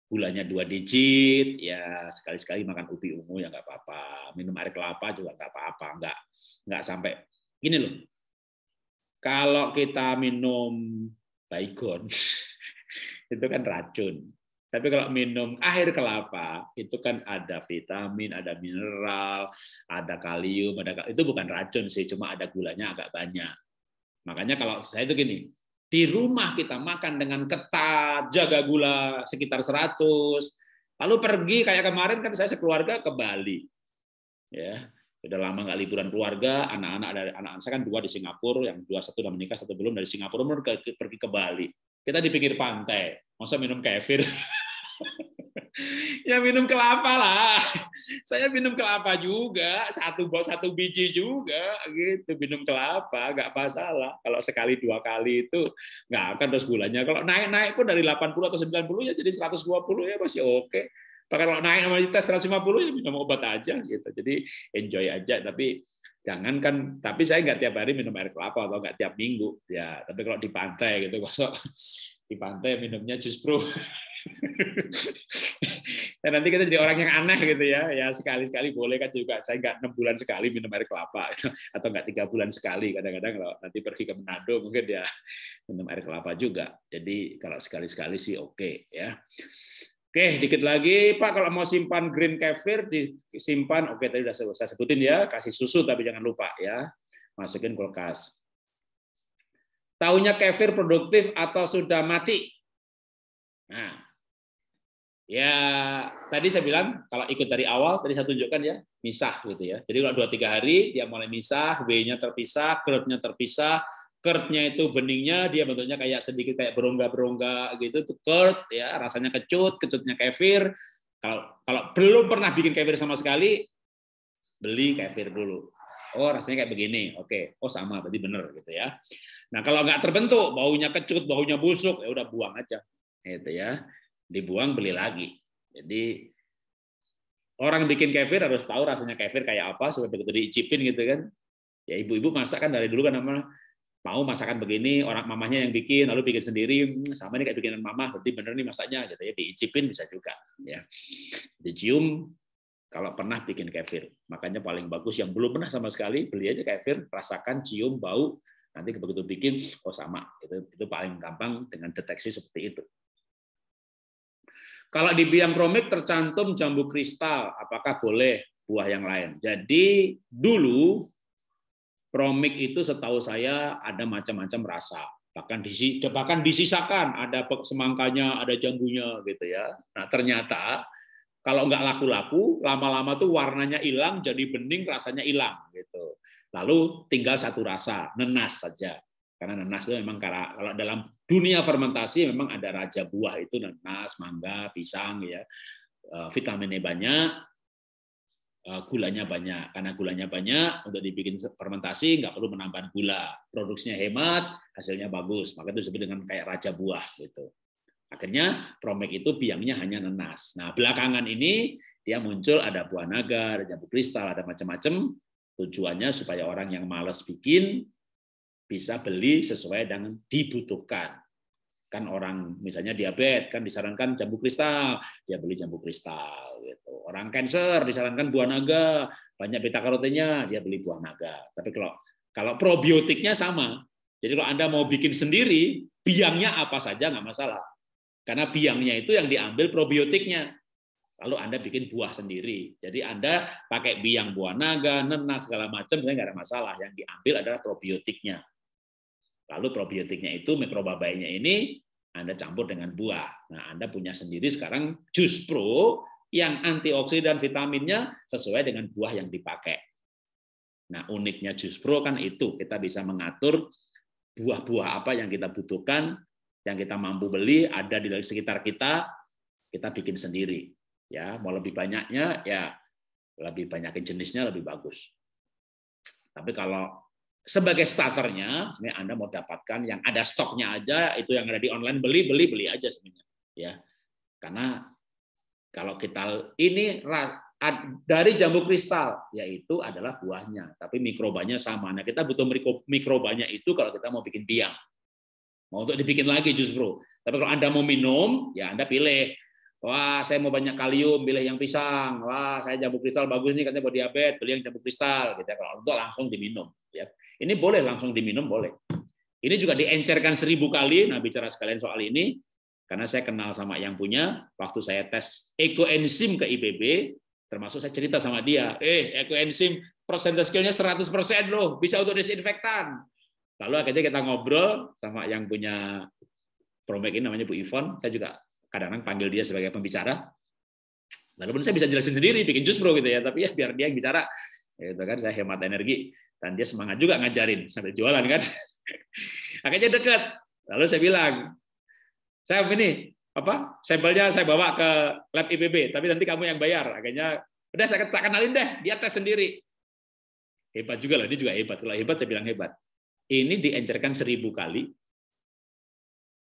gulanya dua digit, ya sekali-sekali makan ubi ungu ya nggak apa-apa, minum air kelapa juga nggak apa-apa, nggak nggak sampai gini loh. Kalau kita minum baygon itu kan racun. Tapi kalau minum air kelapa itu kan ada vitamin, ada mineral, ada kalium, ada itu bukan racun sih, cuma ada gulanya agak banyak. Makanya kalau saya itu gini, di rumah kita makan dengan ketat, jaga gula sekitar 100. Lalu pergi kayak kemarin kan saya sekeluarga ke Bali. Ya, sudah lama nggak liburan keluarga, anak-anak ada anak-anak saya kan dua di Singapura, yang dua satu udah menikah, satu belum dari Singapura pergi ke Bali. Kita di pinggir pantai, masa minum kefir? ya minum kelapa lah. Saya minum kelapa juga, satu bawa satu biji juga gitu. Minum kelapa nggak masalah. Kalau sekali dua kali itu nggak akan terus gulanya. Kalau naik-naik pun dari 80 atau 90 ya jadi 120 ya masih oke. Okay. Kalau naik sama kita 150 ya minum obat aja gitu. Jadi enjoy aja tapi jangan kan tapi saya nggak tiap hari minum air kelapa atau nggak tiap minggu ya tapi kalau di pantai gitu kosong di pantai minumnya jus pro dan nanti kita jadi orang yang aneh gitu ya ya sekali sekali boleh kan juga saya nggak enam bulan sekali minum air kelapa gitu. atau nggak tiga bulan sekali kadang-kadang kalau nanti pergi ke Manado mungkin ya minum air kelapa juga jadi kalau sekali sekali sih oke okay, ya Oke, dikit lagi Pak kalau mau simpan green kefir disimpan. Oke, tadi sudah saya sebutin ya, kasih susu tapi jangan lupa ya. Masukin kulkas. Tahunya kefir produktif atau sudah mati? Nah. Ya, tadi saya bilang kalau ikut dari awal tadi saya tunjukkan ya, misah gitu ya. Jadi kalau dua tiga hari dia mulai misah, W-nya terpisah, kerutnya terpisah, Kurtnya itu beningnya, dia bentuknya kayak sedikit kayak berongga-berongga gitu, itu kurt, ya rasanya kecut, kecutnya kefir. Kalau kalau belum pernah bikin kefir sama sekali, beli kefir dulu. Oh rasanya kayak begini, oke, oh sama, berarti bener gitu ya. Nah kalau nggak terbentuk, baunya kecut, baunya busuk, ya udah buang aja, gitu ya. Dibuang beli lagi. Jadi orang bikin kefir harus tahu rasanya kefir kayak apa supaya begitu diicipin gitu kan. Ya ibu-ibu masak kan dari dulu kan namanya mau masakan begini orang mamahnya yang bikin lalu bikin sendiri hmm, sama ini kayak bikinan mamah berarti bener nih masaknya gitu ya diicipin bisa juga ya dicium kalau pernah bikin kefir makanya paling bagus yang belum pernah sama sekali beli aja kefir rasakan cium bau nanti begitu bikin oh sama itu itu paling gampang dengan deteksi seperti itu kalau di biang kromik tercantum jambu kristal apakah boleh buah yang lain jadi dulu Promik itu setahu saya ada macam-macam rasa. Bahkan disi, bahkan disisakan ada semangkanya, ada jambunya gitu ya. Nah, ternyata kalau nggak laku-laku, lama-lama tuh warnanya hilang, jadi bening, rasanya hilang gitu. Lalu tinggal satu rasa, nenas saja. Karena nenas itu memang kalau dalam dunia fermentasi memang ada raja buah itu nenas, mangga, pisang ya. Eh, vitaminnya banyak, Eh, gulanya banyak. Karena gulanya banyak, untuk dibikin fermentasi nggak perlu menambah gula. Produksinya hemat, hasilnya bagus. Maka itu disebut dengan kayak raja buah. gitu. Akhirnya promek itu biangnya hanya nenas. Nah belakangan ini dia muncul ada buah naga, ada jambu kristal, ada macam-macam. Tujuannya supaya orang yang males bikin bisa beli sesuai dengan dibutuhkan kan orang misalnya diabetes kan disarankan jambu kristal dia beli jambu kristal gitu orang kanker disarankan buah naga banyak beta karotennya dia beli buah naga tapi kalau kalau probiotiknya sama jadi kalau anda mau bikin sendiri biangnya apa saja nggak masalah karena biangnya itu yang diambil probiotiknya lalu anda bikin buah sendiri jadi anda pakai biang buah naga nenas segala macam saya nggak ada masalah yang diambil adalah probiotiknya Lalu probiotiknya itu mikroba baiknya ini Anda campur dengan buah. Nah, Anda punya sendiri sekarang jus pro yang antioksidan vitaminnya sesuai dengan buah yang dipakai. Nah, uniknya jus pro kan itu kita bisa mengatur buah-buah apa yang kita butuhkan, yang kita mampu beli ada di sekitar kita, kita bikin sendiri. Ya, mau lebih banyaknya ya lebih banyakin jenisnya lebih bagus. Tapi kalau sebagai starternya sebenarnya Anda mau dapatkan yang ada stoknya aja itu yang ada di online beli beli beli aja sebenarnya ya karena kalau kita ini dari jambu kristal yaitu adalah buahnya tapi mikrobanya sama nah kita butuh mikrobanya itu kalau kita mau bikin biang mau untuk dibikin lagi justru tapi kalau Anda mau minum ya Anda pilih Wah, saya mau banyak kalium, pilih yang pisang. Wah, saya jambu kristal bagus nih katanya buat diabetes, beli yang jambu kristal gitu ya. Kalau untuk langsung diminum, ya. Ini boleh langsung diminum, boleh. Ini juga diencerkan seribu kali, nah bicara sekalian soal ini, karena saya kenal sama yang punya, waktu saya tes ekoenzim ke IPB, termasuk saya cerita sama dia, eh ekoenzim persentase skillnya 100% loh, bisa untuk disinfektan. Lalu akhirnya kita ngobrol sama yang punya promek ini namanya Bu Ivon, saya juga kadang-kadang panggil dia sebagai pembicara. Walaupun saya bisa jelasin sendiri, bikin jus bro gitu ya, tapi ya biar dia yang bicara. Itu kan saya hemat energi. Dan dia semangat juga ngajarin sampai jualan kan. Akhirnya dekat. Lalu saya bilang, saya ini apa sampelnya saya bawa ke lab IPB, tapi nanti kamu yang bayar. Akhirnya udah saya kenalin deh, dia tes sendiri. Hebat juga lah, dia juga hebat. Kalau hebat saya bilang hebat. Ini diencerkan seribu kali,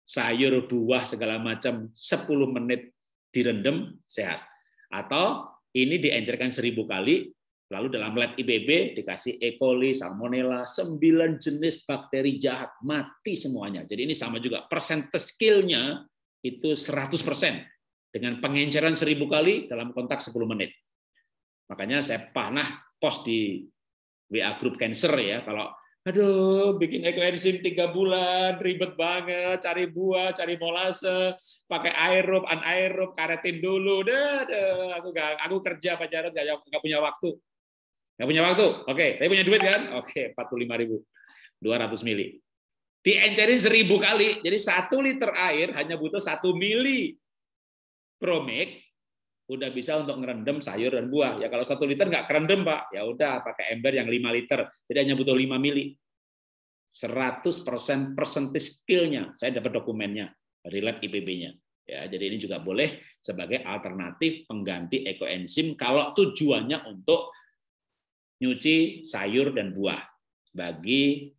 sayur, buah, segala macam 10 menit direndam sehat. Atau ini diencerkan seribu kali, Lalu dalam lab IBB dikasih E. coli, Salmonella, sembilan jenis bakteri jahat, mati semuanya. Jadi ini sama juga, persentase skillnya itu 100%. Dengan pengenceran seribu kali dalam kontak 10 menit. Makanya saya panah post di WA grup cancer ya, kalau aduh bikin ekoenzim tiga bulan ribet banget cari buah cari molase pakai aerob anaerob karetin dulu deh aku gak, aku kerja pacaran gak, gak punya waktu Nggak punya waktu. Oke, tapi punya duit kan? Oke, 45 ribu. 200 mili. Diencerin seribu kali. Jadi satu liter air hanya butuh satu mili. Promik udah bisa untuk ngerendam sayur dan buah. Ya kalau satu liter nggak kerendam pak, ya udah pakai ember yang lima liter. Jadi hanya butuh lima mili. 100% persentis skillnya. Saya dapat dokumennya dari lab IPB-nya. Ya, jadi ini juga boleh sebagai alternatif pengganti ekoenzim kalau tujuannya untuk nyuci sayur dan buah bagi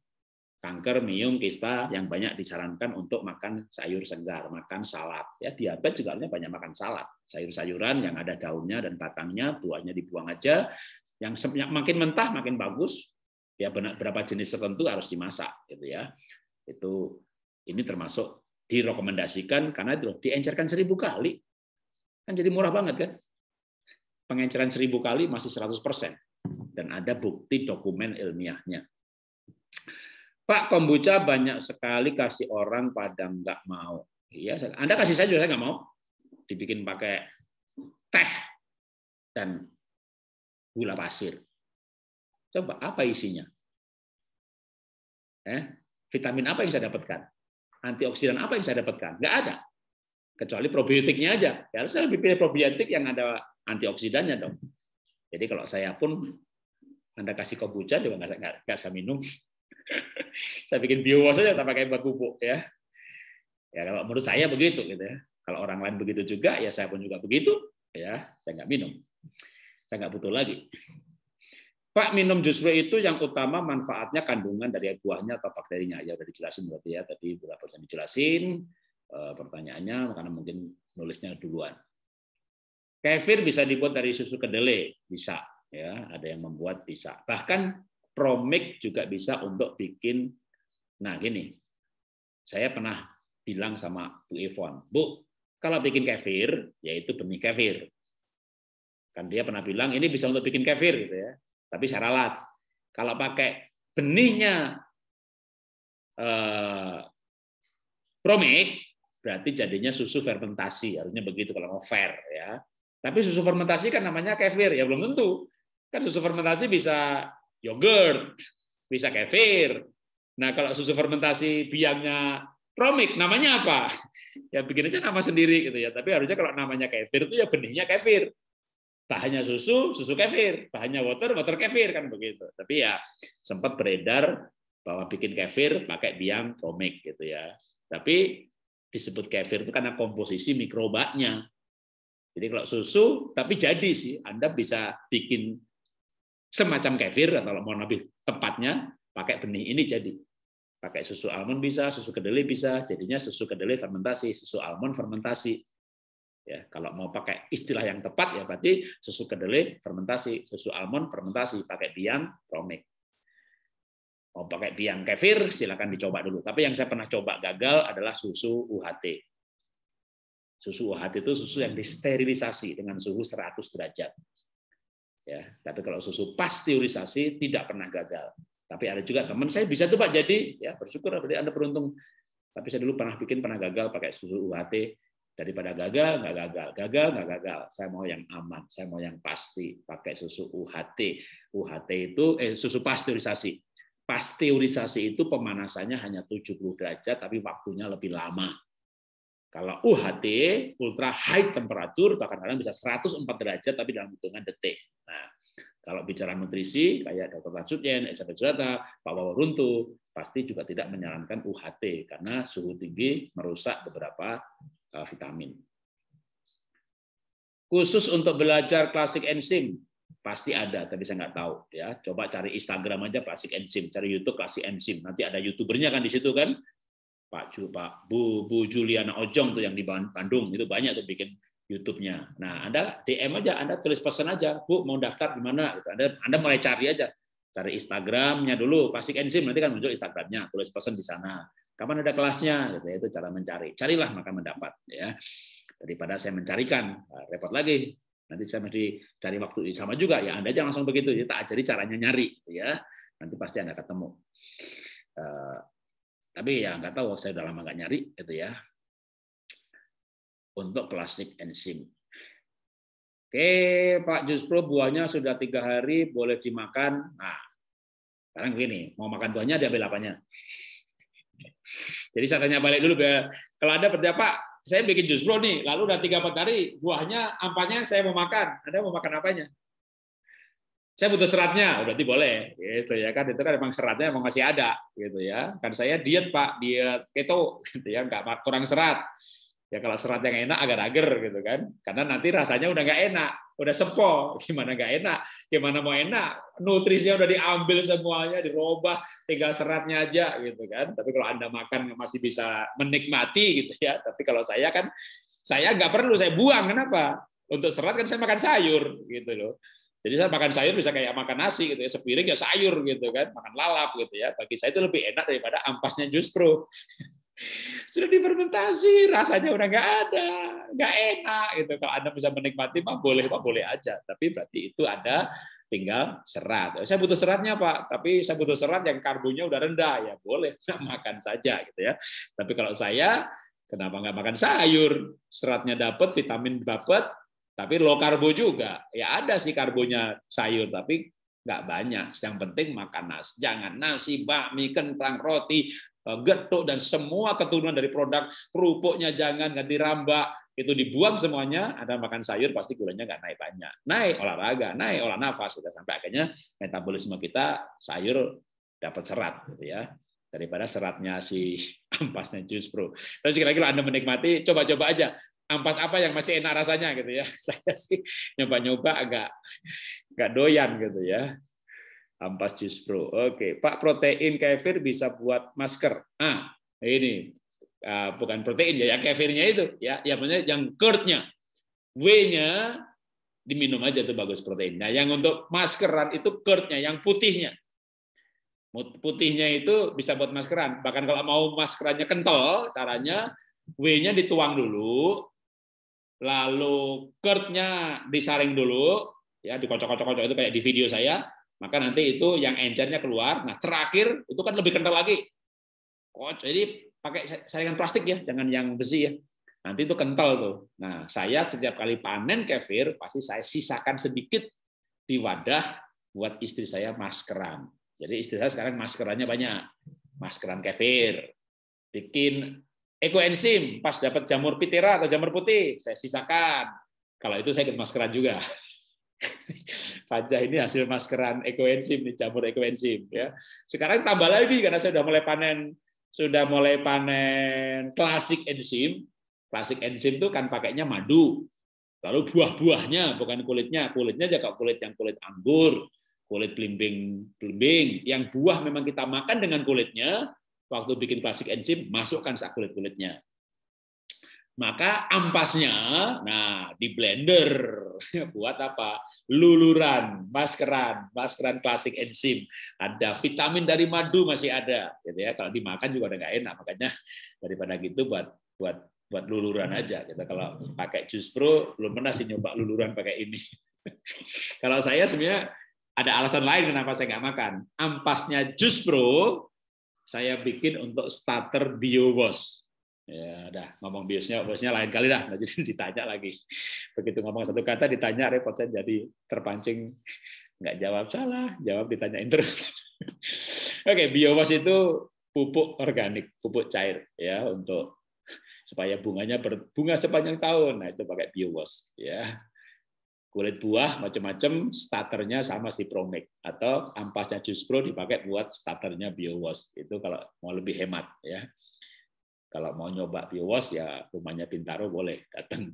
kanker, miom, kista yang banyak disarankan untuk makan sayur segar, makan salad. Ya, diabet juga banyak makan salad. Sayur-sayuran yang ada daunnya dan batangnya, buahnya dibuang aja. Yang makin mentah makin bagus. Ya berapa jenis tertentu harus dimasak gitu ya. Itu ini termasuk direkomendasikan karena itu diencerkan seribu kali. Kan jadi murah banget kan? Pengenceran seribu kali masih 100 persen dan ada bukti dokumen ilmiahnya. Pak kombucha banyak sekali kasih orang pada nggak mau. Iya, Anda kasih saya juga saya nggak mau. Dibikin pakai teh dan gula pasir. Coba apa isinya? Eh, vitamin apa yang saya dapatkan? Antioksidan apa yang saya dapatkan? Nggak ada. Kecuali probiotiknya aja. Ya, saya lebih pilih probiotik yang ada antioksidannya dong. Jadi kalau saya pun anda kasih kombucha juga nggak, nggak, saya minum. saya bikin biowas saja tanpa pakai buat pupuk ya. Ya kalau menurut saya begitu gitu ya. Kalau orang lain begitu juga ya saya pun juga begitu ya. Saya nggak minum. Saya nggak butuh lagi. Pak minum jus buah itu yang utama manfaatnya kandungan dari buahnya atau bakterinya ya Dari jelasin berarti ya tadi berapa persen dijelasin eh, pertanyaannya karena mungkin nulisnya duluan. Kefir bisa dibuat dari susu kedelai, bisa ya ada yang membuat bisa bahkan promik juga bisa untuk bikin nah gini saya pernah bilang sama Bu Evon Bu kalau bikin kefir yaitu benih kefir kan dia pernah bilang ini bisa untuk bikin kefir gitu ya tapi syarat kalau pakai benihnya eh, promik berarti jadinya susu fermentasi harusnya begitu kalau mau fair ya tapi susu fermentasi kan namanya kefir ya belum tentu Kan susu fermentasi bisa yogurt, bisa kefir. Nah, kalau susu fermentasi biangnya promik, namanya apa? Ya bikin aja nama sendiri gitu ya. Tapi harusnya kalau namanya kefir itu ya benihnya kefir. Bahannya susu, susu kefir. Bahannya water, water kefir kan begitu. Tapi ya sempat beredar bahwa bikin kefir pakai biang promik gitu ya. Tapi disebut kefir itu karena komposisi mikrobanya. Jadi kalau susu, tapi jadi sih Anda bisa bikin semacam kefir atau ya, mau lebih tepatnya pakai benih ini jadi pakai susu almond bisa, susu kedelai bisa, jadinya susu kedelai fermentasi, susu almond fermentasi. Ya, kalau mau pakai istilah yang tepat ya berarti susu kedelai fermentasi, susu almond fermentasi, pakai biang promik. Mau pakai biang kefir silakan dicoba dulu. Tapi yang saya pernah coba gagal adalah susu UHT. Susu UHT itu susu yang disterilisasi dengan suhu 100 derajat. Ya, tapi kalau susu pasteurisasi tidak pernah gagal. Tapi ada juga teman saya bisa tuh Pak jadi ya bersyukur berarti Anda beruntung. Tapi saya dulu pernah bikin pernah gagal pakai susu UHT daripada gagal nggak gagal, gagal nggak gagal. Saya mau yang aman, saya mau yang pasti pakai susu UHT. UHT itu eh susu pasteurisasi. Pasteurisasi itu pemanasannya hanya 70 derajat tapi waktunya lebih lama. Kalau UHT, ultra high temperatur, bahkan kadang bisa 104 derajat tapi dalam hitungan detik. Nah, kalau bicara nutrisi, kayak Dr. Tajuddin, Elizabeth Surata, Pak Wawaruntu, pasti juga tidak menyarankan UHT karena suhu tinggi merusak beberapa eh, vitamin. Khusus untuk belajar klasik enzim, pasti ada, tapi saya nggak tahu. ya. Coba cari Instagram aja klasik enzim, cari YouTube klasik enzim. Nanti ada youtubernya kan di situ kan, Pak Ju, Pak Bu Bu Juliana Ojong tuh yang di Bandung itu banyak tuh bikin YouTube-nya. Nah, Anda DM aja, Anda tulis pesan aja, Bu, mau daftar di mana? Gitu. Anda, Anda mulai cari aja, cari Instagram-nya dulu, pasti enzim nanti kan muncul Instagram-nya, tulis pesan di sana. Kapan ada kelasnya? Gitu, ya, itu cara mencari. Carilah maka mendapat. Ya. Daripada saya mencarikan, nah, repot lagi. Nanti saya mesti cari waktu sama juga. Ya Anda jangan langsung begitu. Kita ya, ajari caranya nyari. Gitu ya. Nanti pasti Anda ketemu. Uh, tapi ya nggak tahu, saya udah lama nggak nyari. itu ya untuk plastik enzim. Oke, Pak Juspro buahnya sudah tiga hari boleh dimakan. Nah, sekarang gini, mau makan buahnya diambil apanya? Jadi saya tanya balik dulu ke Kelada berarti Pak, saya bikin jus bro nih, lalu udah tiga empat hari buahnya, ampasnya saya mau makan. Anda mau makan apanya? Saya butuh seratnya, berarti boleh. Gitu ya kan, itu kan memang seratnya emang masih ada, gitu ya. Kan saya diet Pak, diet keto, gitu ya, nggak kurang serat. Ya kalau serat yang enak agar-agar gitu kan. Karena nanti rasanya udah nggak enak, udah sepo. Gimana nggak enak? Gimana mau enak? Nutrisinya udah diambil semuanya, dirubah, tinggal seratnya aja gitu kan. Tapi kalau Anda makan masih bisa menikmati gitu ya. Tapi kalau saya kan saya nggak perlu, saya buang. Kenapa? Untuk serat kan saya makan sayur gitu loh. Jadi saya makan sayur bisa kayak makan nasi gitu ya, sepiring ya sayur gitu kan, makan lalap gitu ya. Bagi saya itu lebih enak daripada ampasnya justru. Sudah difermentasi, rasanya udah nggak ada, nggak enak gitu. Kalau Anda bisa menikmati, mah boleh, pak boleh aja. Tapi berarti itu ada tinggal serat. Saya butuh seratnya Pak, tapi saya butuh serat yang karbonya udah rendah ya boleh, saya makan saja gitu ya. Tapi kalau saya kenapa nggak makan sayur? Seratnya dapat, vitamin dapat, tapi low karbo juga. Ya ada sih karbonya sayur, tapi nggak banyak. Yang penting makan nasi, jangan nasi, bakmi, kentang, roti, Eh, getuk dan semua keturunan dari produk kerupuknya jangan ganti rambak itu dibuang semuanya, Ada makan sayur pasti gulanya nggak naik banyak. Naik olahraga, naik olah nafas, sudah sampai akhirnya metabolisme kita sayur dapat serat, gitu ya daripada seratnya si ampasnya jus bro. Terus sekali lagi Anda menikmati, coba-coba aja ampas apa yang masih enak rasanya gitu ya. Saya sih nyoba-nyoba agak nggak doyan gitu ya ampas jus bro. Oke, Pak protein kefir bisa buat masker. Ah, ini ah, bukan protein ya, ya kefirnya itu ya, ya maksudnya yang kurtnya, W-nya diminum aja tuh bagus protein. Nah, yang untuk maskeran itu kurtnya, yang putihnya. Putihnya itu bisa buat maskeran. Bahkan kalau mau maskerannya kental, caranya W-nya dituang dulu, lalu kurtnya disaring dulu, ya dikocok-kocok itu kayak di video saya, maka nanti itu yang encernya keluar. Nah, terakhir itu kan lebih kental lagi. Oh, jadi pakai saringan plastik ya, jangan yang besi ya. Nanti itu kental tuh. Nah, saya setiap kali panen kefir, pasti saya sisakan sedikit di wadah buat istri saya maskeran. Jadi istri saya sekarang maskerannya banyak. Maskeran kefir. Bikin ekoenzim pas dapat jamur pitera atau jamur putih, saya sisakan. Kalau itu saya ikut maskeran juga. Panca ini hasil maskeran ekoenzim, nih jamur ekoenzim. Ya. Sekarang tambah lagi karena saya sudah mulai panen sudah mulai panen klasik enzim. Klasik enzim itu kan pakainya madu. Lalu buah-buahnya, bukan kulitnya. Kulitnya juga kulit yang kulit anggur, kulit belimbing-belimbing. Yang buah memang kita makan dengan kulitnya, waktu bikin klasik enzim, masukkan sak kulit-kulitnya maka ampasnya nah di blender buat apa luluran maskeran maskeran klasik enzim ada vitamin dari madu masih ada gitu ya kalau dimakan juga udah nggak enak makanya daripada gitu buat buat buat luluran aja kita gitu. kalau pakai jus pro belum pernah sih nyoba luluran pakai ini kalau saya sebenarnya ada alasan lain kenapa saya nggak makan ampasnya jus pro saya bikin untuk starter Bio Wash. Ya, dah ngomong biasnya, biusnya lain kali dah, Nah, jadi ditanya lagi. Begitu ngomong satu kata ditanya repot saya jadi terpancing nggak jawab salah, jawab ditanya terus. Oke, okay, biowas itu pupuk organik, pupuk cair ya untuk supaya bunganya berbunga sepanjang tahun. Nah, itu pakai biowas ya. Kulit buah macam-macam, starternya sama si Promic atau ampasnya jus pro dipakai buat starternya biowas. Itu kalau mau lebih hemat ya kalau mau nyoba Biowas ya rumahnya Bintaro boleh datang.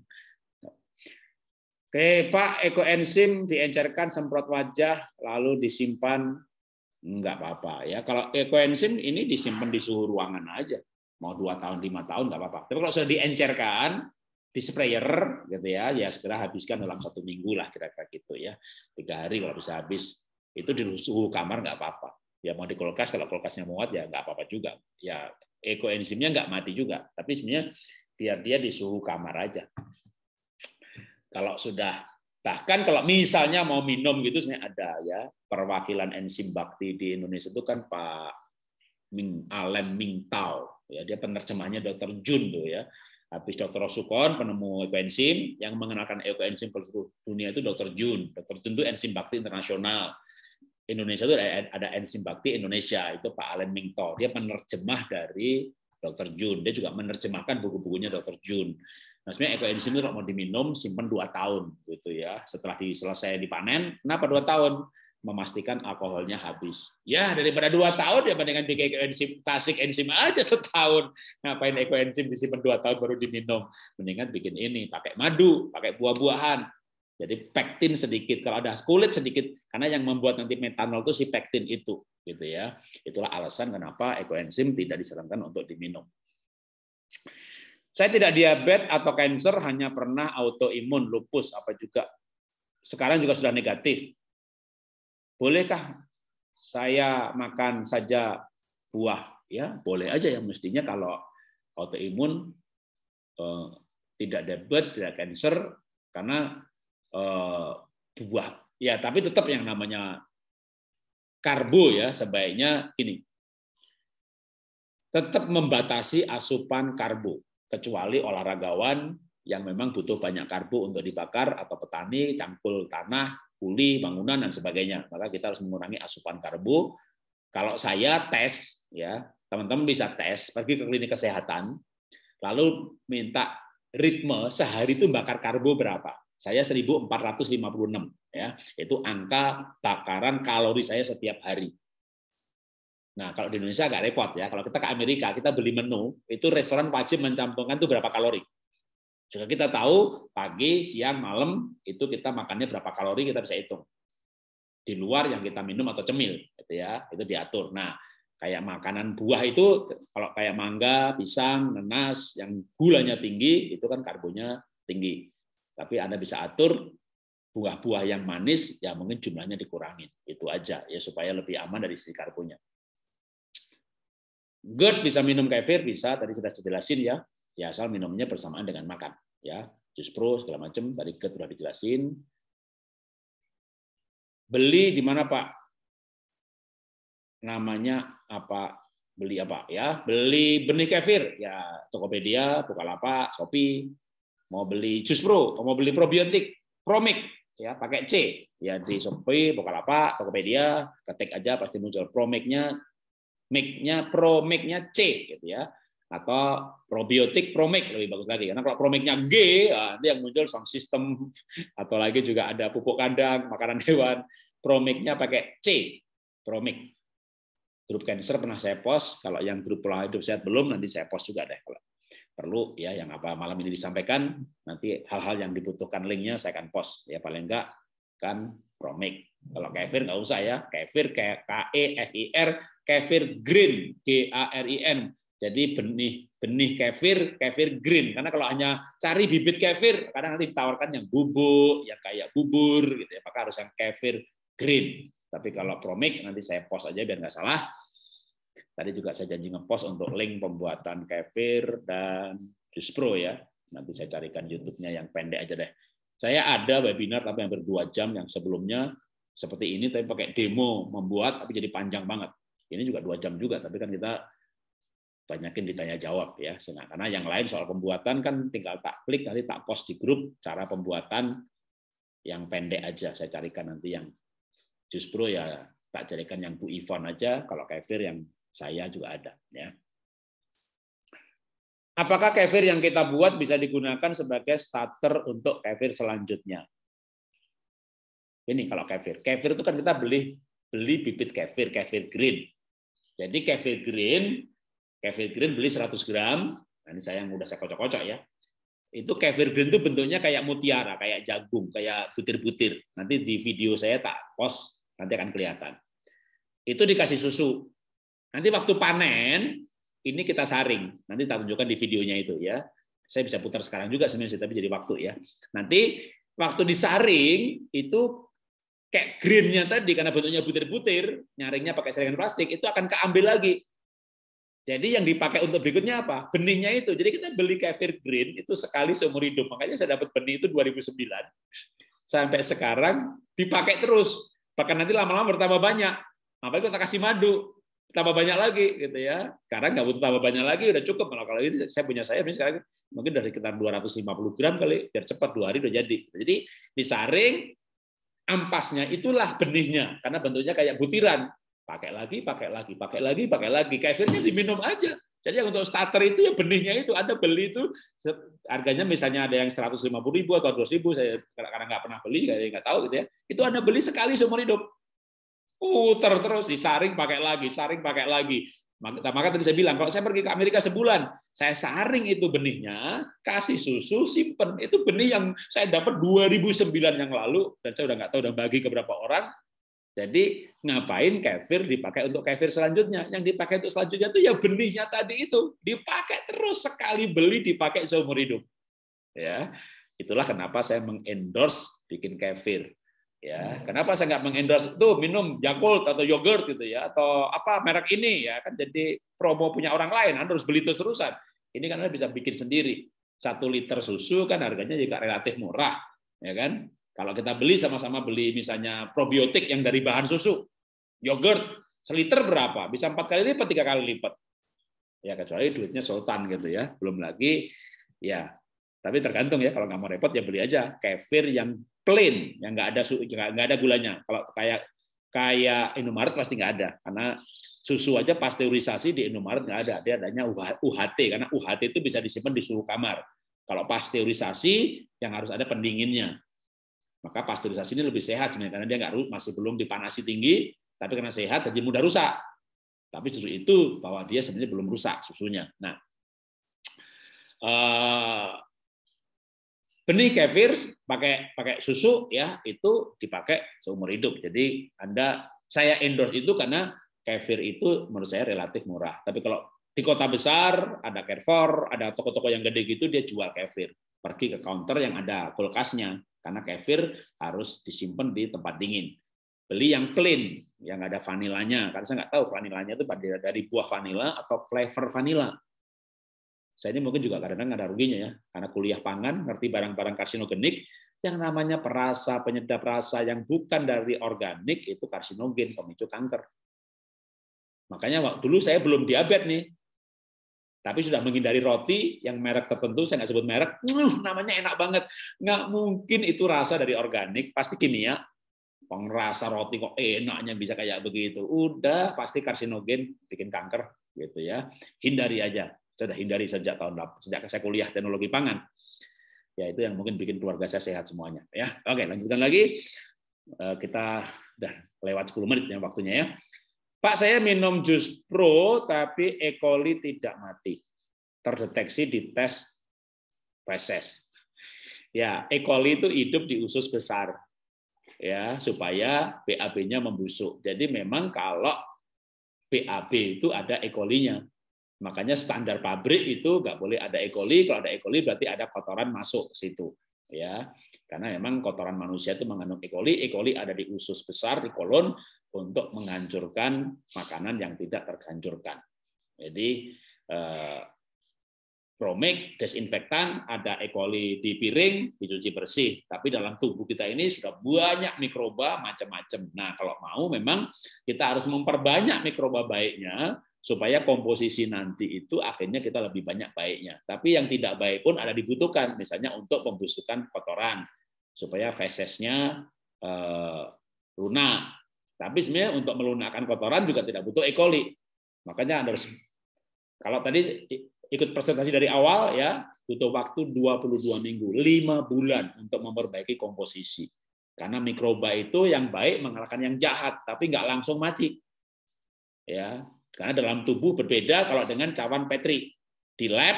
Oke, Pak, ekoenzim diencerkan semprot wajah lalu disimpan Enggak apa-apa ya. Kalau ekoenzim ini disimpan di suhu ruangan aja. Mau dua tahun, lima tahun enggak apa-apa. Tapi kalau sudah diencerkan, di sprayer gitu ya ya segera habiskan dalam satu minggu lah kira-kira gitu ya tiga hari kalau bisa habis itu di suhu kamar enggak apa-apa ya mau di kulkas kalau kulkasnya muat ya enggak apa-apa juga ya ekoenzimnya nggak mati juga, tapi sebenarnya biar dia di suhu kamar aja. Kalau sudah bahkan kalau misalnya mau minum gitu sebenarnya ada ya perwakilan enzim bakti di Indonesia itu kan Pak Ming Alan Ming Tao ya dia penerjemahnya Dr. Jun tuh ya habis Dr. Sukon penemu ekoenzim yang mengenalkan ekoenzim ke seluruh dunia itu Dr. Jun Dr. Jun itu enzim bakti internasional Indonesia itu ada, ada enzim Bakti Indonesia itu Pak Allen Mingtor dia menerjemah dari Dr. Jun dia juga menerjemahkan buku-bukunya Dr. Jun nah sebenarnya ekoenzim itu kalau mau diminum simpan dua tahun gitu ya setelah di, selesai dipanen kenapa dua tahun memastikan alkoholnya habis ya daripada dua tahun ya bandingkan bikin ekoenzim tasik enzim aja setahun ngapain ekoenzim disimpan dua tahun baru diminum mendingan bikin ini pakai madu pakai buah-buahan jadi pektin sedikit. Kalau ada kulit sedikit, karena yang membuat nanti metanol itu si pektin itu, gitu ya. Itulah alasan kenapa ekoenzim tidak disarankan untuk diminum. Saya tidak diabetes atau kanker, hanya pernah autoimun, lupus, apa juga. Sekarang juga sudah negatif. Bolehkah saya makan saja buah? Ya, boleh aja ya. mestinya kalau autoimun eh, tidak diabetes, tidak kanker, karena Eh, buah. Ya, tapi tetap yang namanya karbo ya sebaiknya ini tetap membatasi asupan karbo kecuali olahragawan yang memang butuh banyak karbo untuk dibakar atau petani cangkul tanah kuli bangunan dan sebagainya maka kita harus mengurangi asupan karbo kalau saya tes ya teman-teman bisa tes pergi ke klinik kesehatan lalu minta ritme sehari itu bakar karbo berapa saya 1456 ya. Itu angka takaran kalori saya setiap hari. Nah, kalau di Indonesia agak repot ya. Kalau kita ke Amerika, kita beli menu, itu restoran wajib mencampurkan itu berapa kalori. Juga kita tahu pagi, siang, malam itu kita makannya berapa kalori kita bisa hitung. Di luar yang kita minum atau cemil gitu ya, itu diatur. Nah, kayak makanan buah itu kalau kayak mangga, pisang, nanas yang gulanya tinggi itu kan karbonya tinggi. Tapi Anda bisa atur buah-buah yang manis, ya mungkin jumlahnya dikurangin. Itu aja, ya supaya lebih aman dari sisi karbonnya. Gerd bisa minum kefir, bisa. Tadi sudah saya jelasin ya. Ya asal minumnya bersamaan dengan makan. ya Jus pro, segala macam. Tadi gerd sudah dijelasin. Beli di mana Pak? Namanya apa? beli apa ya beli benih kefir ya Tokopedia Bukalapak Shopee mau beli jus pro, mau beli probiotik, promik, ya pakai C, ya di Shopee, Bukalapak, Tokopedia, ketik aja pasti muncul promiknya, miknya promiknya C, gitu ya atau probiotik promik lebih bagus lagi karena kalau promiknya G ah, nanti yang muncul sound system atau lagi juga ada pupuk kandang makanan hewan promiknya pakai C promik grup cancer pernah saya post kalau yang grup pola hidup sehat belum nanti saya post juga deh kalau perlu ya yang apa malam ini disampaikan nanti hal-hal yang dibutuhkan linknya saya akan post ya paling enggak kan promik kalau kefir nggak usah ya kefir K E F I R kefir green G A R I N jadi benih benih kefir kefir green karena kalau hanya cari bibit kefir kadang nanti ditawarkan yang bubuk yang kayak bubur gitu ya maka harus yang kefir green tapi kalau promik nanti saya post aja biar nggak salah Tadi juga saya janji ngepost untuk link pembuatan kefir dan jus pro ya. Nanti saya carikan YouTube-nya yang pendek aja deh. Saya ada webinar tapi yang berdua jam yang sebelumnya seperti ini tapi pakai demo membuat tapi jadi panjang banget. Ini juga dua jam juga tapi kan kita banyakin ditanya jawab ya. Nah, karena yang lain soal pembuatan kan tinggal tak klik nanti tak post di grup cara pembuatan yang pendek aja saya carikan nanti yang jus pro ya tak carikan yang Bu Ivan aja, kalau kefir yang saya juga ada ya. Apakah kefir yang kita buat bisa digunakan sebagai starter untuk kefir selanjutnya? Ini kalau kefir. Kefir itu kan kita beli beli bibit kefir, kefir green. Jadi kefir green, kefir green beli 100 gram. Nah, ini saya yang udah saya kocok-kocok ya. Itu kefir green itu bentuknya kayak mutiara, kayak jagung, kayak butir-butir. Nanti di video saya tak post, nanti akan kelihatan. Itu dikasih susu. Nanti waktu panen, ini kita saring. Nanti kita tunjukkan di videonya itu ya. Saya bisa putar sekarang juga sebenarnya, tapi jadi waktu ya. Nanti waktu disaring, itu kayak greennya tadi, karena bentuknya butir-butir, nyaringnya pakai saringan plastik, itu akan keambil lagi. Jadi yang dipakai untuk berikutnya apa? Benihnya itu. Jadi kita beli kefir green itu sekali seumur hidup. Makanya saya dapat benih itu 2009. Sampai sekarang dipakai terus. Bahkan nanti lama-lama bertambah banyak. Apalagi kita kasih madu tambah banyak lagi gitu ya. Karena nggak butuh tambah banyak lagi udah cukup. Kalau kalau ini saya punya saya ini sekarang mungkin dari sekitar 250 gram kali biar cepat dua hari udah jadi. Jadi disaring ampasnya itulah benihnya karena bentuknya kayak butiran. Pakai lagi, pakai lagi, pakai lagi, pakai lagi. Kefirnya diminum aja. Jadi yang untuk starter itu ya benihnya itu Anda beli itu harganya misalnya ada yang 150 ribu atau 200.000 ribu saya karena nggak pernah beli nggak tahu gitu ya. Itu Anda beli sekali seumur hidup puter terus disaring pakai lagi, saring pakai lagi. Maka, nah, maka tadi saya bilang kalau saya pergi ke Amerika sebulan, saya saring itu benihnya, kasih susu, simpen. Itu benih yang saya dapat 2009 yang lalu dan saya udah nggak tahu udah bagi ke berapa orang. Jadi ngapain kefir dipakai untuk kefir selanjutnya? Yang dipakai untuk selanjutnya itu ya benihnya tadi itu dipakai terus sekali beli dipakai seumur hidup. Ya, itulah kenapa saya mengendorse bikin kefir ya hmm. kenapa saya nggak mengendorse itu minum Yakult atau yogurt gitu ya atau apa merek ini ya kan jadi promo punya orang lain anda harus beli terus terusan ini kan anda bisa bikin sendiri satu liter susu kan harganya juga relatif murah ya kan kalau kita beli sama-sama beli misalnya probiotik yang dari bahan susu yogurt seliter berapa bisa empat kali lipat tiga kali lipat ya kecuali duitnya sultan gitu ya belum lagi ya tapi tergantung ya kalau nggak mau repot ya beli aja kefir yang plain yang nggak ada nggak ada gulanya. Kalau kayak kayak Indomaret pasti nggak ada karena susu aja pasteurisasi di Indomaret nggak ada, dia adanya UHT karena UHT itu bisa disimpan di suhu kamar. Kalau pasteurisasi yang harus ada pendinginnya. Maka pasteurisasi ini lebih sehat sebenarnya karena dia nggak masih belum dipanasi tinggi, tapi karena sehat jadi mudah rusak. Tapi susu itu bahwa dia sebenarnya belum rusak susunya. Nah, eh, Benih kefir pakai pakai susu ya itu dipakai seumur hidup. Jadi Anda saya endorse itu karena kefir itu menurut saya relatif murah. Tapi kalau di kota besar ada Carrefour, ada toko-toko yang gede gitu dia jual kefir. Pergi ke counter yang ada kulkasnya karena kefir harus disimpan di tempat dingin. Beli yang clean, yang ada vanilanya. Karena saya nggak tahu vanilanya itu dari buah vanila atau flavor vanila. Saya ini mungkin juga kadang-kadang ada ruginya ya, karena kuliah pangan, ngerti barang-barang karsinogenik, yang namanya perasa, penyedap rasa yang bukan dari organik itu karsinogen, pemicu kanker. Makanya waktu dulu saya belum diabetes nih, tapi sudah menghindari roti yang merek tertentu, saya nggak sebut merek, namanya enak banget. Nggak mungkin itu rasa dari organik, pasti kimia. Pengrasa roti kok enaknya bisa kayak begitu. Udah pasti karsinogen, bikin kanker gitu ya. Hindari aja. Saya sudah hindari sejak tahun sejak saya kuliah teknologi pangan. Ya itu yang mungkin bikin keluarga saya sehat semuanya. Ya, oke lanjutkan lagi. Eh, kita udah lewat 10 menit ya waktunya ya. Pak saya minum jus pro tapi E. coli tidak mati. Terdeteksi di tes feses. Ya, E. coli itu hidup di usus besar. Ya, supaya BAB-nya membusuk. Jadi memang kalau BAB itu ada E. coli-nya. Makanya standar pabrik itu nggak boleh ada E. coli. Kalau ada E. coli berarti ada kotoran masuk ke situ. Ya, karena memang kotoran manusia itu mengandung E. coli. E. coli ada di usus besar di kolon untuk menghancurkan makanan yang tidak terhancurkan. Jadi eh, desinfektan, ada E. coli di piring, dicuci bersih. Tapi dalam tubuh kita ini sudah banyak mikroba macam-macam. Nah, kalau mau memang kita harus memperbanyak mikroba baiknya supaya komposisi nanti itu akhirnya kita lebih banyak baiknya. Tapi yang tidak baik pun ada dibutuhkan, misalnya untuk pembusukan kotoran supaya fesesnya eh, lunak. Tapi sebenarnya untuk melunakkan kotoran juga tidak butuh E. coli. Makanya anda harus kalau tadi ikut presentasi dari awal ya butuh waktu 22 minggu, 5 bulan untuk memperbaiki komposisi. Karena mikroba itu yang baik mengalahkan yang jahat, tapi nggak langsung mati. Ya, karena dalam tubuh berbeda kalau dengan cawan Petri. Di lab,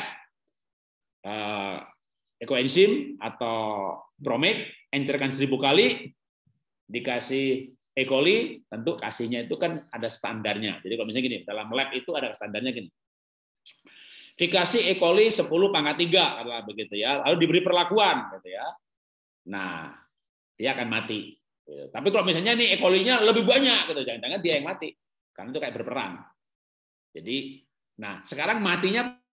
eh, ekoenzim atau bromid, encerkan seribu kali, dikasih E. coli, tentu kasihnya itu kan ada standarnya. Jadi kalau misalnya gini, dalam lab itu ada standarnya gini. Dikasih E. coli 10 pangkat 3, adalah begitu ya. Lalu diberi perlakuan, gitu ya. Nah, dia akan mati. Gitu. Tapi kalau misalnya nih E. coli-nya lebih banyak, gitu. Jangan-jangan dia yang mati. Karena itu kayak berperang. Jadi, nah sekarang matinya